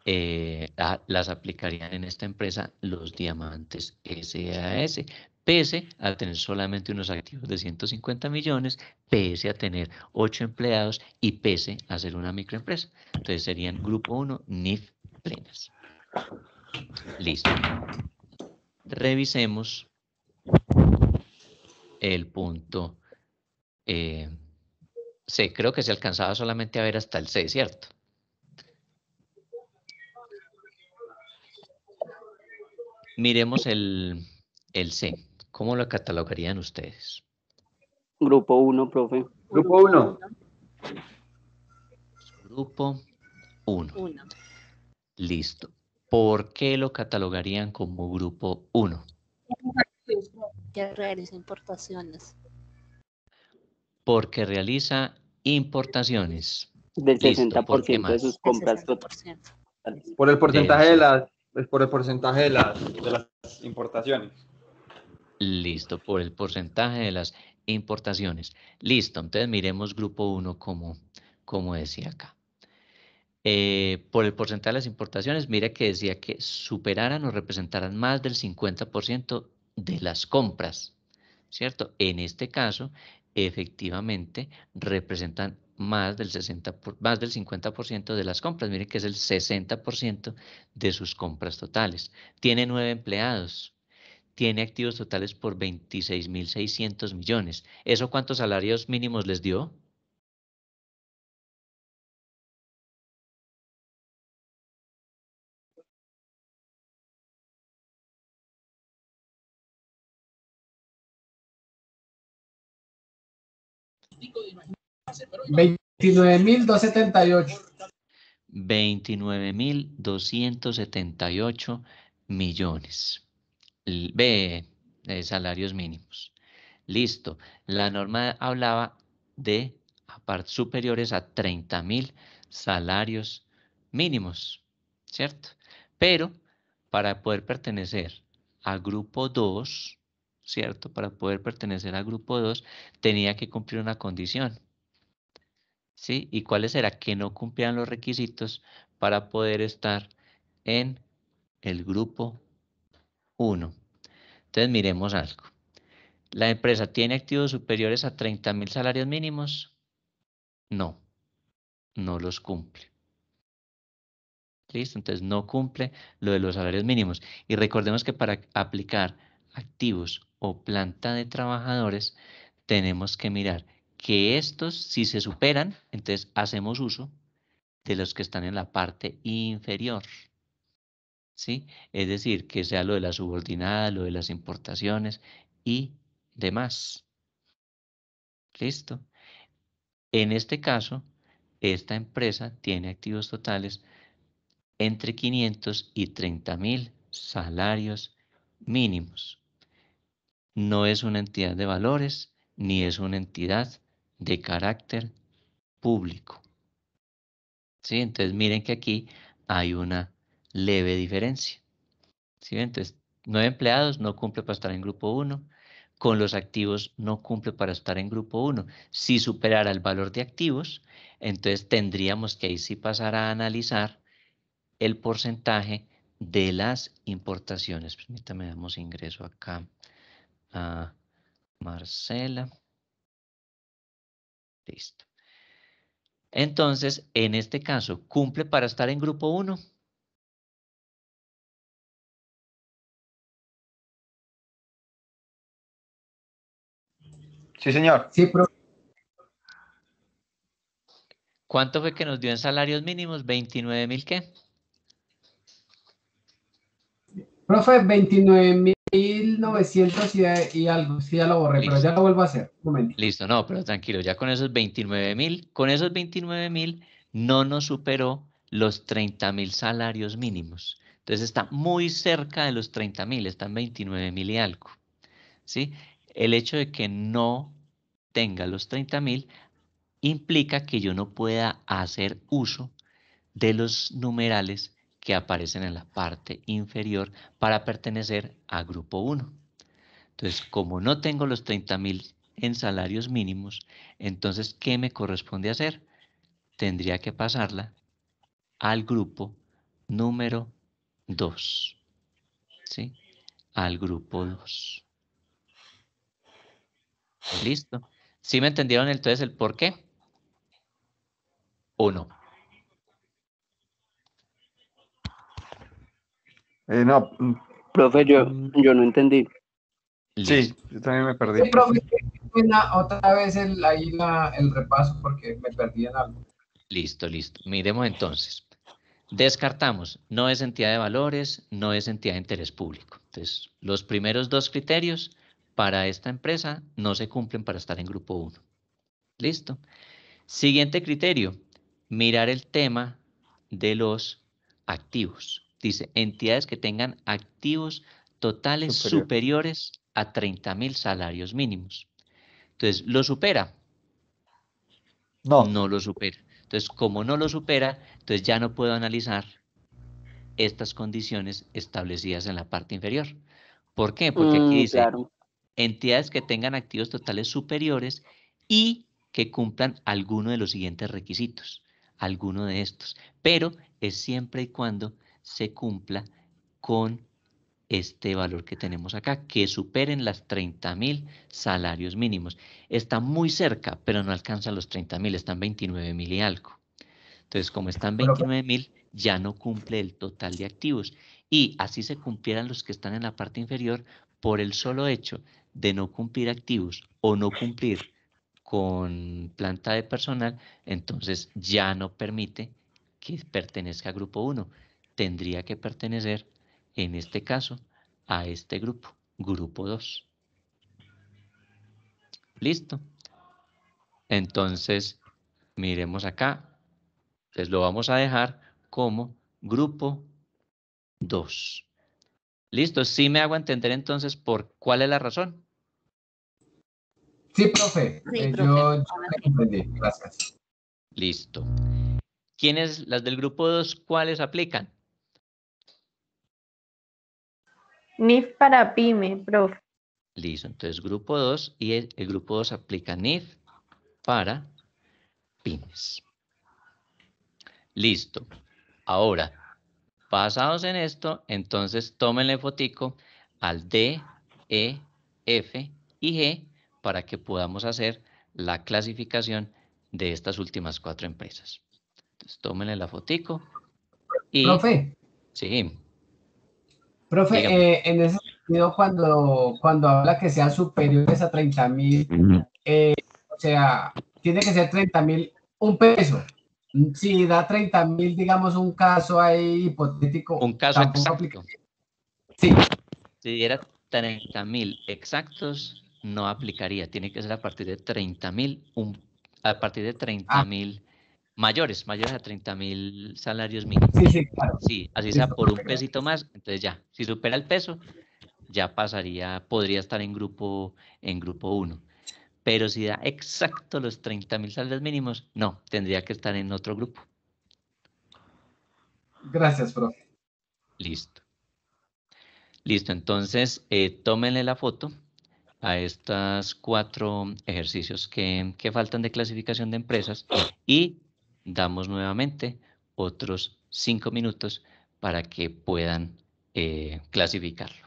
eh, las aplicarían en esta empresa los diamantes SAS, pese a tener solamente unos activos de 150 millones, pese a tener 8 empleados y pese a ser una microempresa. Entonces serían grupo 1 NIF plenas. Listo. Revisemos el punto eh, C. Creo que se alcanzaba solamente a ver hasta el C, ¿cierto? Miremos el, C. ¿Cómo lo catalogarían ustedes? Grupo 1, profe. Grupo 1. Grupo 1. Listo. ¿Por qué lo catalogarían como grupo 1? Porque realiza importaciones. Porque realiza importaciones. Del 60% ¿Por de sus compras. Por el porcentaje de las pues, por el porcentaje de las, las importaciones. Listo, por el porcentaje de las importaciones. Listo, entonces miremos grupo 1 como, como decía acá. Eh, por el porcentaje de las importaciones, mire que decía que superaran o representaran más del 50% de las compras, ¿cierto? En este caso, efectivamente, representan más del, 60 por, más del 50% de las compras. Miren que es el 60% de sus compras totales. Tiene nueve empleados. Tiene activos totales por 26.600 millones. ¿Eso cuántos salarios mínimos les dio? 29.278. millones. B, de eh, salarios mínimos. Listo. La norma hablaba de superiores a 30.000 salarios mínimos, ¿cierto? Pero para poder pertenecer al grupo 2, ¿cierto? Para poder pertenecer al grupo 2 tenía que cumplir una condición ¿sí? Y cuáles era que no cumplían los requisitos para poder estar en el grupo 1. Entonces miremos algo. ¿La empresa tiene activos superiores a 30.000 salarios mínimos? No, no los cumple. ¿Listo? Entonces no cumple lo de los salarios mínimos. Y recordemos que para aplicar activos o planta de trabajadores tenemos que mirar que estos, si se superan, entonces hacemos uso de los que están en la parte inferior. ¿Sí? Es decir, que sea lo de la subordinada, lo de las importaciones y demás. ¿Listo? En este caso, esta empresa tiene activos totales entre 500 y 30 mil salarios mínimos. No es una entidad de valores, ni es una entidad de carácter público. Entonces miren que aquí hay una leve diferencia. ¿Sí? Entonces, nueve empleados no cumple para estar en grupo 1, con los activos no cumple para estar en grupo 1. Si superara el valor de activos, entonces tendríamos que ahí sí pasar a analizar el porcentaje de las importaciones. Permítame, damos ingreso acá a Marcela. Listo. Entonces, en este caso, ¿cumple para estar en grupo 1? Sí, señor. Sí, profe. ¿Cuánto fue que nos dio en salarios mínimos? ¿29 mil qué? Profe, 29 mil 1900 y, algo, sí, ya lo borré, pero ya lo vuelvo a hacer. Listo, no, pero tranquilo, ya con esos 29 mil, con esos 29 mil no nos superó los 30 mil salarios mínimos. Entonces está muy cerca de los 30 mil, están 29 mil y algo. ¿sí? El hecho de que no tenga los 30 mil implica que yo no pueda hacer uso de los numerales que aparecen en la parte inferior para pertenecer al grupo 1. Entonces, como no tengo los 30 mil en salarios mínimos, entonces, ¿qué me corresponde hacer? Tendría que pasarla al grupo número 2. ¿Sí? Al grupo 2. Listo. ¿Sí me entendieron entonces el por qué? ¿O no? Eh, no. Mm, profe, mm. yo, no entendí. Sí, yo también me perdí. Sí, profe, otra vez el, ahí el repaso porque me perdí en algo. Listo, listo. Miremos entonces. Descartamos, no es entidad de valores, no es entidad de interés público. Entonces, los primeros dos criterios para esta empresa no se cumplen para estar en grupo 1. Listo. Siguiente criterio, mirar el tema de los activos dice, entidades que tengan activos totales superiores a 30 mil salarios mínimos. Entonces, ¿lo supera? No. No lo supera. Entonces, como no lo supera, entonces ya no puedo analizar estas condiciones establecidas en la parte inferior. ¿Por qué? Porque aquí mm, dice entidades que tengan activos totales superiores y que cumplan alguno de los siguientes requisitos, alguno de estos, pero es siempre y cuando se cumpla con este valor que tenemos acá, que superen las 30.000 mil salarios mínimos. Está muy cerca, pero no alcanza los 30.000, mil, están 29 mil y algo. Entonces, como están 29 mil, ya no cumple el total de activos. Y así se cumplieran los que están en la parte inferior por el solo hecho de no cumplir activos o no cumplir con planta de personal, entonces ya no permite que pertenezca a grupo 1 tendría que pertenecer, en este caso, a este grupo, grupo 2. Listo. Entonces, miremos acá. Entonces lo vamos a dejar como grupo 2. Listo, sí me hago entender entonces por cuál es la razón. Sí, profe. Eh, yo, Gracias. Listo. ¿Quiénes, las del grupo 2, cuáles aplican? NIF para PyME, profe. Listo, entonces grupo 2 y el, grupo 2 aplica NIF para pymes. Listo. Ahora, basados en esto, entonces tómenle fotico al D, E, F y G para que podamos hacer la clasificación de estas últimas cuatro empresas. Entonces, tómenle la fotico. Y, ¿Profe? Sí. Profe, eh, en ese sentido, cuando, cuando habla que sean superiores a 30 mil, eh, o sea, tiene que ser 30 mil un peso. Si da 30 mil, digamos, un caso ahí hipotético. Un caso Aplica. Sí. Si diera 30 mil exactos, no aplicaría. Tiene que ser a partir de 30 mil, a partir de 30 ah. mil Mayores, mayores a 30 mil salarios mínimos. Sí, sí, claro. Sí, así sea por un pesito más, entonces ya, si supera el peso, ya pasaría, podría estar en grupo, en grupo 1. Pero si da exacto los 30 mil salarios mínimos, no, tendría que estar en otro grupo. Gracias, profe. Listo. Listo, entonces eh, tómenle la foto a estos cuatro ejercicios que, que faltan de clasificación de empresas y damos nuevamente otros cinco minutos para que puedan eh, clasificarlo.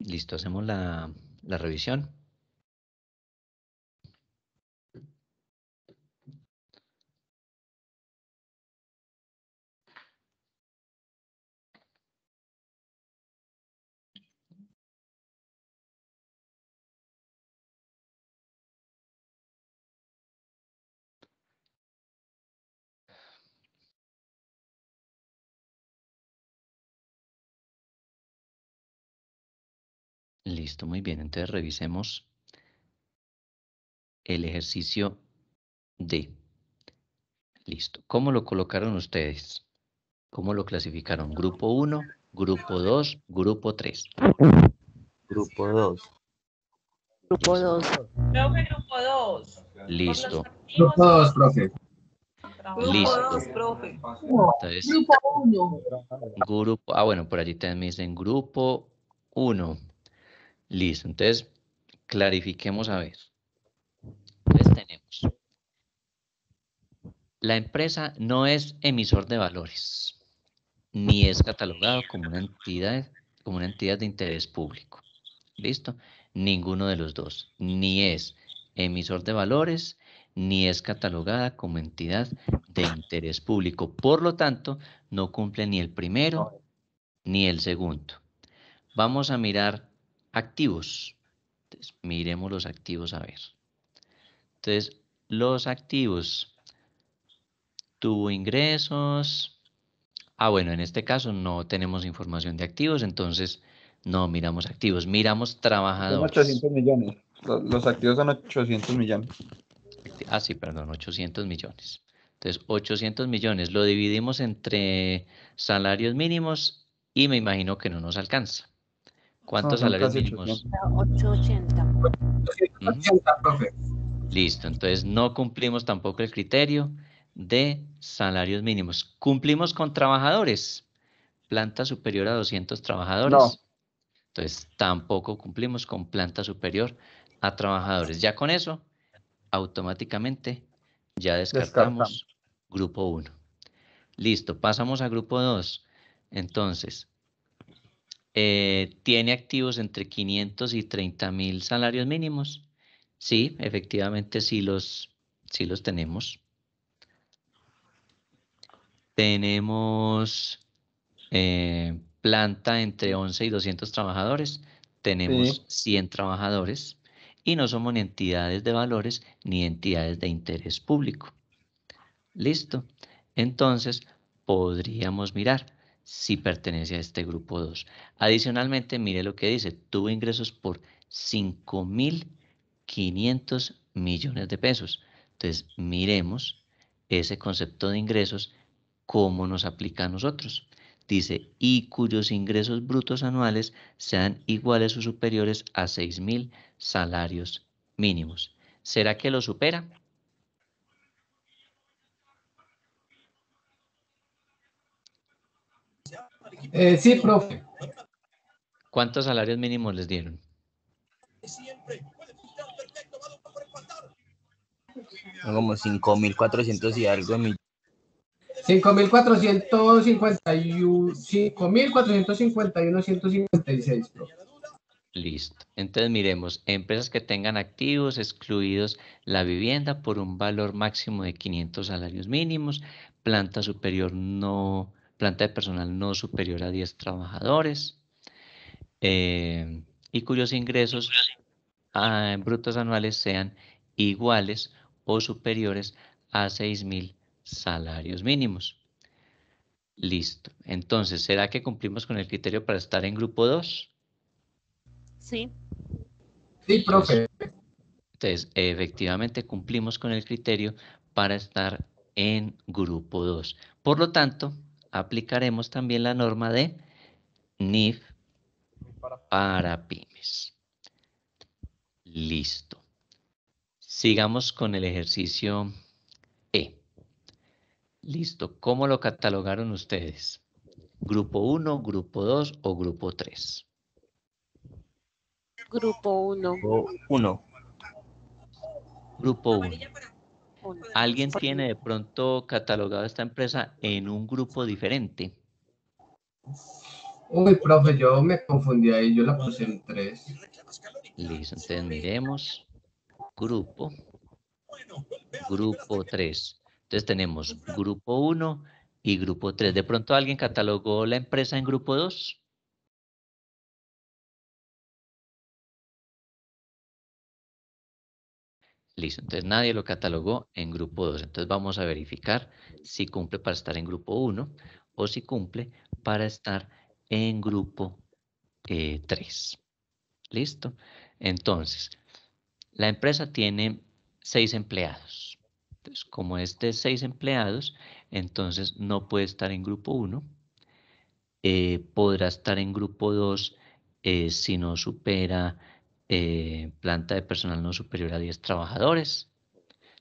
Listo, hacemos la, la revisión. muy bien. Entonces revisemos el ejercicio D. Listo. ¿Cómo lo colocaron ustedes? ¿Cómo lo clasificaron? Grupo 1, grupo 2, grupo 3. Grupo 2. Grupo 2. Profe, grupo 2. Listo. Grupo 2, profe. Listo. grupo 1. Grupo, ah, bueno, por allí también dicen grupo 1. Listo, entonces clarifiquemos a ver. Entonces tenemos, la empresa no es emisor de valores, ni es catalogada como una entidad, como una entidad de interés público. ¿Listo? Ninguno de los dos, ni es emisor de valores, ni es catalogada como entidad de interés público. Por lo tanto, no cumple ni el primero ni el segundo. Vamos a mirar activos. miremos los activos a ver. Entonces, los activos. Tuvo ingresos. Ah, bueno, en este caso no tenemos información de activos, entonces no miramos activos, miramos trabajadores. Son 800 millones. los activos son 800 millones. Ah, sí, perdón, 800 millones. Entonces, 800 millones lo dividimos entre salarios mínimos y me imagino que no nos alcanza. ¿Cuántos salarios mínimos? 880. ¿Mm? Listo, entonces no cumplimos tampoco el criterio de salarios mínimos. ¿Cumplimos con trabajadores? Planta superior a 200 trabajadores. No. Entonces tampoco cumplimos con planta superior a trabajadores. Ya con eso, automáticamente ya descartamos, descartamos. grupo 1. Listo, pasamos a grupo 2. Entonces, eh, tiene activos entre 500 y 30 mil salarios mínimos. Sí, efectivamente sí los, los tenemos. Tenemos eh, planta entre 11 y 200 trabajadores. Tenemos 100 trabajadores y no somos ni entidades de valores ni entidades de interés público. Listo. Entonces, podríamos mirar si pertenece a este grupo 2. Adicionalmente, mire lo que dice, tuvo ingresos por 5.500 millones de pesos. Entonces, miremos ese concepto de ingresos, cómo nos aplica a nosotros. Dice, y cuyos ingresos brutos anuales sean iguales o superiores a 6.000 salarios mínimos. ¿Será que lo supera? Eh, sí, profe. ¿Cuántos salarios mínimos les dieron? Siempre. Como 5.400 y algo 5.451. 5.451, 5.451.156, profe. Listo. Entonces miremos, empresas que tengan activos excluidos la vivienda por un valor máximo de 500 salarios mínimos, planta superior no planta de personal no superior a 10 trabajadores eh, y cuyos ingresos ah, brutos anuales sean iguales o superiores a 6.000 salarios mínimos. Listo. Entonces, ¿será que cumplimos con el criterio para estar en grupo 2? Sí. Sí, profe. Entonces, efectivamente cumplimos con el criterio para estar en grupo 2. Por lo tanto, aplicaremos también la norma de NIF para pymes. Listo. Sigamos con el ejercicio E. Listo. ¿Cómo lo catalogaron ustedes? ¿Grupo 1, grupo 2 o grupo 3? Grupo 1. Grupo 1. Grupo 1 alguien tiene de pronto catalogado esta empresa en un grupo diferente. Uy, profe, yo me confundí ahí, yo la puse en tres. Listo, entonces miremos. Grupo. Grupo tres. Entonces tenemos grupo uno y grupo tres. ¿De pronto alguien catalogó la empresa en grupo 2? Listo, entonces nadie lo catalogó en grupo 2. Entonces vamos a verificar si cumple para estar en grupo 1 o si cumple para estar en grupo 3. Eh, ¿Listo? Entonces, la empresa tiene 6 empleados. Entonces, como es de 6 empleados, entonces no puede estar en grupo 1. Eh, podrá estar en grupo 2 eh, si no supera eh, planta de personal no superior a 10 trabajadores.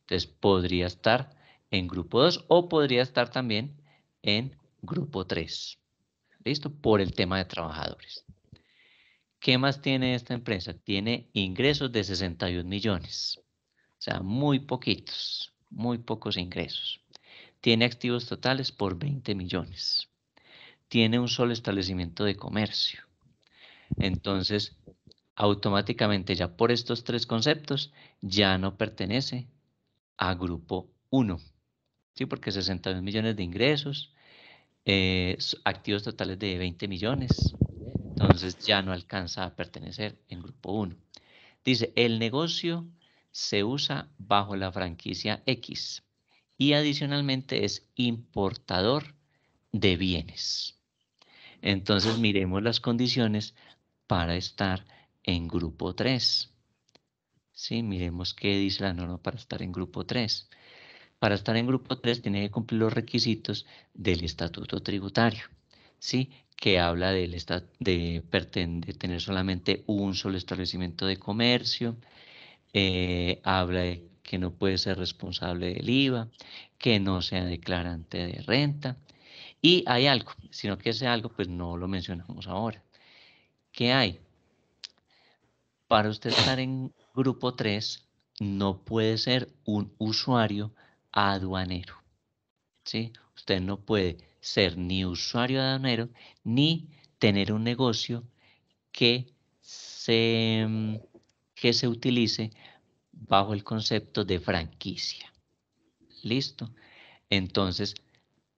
Entonces podría estar en grupo 2 o podría estar también en grupo 3. ¿Listo? Por el tema de trabajadores. ¿Qué más tiene esta empresa? Tiene ingresos de 61 millones. O sea, muy poquitos, muy pocos ingresos. Tiene activos totales por 20 millones. Tiene un solo establecimiento de comercio. Entonces, automáticamente ya por estos tres conceptos ya no pertenece a grupo 1. ¿sí? Porque mil millones de ingresos, eh, activos totales de 20 millones, entonces ya no alcanza a pertenecer en grupo 1. Dice, el negocio se usa bajo la franquicia X y adicionalmente es importador de bienes. Entonces miremos las condiciones para estar en grupo 3. ¿Sí? Miremos qué dice la norma para estar en grupo 3. Para estar en grupo 3 tiene que cumplir los requisitos del estatuto tributario, ¿sí? que habla del de, de tener solamente un solo establecimiento de comercio, eh, habla de que no puede ser responsable del IVA, que no sea declarante de renta. Y hay algo, sino que ese algo pues no lo mencionamos ahora. ¿Qué hay? para usted estar en grupo 3, no puede ser un usuario aduanero. ¿sí? Usted no puede ser ni usuario aduanero ni tener un negocio que se, mm, que se utilice bajo el concepto de franquicia. ¿Listo? Entonces,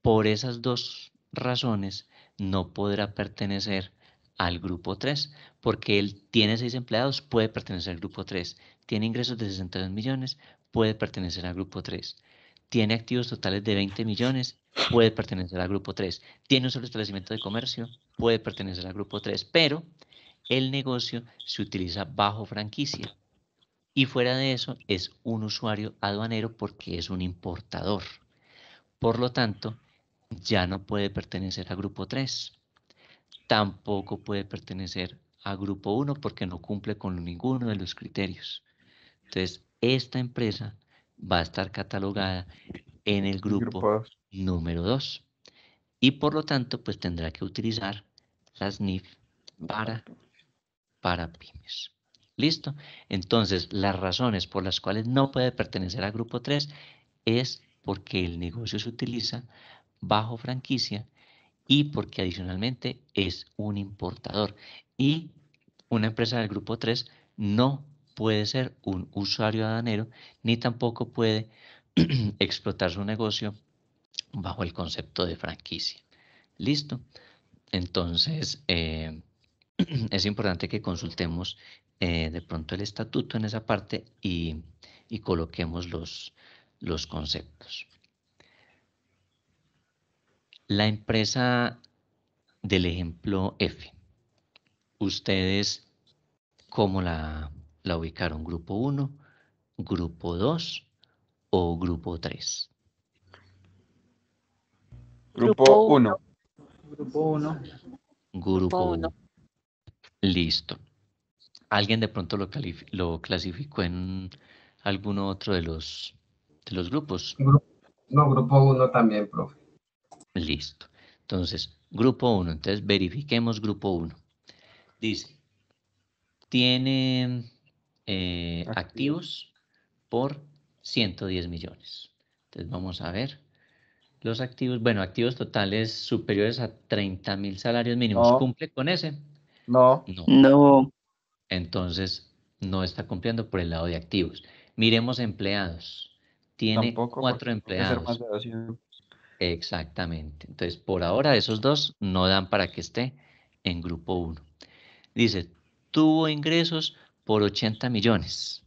por esas dos razones, no podrá pertenecer al grupo 3, porque él tiene 6 empleados, puede pertenecer al grupo 3, tiene ingresos de 62 millones, puede pertenecer al grupo 3, tiene activos totales de 20 millones, puede pertenecer al grupo 3, tiene un solo establecimiento de comercio, puede pertenecer al grupo 3, pero el negocio se utiliza bajo franquicia. Y fuera de eso, es un usuario aduanero porque es un importador. Por lo tanto, ya no puede pertenecer al grupo 3 tampoco puede pertenecer a Grupo 1 porque no cumple con ninguno de los criterios. Entonces, esta empresa va a estar catalogada en el grupo, número 2 y por lo tanto, pues tendrá que utilizar las NIF para, para pymes. ¿Listo? Entonces, las razones por las cuales no puede pertenecer a Grupo 3 es porque el negocio se utiliza bajo franquicia y porque adicionalmente es un importador. Y una empresa del grupo 3 no puede ser un usuario adanero ni tampoco puede explotar su negocio bajo el concepto de franquicia. ¿Listo? Entonces, eh, es importante que consultemos eh, de pronto el estatuto en esa parte y, coloquemos los conceptos. La empresa del ejemplo F. Ustedes, ¿cómo la, ubicaron? ¿Grupo 1, grupo 2 o grupo 3? Grupo 1. Grupo 1. Grupo 1. Listo. ¿Alguien de pronto lo, lo clasificó en alguno otro de los, de los grupos? No, grupo 1 también, profe. Listo. Entonces, grupo 1. Entonces, verifiquemos grupo 1. Dice, tiene eh, activos. por 110 millones. Entonces, vamos a ver los activos, bueno, activos totales superiores a 30 mil salarios mínimos. ¿Cumple con ese? No. no. Entonces, no está cumpliendo por el lado de activos. Miremos empleados. Tiene cuatro empleados. Exactamente. Entonces, por ahora esos dos no dan para que esté en grupo 1. Dice, tuvo ingresos por 80 millones.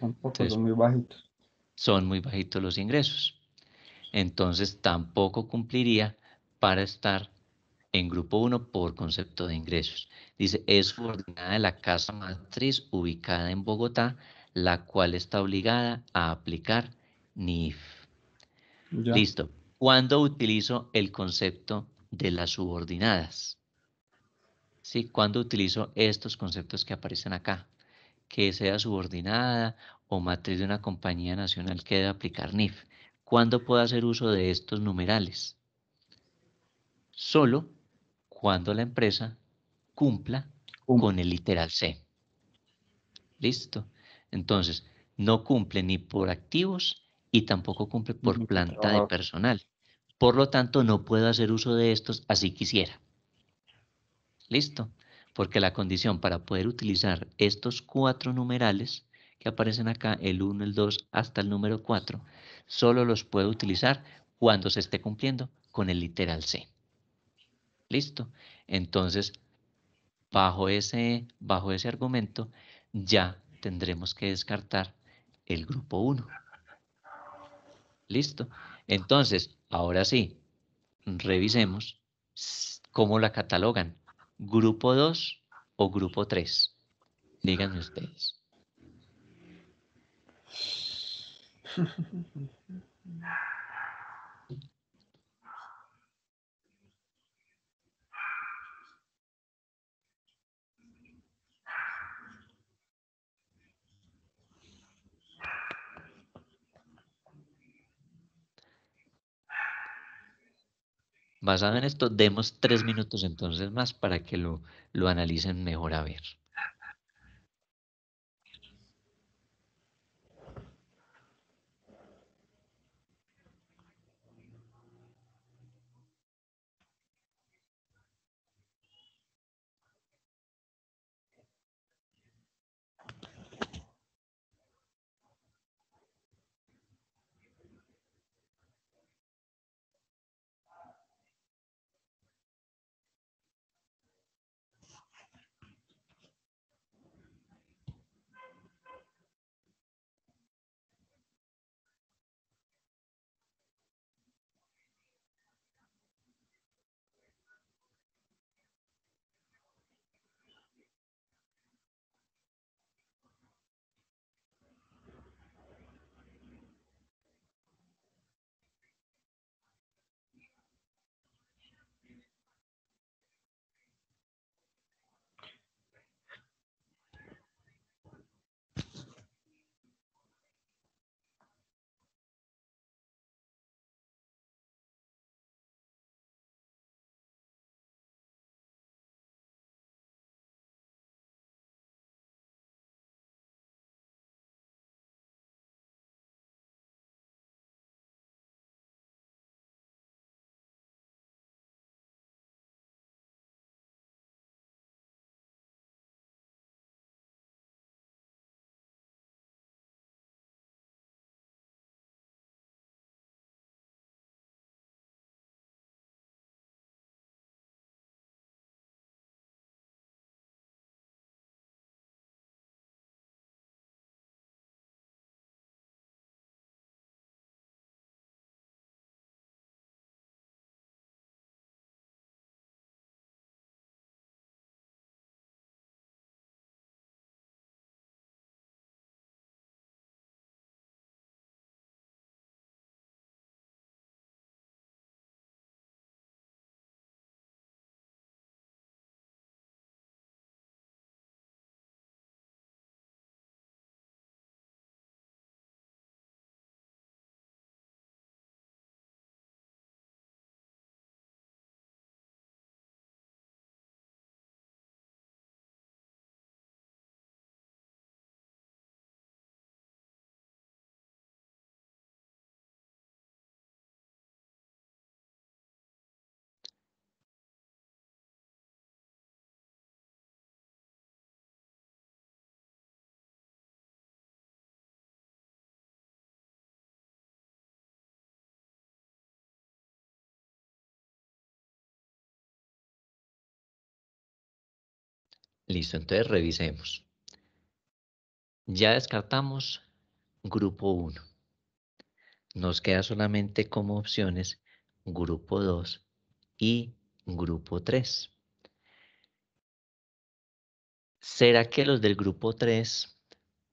Tampoco son muy bajitos. Son muy bajitos los ingresos. Entonces, tampoco cumpliría para estar en grupo 1 por concepto de ingresos. Dice, es subordinada de la casa matriz ubicada en Bogotá, la cual está obligada a aplicar NIF. Listo cuando utilizo el concepto de las subordinadas. ¿Sí? Cuando utilizo estos conceptos que aparecen acá, que sea subordinada o matriz de una compañía nacional que debe aplicar NIF. ¿Cuándo puedo hacer uso de estos numerales? Solo cuando la empresa cumpla con el literal C. Listo. Entonces, no cumple ni por activos y tampoco cumple por planta de personal. Por lo tanto, no puedo hacer uso de estos así quisiera. Listo, porque la condición para poder utilizar estos cuatro numerales que aparecen acá, el 1, el 2, hasta el número 4, solo los puedo utilizar cuando se esté cumpliendo con el literal C. Listo, entonces, bajo ese, bajo ese argumento, ya tendremos que descartar el grupo 1. ¿Listo? Entonces, ahora sí, revisemos cómo la catalogan. ¿Grupo 2 o grupo 3? Díganme ustedes. Basado en esto, demos tres minutos entonces más para que lo, lo analicen mejor a ver. Listo, entonces revisemos. Ya descartamos grupo 1. Nos queda solamente como opciones grupo 2 y grupo 3. ¿Será que los del grupo 3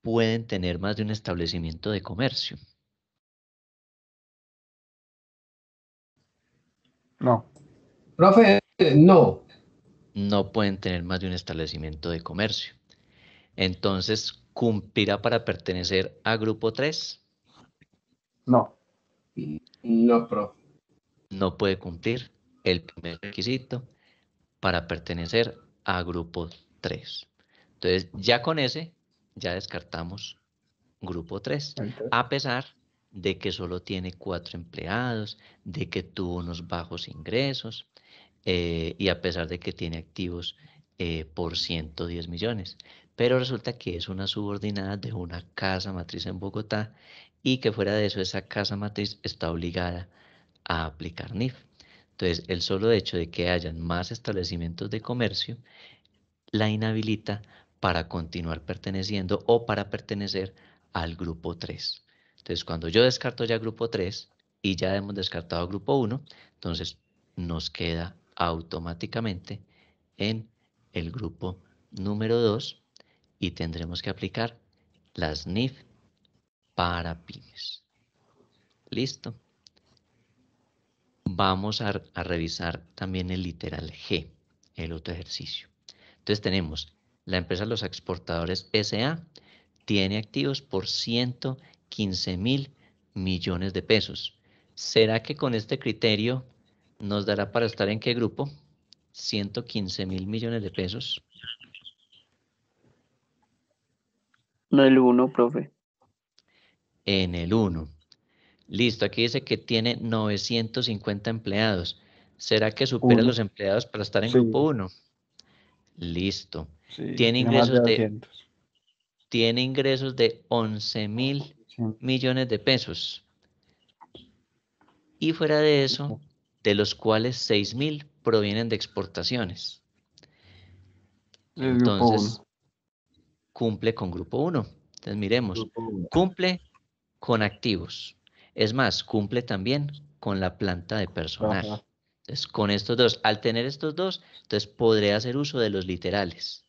pueden tener más de un establecimiento de comercio? No. Profe, no no pueden tener más de un establecimiento de comercio. Entonces, ¿cumplirá para pertenecer a grupo 3? No. No, profe. No puede cumplir el primer requisito para pertenecer a grupo 3. Entonces, ya con ese, ya descartamos grupo 3, a pesar de que solo tiene cuatro empleados, de que tuvo unos bajos ingresos, eh, y a pesar de que tiene activos eh, por 110 millones. Pero resulta que es una subordinada de una casa matriz en Bogotá y que fuera de eso esa casa matriz está obligada a aplicar NIF. Entonces, el solo hecho de que hayan más establecimientos de comercio la inhabilita para continuar perteneciendo o para pertenecer al grupo 3. Entonces, cuando yo descarto ya grupo 3 y ya hemos descartado grupo 1, entonces nos queda automáticamente en el grupo número 2 y tendremos que aplicar las NIF para pymes. Listo. Vamos a, revisar también el literal G, el otro ejercicio. Entonces tenemos la empresa Los Exportadores SA tiene activos por 115 mil millones de pesos. ¿Será que con este criterio nos dará para estar en qué grupo? 115 mil millones de pesos. No el 1, profe. En el 1. Listo, aquí dice que tiene 950 empleados. ¿Será que supera los empleados para estar en grupo 1? Listo. tiene ingresos de, tiene ingresos de 11 mil millones de pesos. Y fuera de eso, de los cuales 6.000 provienen de exportaciones. Entonces, cumple con grupo 1. Entonces, miremos, cumple con activos. Es más, cumple también con la planta de personal. Entonces, con estos dos, al tener estos dos, entonces podré hacer uso de los literales.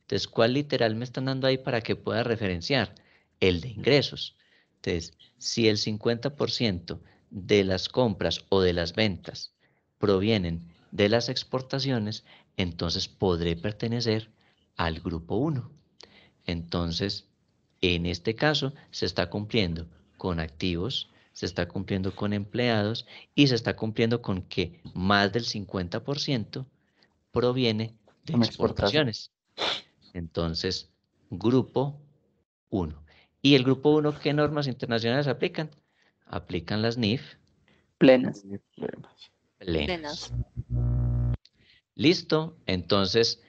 Entonces, ¿cuál literal me están dando ahí para que pueda referenciar? El de ingresos. Entonces, si el 50% de las compras o de las ventas provienen de las exportaciones, entonces podré pertenecer al grupo 1. Entonces, en este caso, se está cumpliendo con activos, se está cumpliendo con empleados y se está cumpliendo con que más del 50% proviene de exportaciones. Entonces, grupo 1. ¿Y el grupo 1 qué normas internacionales aplican? aplican las NIF. Plenas. Listo, entonces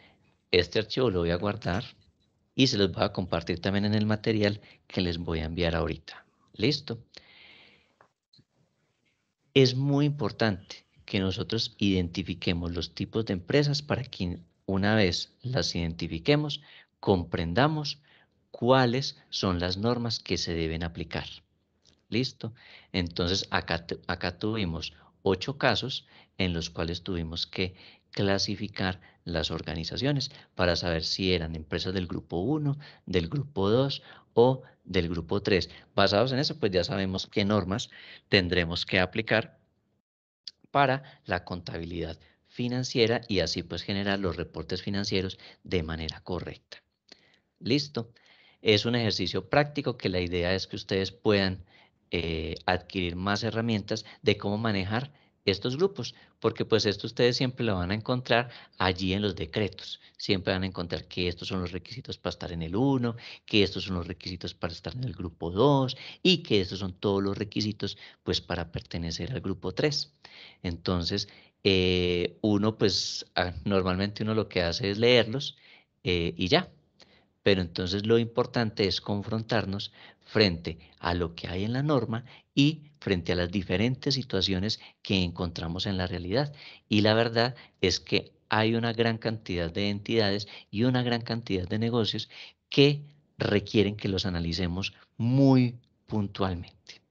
este archivo lo voy a guardar y se los voy a compartir también en el material que les voy a enviar ahorita. Listo. Es muy importante que nosotros identifiquemos los tipos de empresas para que una vez las identifiquemos, comprendamos cuáles son las normas que se deben aplicar. Listo. Entonces, acá, acá tuvimos ocho casos en los cuales tuvimos que clasificar las organizaciones para saber si eran empresas del grupo 1, del grupo 2 o del grupo 3. Basados en eso, pues ya sabemos qué normas tendremos que aplicar para la contabilidad financiera y así pues generar los reportes financieros de manera correcta. Listo. Es un ejercicio práctico que la idea es que ustedes puedan eh, adquirir más herramientas de cómo manejar estos grupos, porque pues esto ustedes siempre lo van a encontrar allí en los decretos, siempre van a encontrar que estos son los requisitos para estar en el 1, que estos son los requisitos para estar en el grupo 2 y que estos son todos los requisitos pues para pertenecer al grupo 3. Entonces, eh, uno pues ah, normalmente uno lo que hace es leerlos eh, y ya, pero entonces lo importante es confrontarnos frente a lo que hay en la norma y frente a las diferentes situaciones que encontramos en la realidad. Y la verdad es que hay una gran cantidad de entidades y una gran cantidad de negocios que requieren que los analicemos muy puntualmente.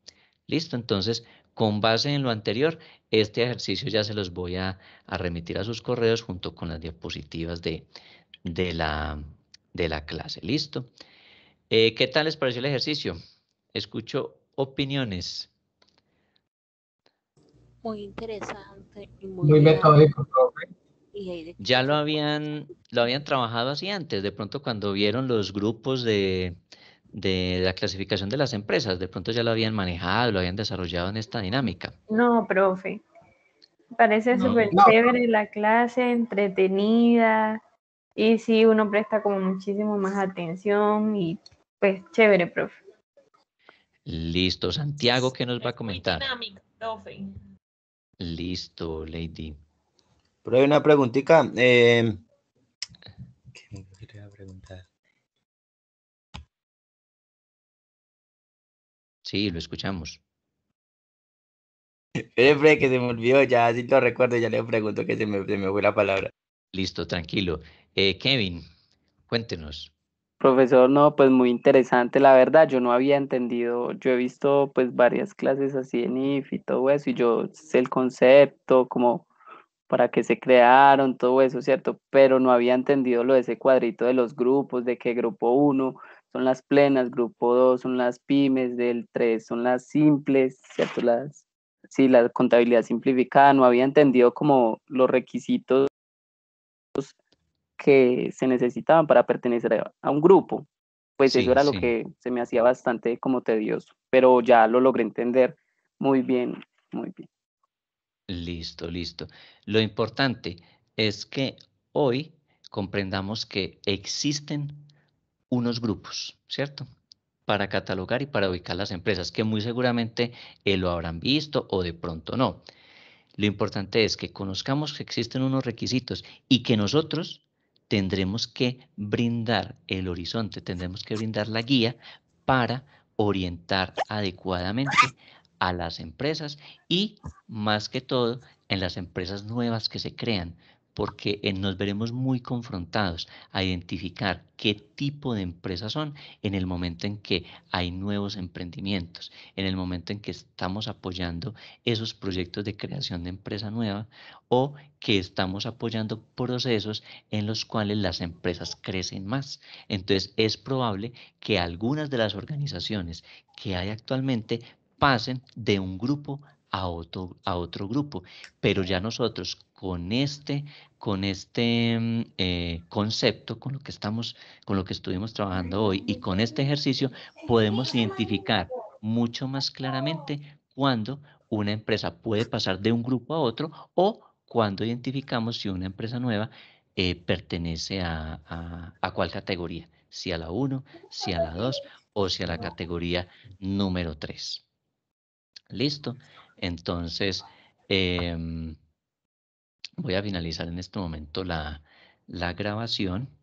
Listo, entonces, con base en lo anterior, este ejercicio ya se los voy a, remitir a sus correos junto con las diapositivas de, la, de la clase. Listo. Eh, ¿Qué tal les pareció el ejercicio? Escucho opiniones. Muy interesante. muy, metódico, profe. Ya lo habían, lo habían trabajado así antes, de pronto cuando vieron los grupos de, la clasificación de las empresas, de pronto ya lo habían manejado, lo habían desarrollado en esta dinámica. No, profe. Parece súper la clase, entretenida, y sí, uno presta como muchísimo más atención y pues chévere, profe. Listo, Santiago, ¿qué nos va a comentar? Listo, Lady. Pero hay una preguntita. Eh, me preguntar? Sí, lo escuchamos. Espera eh, que se me olvidó, ya si lo recuerdo, ya le pregunto que se me, fue la palabra. Listo, tranquilo. Eh, Kevin, cuéntenos. Profesor, no, pues muy interesante, la verdad, yo no había entendido, yo he visto pues varias clases así en IF y todo eso, y yo sé el concepto, como para qué se crearon, todo eso, ¿cierto? Pero no había entendido lo de ese cuadrito de los grupos, de que grupo 1 son las plenas, grupo 2 son las pymes, del 3 son las simples, ¿cierto? Las, sí, la contabilidad simplificada, no había entendido como los requisitos que se necesitaban para pertenecer a un grupo. Pues eso era lo que se me hacía bastante como tedioso, pero ya lo logré entender muy bien, muy bien. Listo, listo. Lo importante es que hoy comprendamos que existen unos grupos, ¿cierto? Para catalogar y para ubicar las empresas, que muy seguramente eh, lo habrán visto o de pronto no. Lo importante es que conozcamos que existen unos requisitos y que nosotros tendremos que brindar el horizonte, tendremos que brindar la guía para orientar adecuadamente a las empresas y más que todo en las empresas nuevas que se crean, porque eh, nos veremos muy confrontados a identificar qué tipo de empresas son en el momento en que hay nuevos emprendimientos, en el momento en que estamos apoyando esos proyectos de creación de empresa nueva o que estamos apoyando procesos en los cuales las empresas crecen más. Entonces es probable que algunas de las organizaciones que hay actualmente pasen de un grupo a otro, a otro grupo. Pero ya nosotros con este, con este mm, eh, concepto, con lo que estamos, con lo que estuvimos trabajando hoy y con este ejercicio, podemos identificar mucho más claramente cuando una empresa puede pasar de un grupo a otro o cuando identificamos si una empresa nueva eh, pertenece a, a cuál categoría, si a la 1, si a la 2 o si a la categoría número 3. ¿Listo? Entonces, em, voy a finalizar en este momento la grabación.